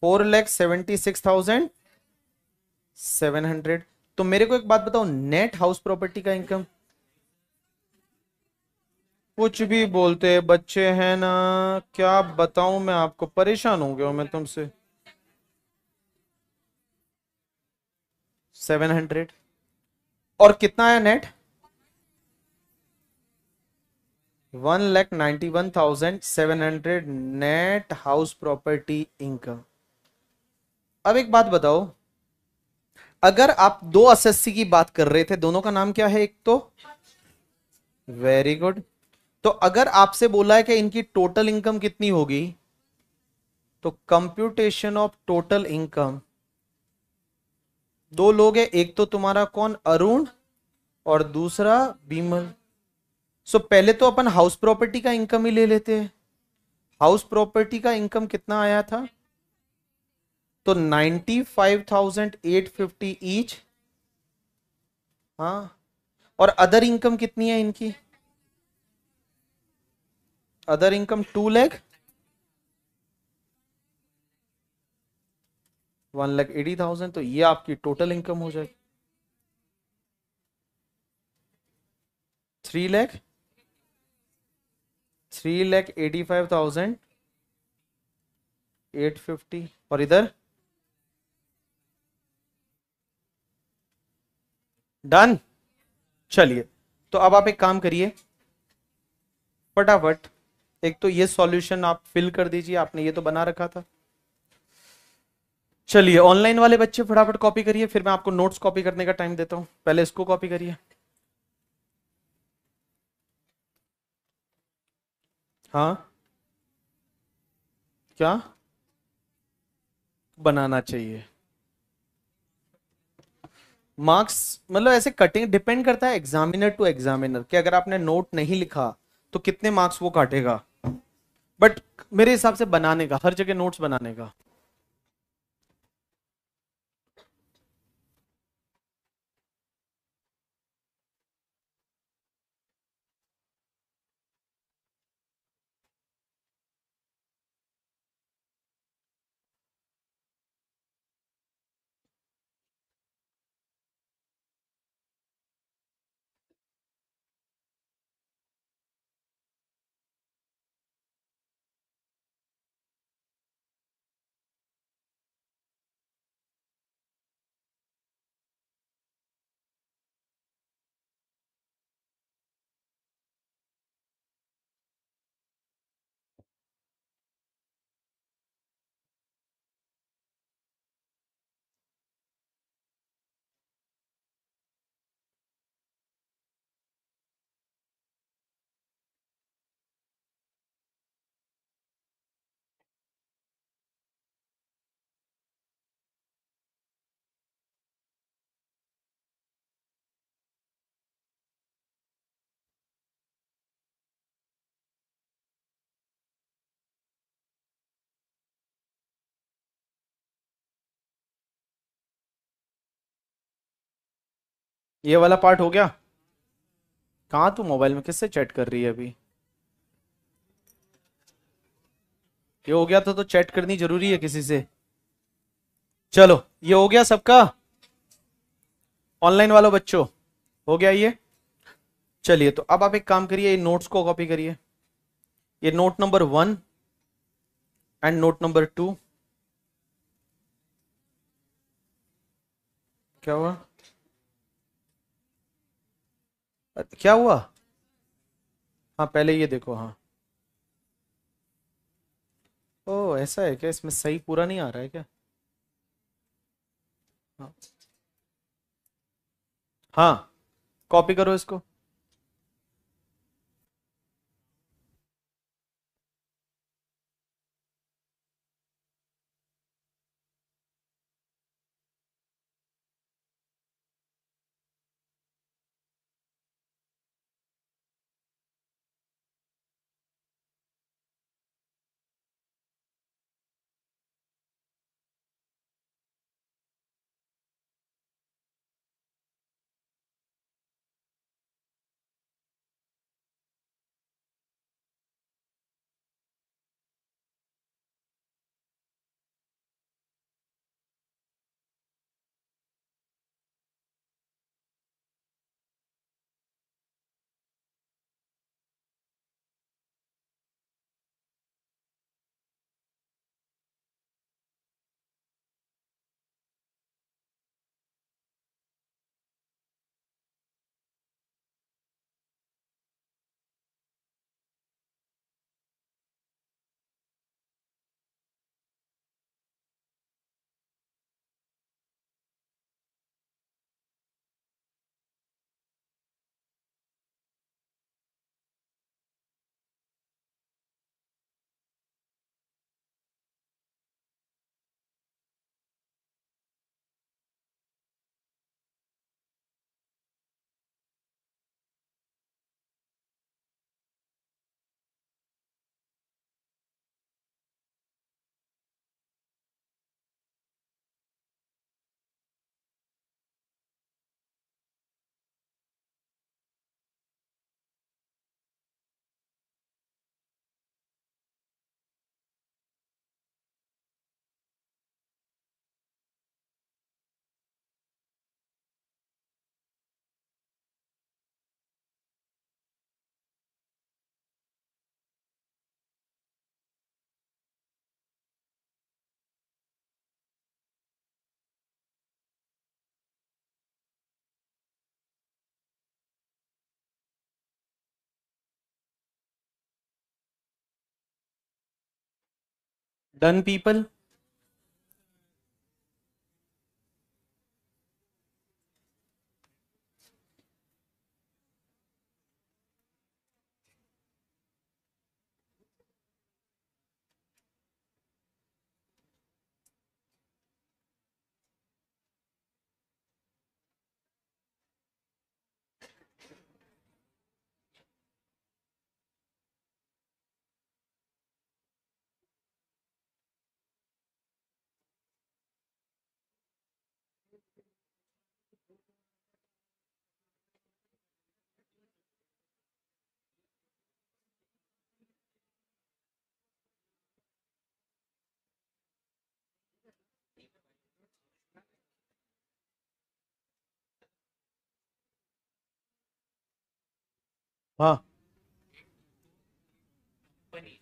four lakh seventy six thousand seven hundred तो मेरे को एक बात बताओ नेट हाउस प्रॉपर्टी का इनकम कुछ भी बोलते बच्चे हैं ना क्या बताऊं मैं आपको परेशान हो गया हूं मैं तुमसे सेवन हंड्रेड और कितना है net one lakh ninety one thousand seven hundred net house property income अब एक बात बताओ अगर आप दो असेसी की बात कर रहे थे दोनों का नाम क्या है एक तो वेरी गुड तो अगर आपसे बोला है कि इनकी टोटल इनकम कितनी होगी तो कंप्यूटेशन ऑफ टोटल इनकम दो लोग है एक तो तुम्हारा कौन अरुण और दूसरा बीमल सो पहले तो अपन हाउस प्रॉपर्टी का इनकम ही ले लेते हैं हाउस प्रॉपर्टी का इनकम कितना आया था तो ninety five thousand eight fifty each हाँ और अदर इनकम कितनी है इनकी other income two lakh one lakh eighty thousand तो ये आपकी टोटल इनकम हो जाएगी three lakh three lakh eighty five thousand eight fifty और इधर डन चलिए तो अब आप एक काम करिए फटाफट एक तो ये सॉल्यूशन आप फिल कर दीजिए आपने ये तो बना रखा था चलिए ऑनलाइन वाले बच्चे फटाफट कॉपी करिए फिर मैं आपको नोट्स कॉपी करने का टाइम देता हूं पहले इसको कॉपी करिए हाँ क्या बनाना चाहिए मार्क्स मतलब ऐसे कटिंग डिपेंड करता है एग्जामिनर टू एग्जामिनर कि अगर आपने नोट नहीं लिखा तो कितने मार्क्स वो काटेगा बट मेरे हिसाब से बनाने का हर जगह नोट्स बनाने का ये वाला पार्ट हो गया कहाँ तू मोबाइल में किससे चैट कर रही है अभी ये हो गया तो तो चैट करनी जरूरी है किसी से चलो ये हो गया सबका ऑनलाइन वालों बच्चों हो गया ये चलिए तो अब आप एक काम करिए ये नोट्स को कॉपी करिए ये note number one and note number two क्या हुआ क्या हुआ हाँ पहले ये देखो हाँ ओ ऐसा है क्या इसमें सही पूरा नहीं आ रहा है क्या हाँ हाँ कॉपी करो इसको done people हाँ और एक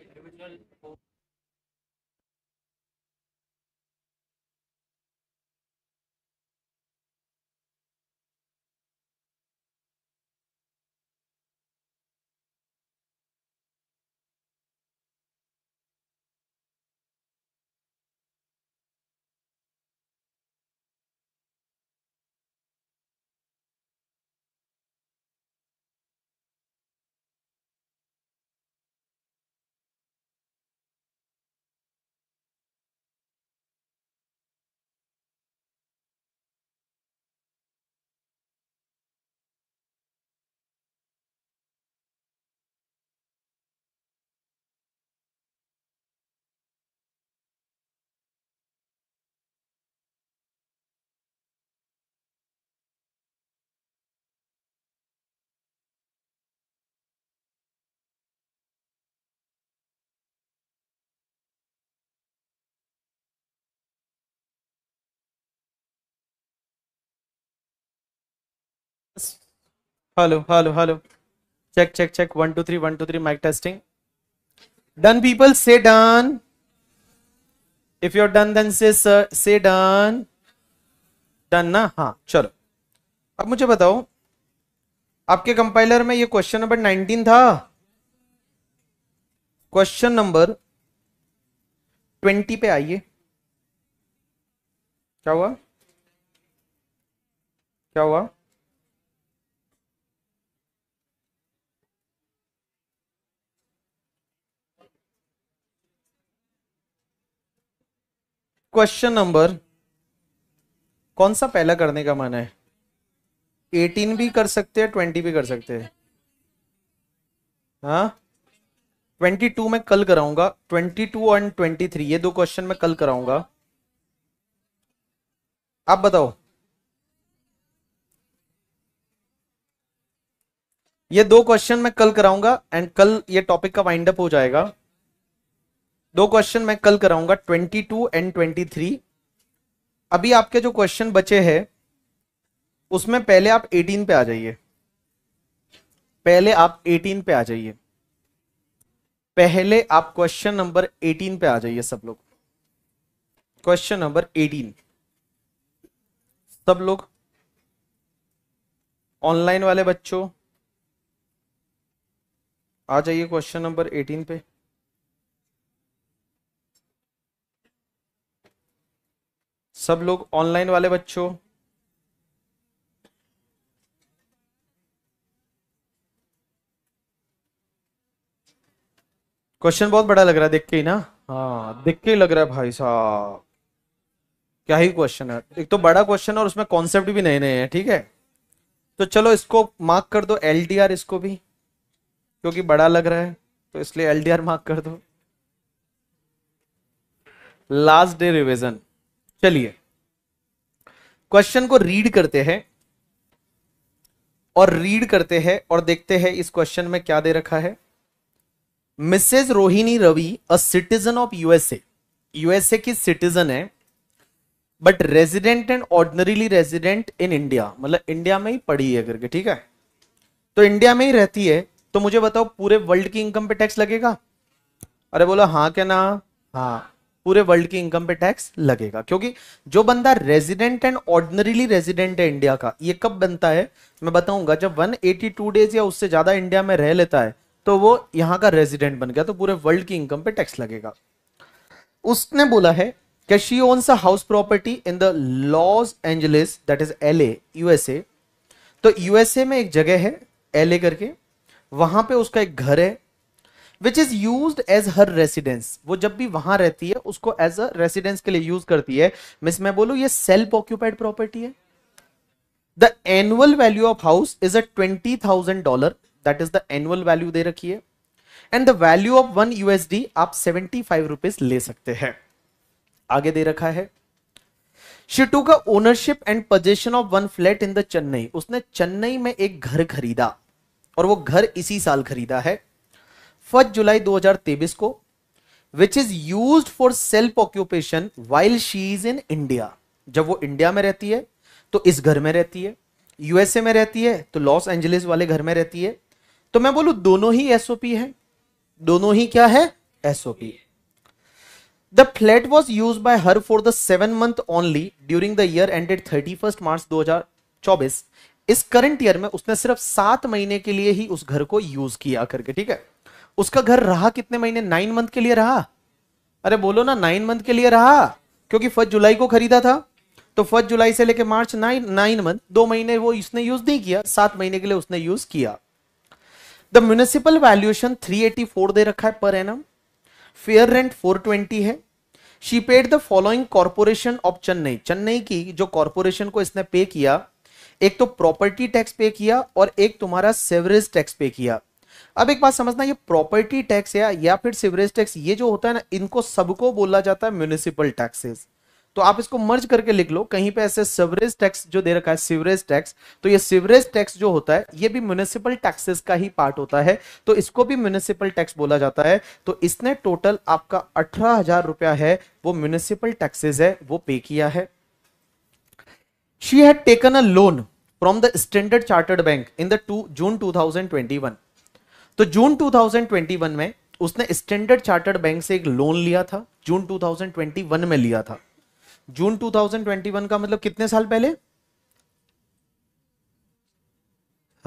इंडिविजुअल को hello hello hello check check check one two three one two three mike testing done people say done if you're done then say sir, say done ना हाँ चलो अब मुझे बताओ आपके कंपाइलर में ये क्वेश्चन नंबर नाइनटीन था क्वेश्चन नंबर ट्वेंटी पे आइए क्या हुआ क्या हुआ क्वेश्चन नंबर कौन सा पहला करने का मन है एटीन भी कर सकते हैं ट्वेंटी भी कर सकते हैं हाँ ट्वेंटी टू में कल कराऊंगा twenty two and twenty three ये दो क्वेश्चन में कल कराऊंगा आप बताओ ये दो क्वेश्चन मैं कल कराऊंगा एंड कल ये टॉपिक का वाइंड अप हो जाएगा दो क्वेश्चन मैं कल कराऊंगा twenty two and twenty three अभी आपके जो क्वेश्चन बचे हैं उसमें पहले आप एटीन पे आ जाइए पहले आप एटीन पे आ जाइए पहले आप क्वेश्चन नंबर एटीन पे आ जाइए सब लोग क्वेश्चन नंबर एटीन सब लोग ऑनलाइन वाले बच्चों आ जाइए क्वेश्चन नंबर एटीन पे सब लोग ऑनलाइन वाले बच्चों क्वेश्चन बहुत बड़ा लग रहा है देख के ही ना हाँ देख के ही लग रहा है भाई साहब क्या ही क्वेश्चन है एक तो बड़ा क्वेश्चन है और उसमें कॉन्सेप्ट भी नए नए हैं ठीक है तो चलो इसको मार्क कर दो एल इसको भी क्योंकि बड़ा लग रहा है तो इसलिए एल मार्क कर दो लास्ट डे रिविजन चलिए क्वेश्चन को रीड करते हैं और रीड करते हैं और देखते हैं इस क्वेश्चन में क्या दे रखा है Mrs Rohini Ravi a citizen of USA USA की सिटीजन है but resident and ordinarily resident in India मतलब इंडिया में ही पढ़ी है करके ठीक है तो इंडिया में ही रहती है तो मुझे बताओ पूरे वर्ल्ड की इनकम पे टैक्स लगेगा अरे बोला हाँ क्या ना हाँ पूरे वर्ल्ड की इनकम पे टैक्स लगेगा क्योंकि जो बंदा रेजिडेंट एंड ऑर्डनरीली रेजिडेंट है इंडिया का ये कब बनता है मैं बताऊंगा जब 182 डेज या उससे ज्यादा इंडिया में रह लेता है तो वो यहां का रेजिडेंट बन गया तो पूरे वर्ल्ड की इनकम पे टैक्स लगेगा उसने बोला है कि she owns a house property in the Los Angeles that is L USA तो यूएसए में एक जगह है एल करके वहां पे उसका एक घर है which is use as her residence वो जब भी वहां रहती है उसको एज अ रेसिडेंस के लिए यूज करती है मिस मैं बोलू ये सेल्फ ऑक्यूपाइड प्रॉपर्टी है the annual value of house is a twenty thousand dollar that is the annual value दे रखी है and the value of one USD आप सेवेंटी फाइव रुपीज ले सकते हैं आगे दे रखा है शिटू का ownership and possession of one flat in the Chennai उसने चेन्नई में एक घर खरीदा और वो घर इसी साल खरीदा है फर्स्ट जुलाई 2023 को which is use for self occupation while she is in India जब वो इंडिया में रहती है तो इस घर में रहती है यूएसए में रहती है तो लॉस एंजलिस वाले घर में रहती है तो मैं बोलू दोनों ही एसओपी है दोनों ही क्या है SOP the flat was use by her for the seven month only during the year ended thirty first March दो हजार चौबीस इस करंट ईयर में उसने सिर्फ सात महीने के लिए ही उस घर को यूज किया करके ठीक है उसका घर रहा कितने महीने नाइन मंथ के लिए रहा अरे बोलो ना नाइन मंथ के लिए रहा क्योंकि फर्स्ट जुलाई को खरीदा था तो फर्स्ट जुलाई से लेकर मार्च नाइन नाइन मंथ दो महीने वो इसने यूज नहीं किया सात महीने के लिए उसने यूज किया द म्यूनिसिपल वैल्यूएशन 384 दे रखा है पर एम फेयर रेंट 420 है she paid the following corporation of Chennai Chennai की जो कॉरपोरेशन को इसने पे किया एक तो प्रॉपर्टी टैक्स पे किया और एक तुम्हारा सेवरेज टैक्स पे किया अब एक बात समझना ये प्रॉपर्टी टैक्स या या फिर सिवरेज टैक्स ये जो होता है ना इनको सबको बोला जाता है म्यूनिसिपल टैक्सेस तो आप इसको मर्ज करके लिख लो कहीं पे ऐसे सिवरेज टैक्स जो दे रखा है सिवरेज टैक्स तो ये सिवरेज टैक्स जो होता है ये भी म्यूनिसिपल टैक्सेस का ही पार्ट होता है तो इसको भी म्यूनिसिपल टैक्स बोला जाता है तो इसने टोटल आपका अठारह हजार रुपया है वो म्यूनिसिपल टैक्सेस है वो पे किया है she had taken a loan from the Standard Chartered bank in the two June two thousand twenty one तो जून 2021 में उसने स्टैंडर्ड चार्टर्ड बैंक से एक लोन लिया था जून 2021 में लिया था जून 2021 का मतलब कितने साल पहले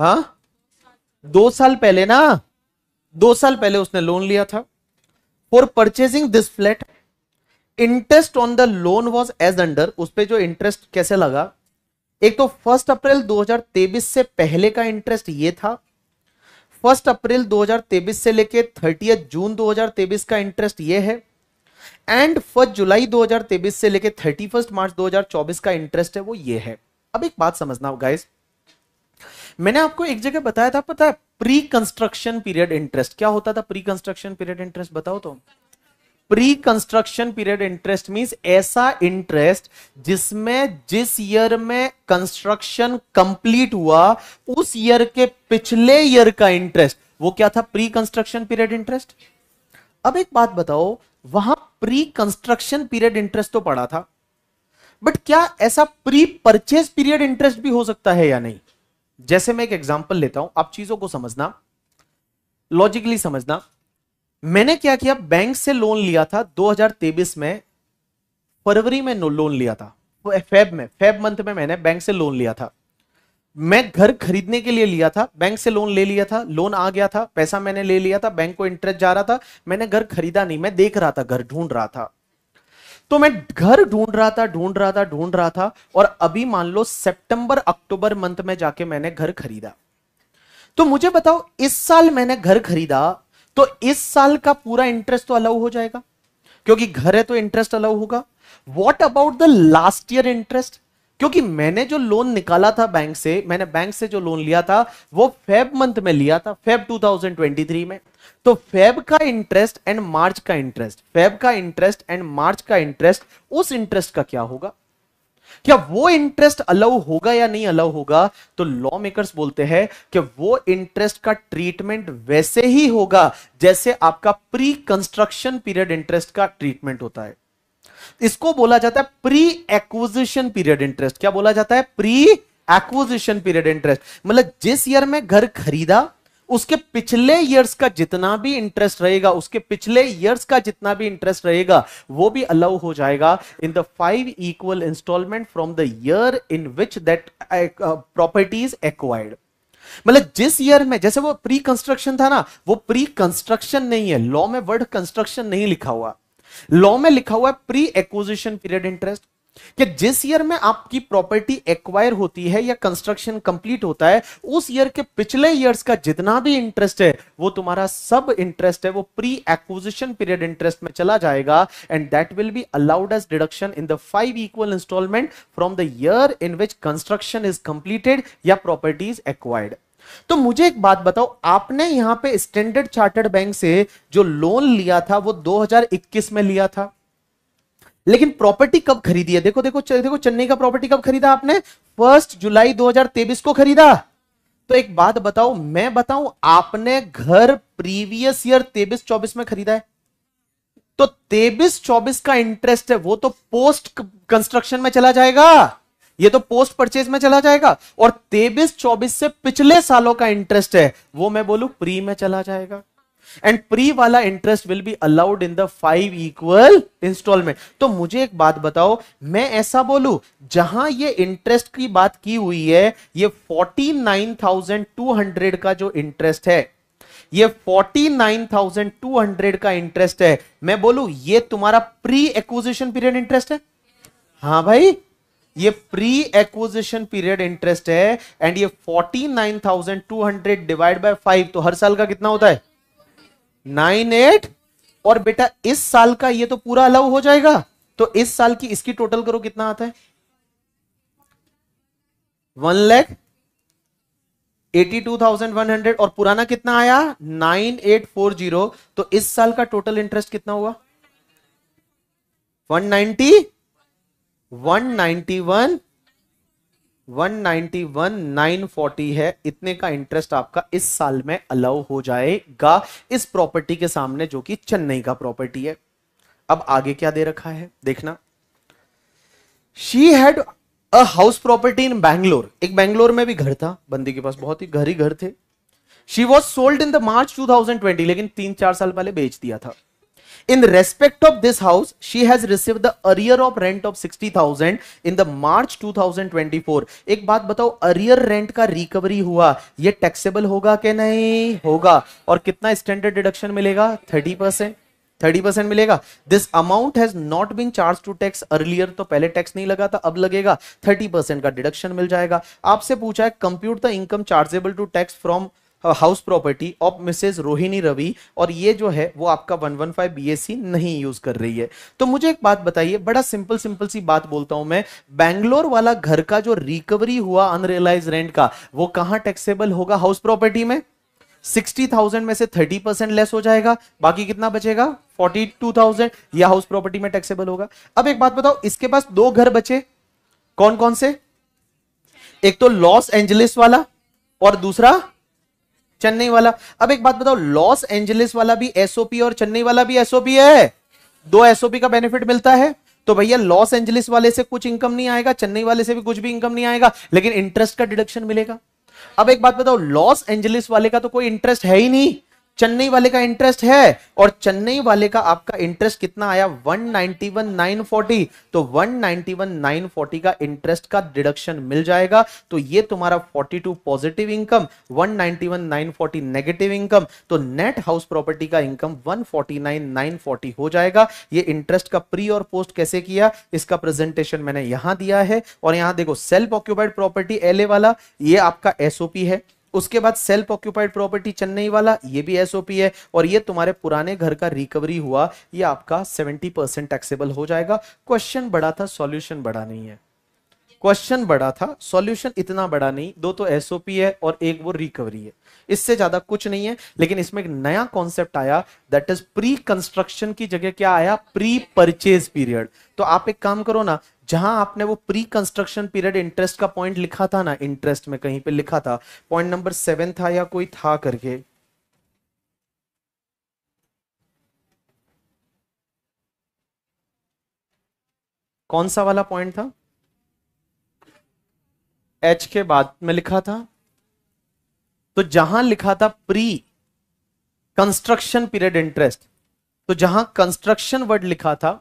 हा दो साल पहले ना दो साल पहले उसने लोन लिया था for purchasing this flat interest on the loan was as under उस पर जो इंटरेस्ट कैसे लगा एक तो फर्स्ट अप्रैल 2023 से पहले का इंटरेस्ट ये था फर्स्ट अप्रैल 2023 से लेके थर्टी जून 2023 का इंटरेस्ट ये है एंड फर्स्ट जुलाई 2023 से लेके थर्टी मार्च 2024 का इंटरेस्ट है वो ये है अब एक बात समझना गाइस मैंने आपको एक जगह बताया था पता है प्री कंस्ट्रक्शन पीरियड इंटरेस्ट क्या होता था प्री कंस्ट्रक्शन पीरियड इंटरेस्ट बताओ तो pre construction period interest means ऐसा इंटरेस्ट जिसमें जिस ईयर में कंस्ट्रक्शन कंप्लीट हुआ उस ईयर के पिछले ईयर का इंटरेस्ट वो क्या था प्री कंस्ट्रक्शन पीरियड इंटरेस्ट अब एक बात बताओ वहां प्री कंस्ट्रक्शन पीरियड इंटरेस्ट तो पड़ा था बट क्या ऐसा प्री परचेज पीरियड इंटरेस्ट भी हो सकता है या नहीं जैसे मैं एक एग्जांपल लेता हूं आप चीजों को समझना लॉजिकली समझना मैंने क्या किया बैंक से लोन लिया था 2023 में फरवरी में लोन लिया था फेब में फेब मंथ में मैंने बैंक से लोन लिया था मैं घर खरीदने के लिए लिया था बैंक से लोन ले लिया था लोन आ गया था पैसा मैंने ले लिया था बैंक को इंटरेस्ट जा रहा था मैंने घर खरीदा नहीं मैं देख रहा था घर ढूंढ रहा था तो मैं घर ढूंढ रहा था ढूंढ रहा था ढूंढ रहा था और अभी मान लो सितंबर अक्टूबर मंथ में जाके मैंने घर खरीदा तो मुझे बताओ इस साल मैंने घर खरीदा तो इस साल का पूरा इंटरेस्ट तो अलाउ हो जाएगा क्योंकि घर है तो इंटरेस्ट अलाउ होगा what about the last year interest क्योंकि मैंने जो लोन निकाला था बैंक से मैंने बैंक से जो लोन लिया था वो फेब मंथ में लिया था फेब 2023 में तो फेब का इंटरेस्ट एंड मार्च का इंटरेस्ट फेब का इंटरेस्ट एंड मार्च का इंटरेस्ट उस इंटरेस्ट का क्या होगा क्या वो इंटरेस्ट अलाउ होगा या नहीं अलाउ होगा तो लॉ मेकर्स बोलते हैं कि वो इंटरेस्ट का ट्रीटमेंट वैसे ही होगा जैसे आपका प्री कंस्ट्रक्शन पीरियड इंटरेस्ट का ट्रीटमेंट होता है इसको बोला जाता है प्री एक्विजिशन पीरियड इंटरेस्ट क्या बोला जाता है प्री एक्विजिशन पीरियड इंटरेस्ट मतलब जिस ईयर में घर खरीदा उसके पिछले ईयर्स का जितना भी इंटरेस्ट रहेगा उसके पिछले ईयर्स का जितना भी इंटरेस्ट रहेगा वो भी अलाउ हो जाएगा in the five equal installment from the year in which that property is acquired मतलब जिस ईयर में जैसे वो प्री कंस्ट्रक्शन था ना वो प्री कंस्ट्रक्शन नहीं है लॉ में वर्ड कंस्ट्रक्शन नहीं लिखा हुआ लॉ में लिखा हुआ है प्री एक्विजिशन पीरियड इंटरेस्ट कि जिस ईयर में आपकी प्रॉपर्टी एक्वायर होती है या कंस्ट्रक्शन कंप्लीट होता है उस ईयर के पिछले ईयर्स का जितना भी इंटरेस्ट है वो तुम्हारा सब इंटरेस्ट है वो प्री एक्विजिशन पीरियड इंटरेस्ट में चला जाएगा and that will be allowed as deduction in the five equal installment from the year in which construction is completed या प्रॉपर्टी इज एक्वायर्ड तो मुझे एक बात बताओ आपने यहां पे स्टैंडर्ड चार्टर्ड बैंक से जो लोन लिया था वो 2021 में लिया था लेकिन प्रॉपर्टी कब खरीदी है देखो देखो देखो चेन्नई का प्रॉपर्टी कब खरीदा आपने फर्स्ट जुलाई 2023 को खरीदा तो एक बात बताओ मैं बताऊं आपने घर प्रीवियस ईयर तेबीस चौबीस में खरीदा है तो तेबिस चौबीस का इंटरेस्ट है वो तो पोस्ट कंस्ट्रक्शन में चला जाएगा ये तो पोस्ट परचेज में चला जाएगा और तेबिस चौबीस से पिछले सालों का इंटरेस्ट है वो मैं बोलू प्री में चला जाएगा एंड प्री वाला interest will be allowed in the five equal installment तो मुझे एक बात बताओ मैं ऐसा बोलू जहां ये इंटरेस्ट की बात की हुई है ये forty nine thousand two hundred का जो इंटरेस्ट है ये 49,200 का इंटरेस्ट है मैं बोलू ये तुम्हारा प्री एक्विजिशन पीरियड इंटरेस्ट है हाँ भाई ये प्री एक्विजिशन पीरियड इंटरेस्ट है एंड ये 49,200 डिवाइड बाय फाइव तो हर साल का कितना होता है नाइन एट और बेटा इस साल का ये तो पूरा अलाउ हो जाएगा तो इस साल की इसकी टोटल करो कितना आता है one lakh eighty two thousand one hundred और पुराना कितना आया नाइन एट फोर जीरो तो इस साल का टोटल इंटरेस्ट कितना हुआ one ninety one ninety one 191,940 है इतने का इंटरेस्ट आपका इस साल में अलाउ हो जाएगा इस प्रॉपर्टी के सामने जो कि चेन्नई का प्रॉपर्टी है अब आगे क्या दे रखा है देखना she had a house property in Bangalore एक बैंगलोर में भी घर था बंदी के पास बहुत ही घर ही घर थे she was sold in the March 2020 लेकिन तीन चार साल पहले बेच दिया था In respect of this house, she has received the arrear of rent of 60,000 in the March 2024. एक बात बताओ arrear rent का recovery हुआ ये taxable होगा कि नहीं होगा और कितना standard deduction मिलेगा 30 परसेंट थर्टी परसेंट मिलेगा this amount has not been charge to tax earlier तो पहले टैक्स नहीं लगा था अब लगेगा थर्टी परसेंट का डिडक्शन मिल जाएगा आपसे पूछा है compute the income chargeable to tax from house property of Mrs Rohini Ravi और ये जो है वो आपका 115 वन नहीं यूज कर रही है तो मुझे एक बात बताइए बड़ा सिंपल सिंपल सी बात बोलता हूं मैं बैंगलोर वाला घर का जो रिकवरी हुआ अनरियलाइज रेंट का वो कहां टैक्सेबल होगा हाउस प्रॉपर्टी में सिक्सटी थाउजेंड में से थर्टी परसेंट लेस हो जाएगा बाकी कितना बचेगा फोर्टी टू थाउजेंड या हाउस प्रॉपर्टी में टैक्सेबल होगा अब एक बात बताओ इसके पास दो घर बचे कौन कौन से एक तो लॉस एंजलिस वाला और दूसरा चेन्नई वाला अब एक बात बताओ लॉस एंजलिस वाला भी एसओपी और चेन्नई वाला भी एसओपी है दो एसओपी का बेनिफिट मिलता है तो भैया लॉस एंजलिस वाले से कुछ इनकम नहीं आएगा चेन्नई वाले से भी कुछ भी इनकम नहीं आएगा लेकिन इंटरेस्ट का डिडक्शन मिलेगा अब एक बात बताओ लॉस एंजलिस वाले का तो कोई इंटरेस्ट है ही नहीं चेन्नई वाले का इंटरेस्ट है और चेन्नई वाले का आपका इंटरेस्ट कितना आया 191,940 तो 191,940 का इंटरेस्ट का डिडक्शन मिल जाएगा तो ये तुम्हारा 42 पॉजिटिव इनकम 191,940 नेगेटिव इनकम तो नेट हाउस प्रॉपर्टी का इनकम 149,940 हो जाएगा ये इंटरेस्ट का प्री और पोस्ट कैसे किया इसका प्रेजेंटेशन मैंने यहां दिया है और यहां देखो सेल्फ ऑक्यूपाइड प्रॉपर्टी एलए वाला ये आपका एसओपी है उसके बाद सेल्फ ऑक्यूपाइड प्रॉपर्टी चेन्नई वाला ये भी एसओपी है और ये तुम्हारे पुराने घर का रिकवरी हुआ ये आपका 70 परसेंट टैक्सेबल हो जाएगा क्वेश्चन बड़ा था सॉल्यूशन बड़ा नहीं है क्वेश्चन बड़ा था सॉल्यूशन इतना बड़ा नहीं दो तो एसओपी है और एक वो रिकवरी है इससे ज्यादा कुछ नहीं है लेकिन इसमें एक नया कॉन्सेप्ट आया दैट इज प्री कंस्ट्रक्शन की जगह क्या आया प्री परचेज पीरियड तो आप एक काम करो ना जहां आपने वो प्री कंस्ट्रक्शन पीरियड इंटरेस्ट का पॉइंट लिखा था ना इंटरेस्ट में कहीं पे लिखा था पॉइंट नंबर सेवन था या कोई था करके कौन सा वाला पॉइंट था एच के बाद में लिखा था तो जहां लिखा था प्री कंस्ट्रक्शन पीरियड इंटरेस्ट तो जहां कंस्ट्रक्शन वर्ड लिखा था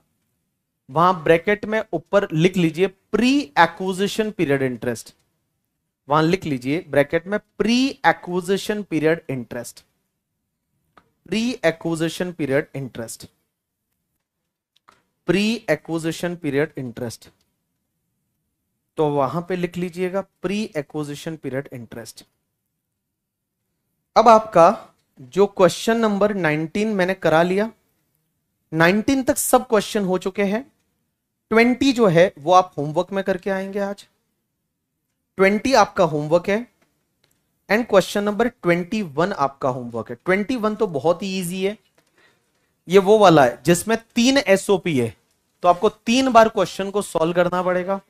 वहां ब्रैकेट में ऊपर लिख लीजिए प्री एक्विजिशन पीरियड इंटरेस्ट वहां लिख लीजिए ब्रैकेट में pre acquisition period interest pre acquisition period interest pre acquisition period interest तो वहां पे लिख लीजिएगा प्री एक्विजिशन पीरियड इंटरेस्ट अब आपका जो क्वेश्चन नंबर 19 मैंने करा लिया 19 तक सब क्वेश्चन हो चुके हैं 20 जो है वो आप होमवर्क में करके आएंगे आज 20 आपका होमवर्क है एंड क्वेश्चन नंबर 21 आपका होमवर्क है 21 तो बहुत ही ईजी है ये वो वाला है जिसमें तीन एसओपी है तो आपको तीन बार क्वेश्चन को सॉल्व करना पड़ेगा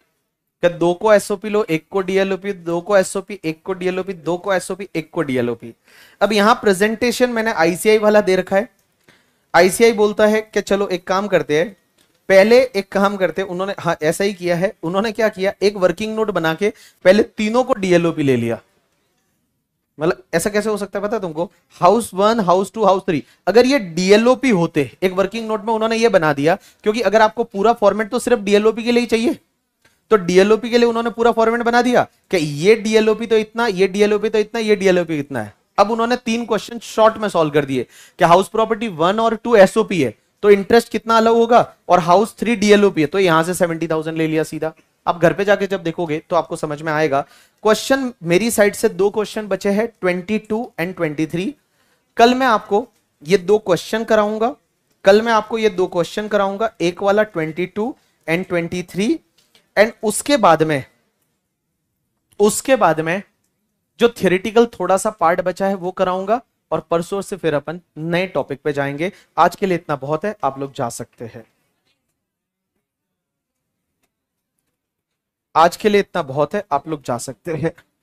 क्या दो को एसओपी लो एक को डीएलओपी दो को एसओपी एक को डीएलओपी दो को एसओपी एक को डीएलओपी अब यहाँ प्रेजेंटेशन मैंने आईसीआई वाला दे रखा है आईसीआई बोलता है कि चलो एक काम करते हैं पहले एक काम करते हैं उन्होंने हाँ ऐसा ही किया है उन्होंने क्या किया एक वर्किंग नोट बना के पहले तीनों को डीएलओपी ले लिया मतलब ऐसा कैसे हो सकता है पता तुमको house one house two house three अगर ये डीएलओपी होते एक वर्किंग नोट में उन्होंने ये बना दिया क्योंकि अगर आपको पूरा फॉर्मेट तो सिर्फ डीएलओपी के लिए ही चाहिए तो डीएलओपी के लिए उन्होंने पूरा फॉर्मेट बना दिया कि ये डीएलओपी तो इतना ये डीएलओपी तो इतना ये डीएलओपी इतना है अब उन्होंने तीन क्वेश्चन शॉर्ट में सॉल्व कर दिए कि हाउस प्रॉपर्टी वन और टू एसओपी है तो इंटरेस्ट कितना अलग होगा और हाउस थ्री डीएलओपी है तो यहां से सेवेंटी थाउजेंड ले लिया सीधा आप घर पे जाके जब देखोगे तो आपको समझ में आएगा क्वेश्चन मेरी साइड से दो क्वेश्चन बचे हैं twenty two and twenty three कल मैं आपको ये दो क्वेश्चन कराऊंगा कल मैं आपको ये दो क्वेश्चन कराऊंगा एक वाला twenty two and twenty three and उसके बाद में उसके बाद में जो थियोरिटिकल थोड़ा सा पार्ट बचा है वो कराऊंगा और परसों से फिर अपन नए टॉपिक पे जाएंगे आज के लिए इतना बहुत है आप लोग जा सकते हैं आज के लिए इतना बहुत है आप लोग जा सकते हैं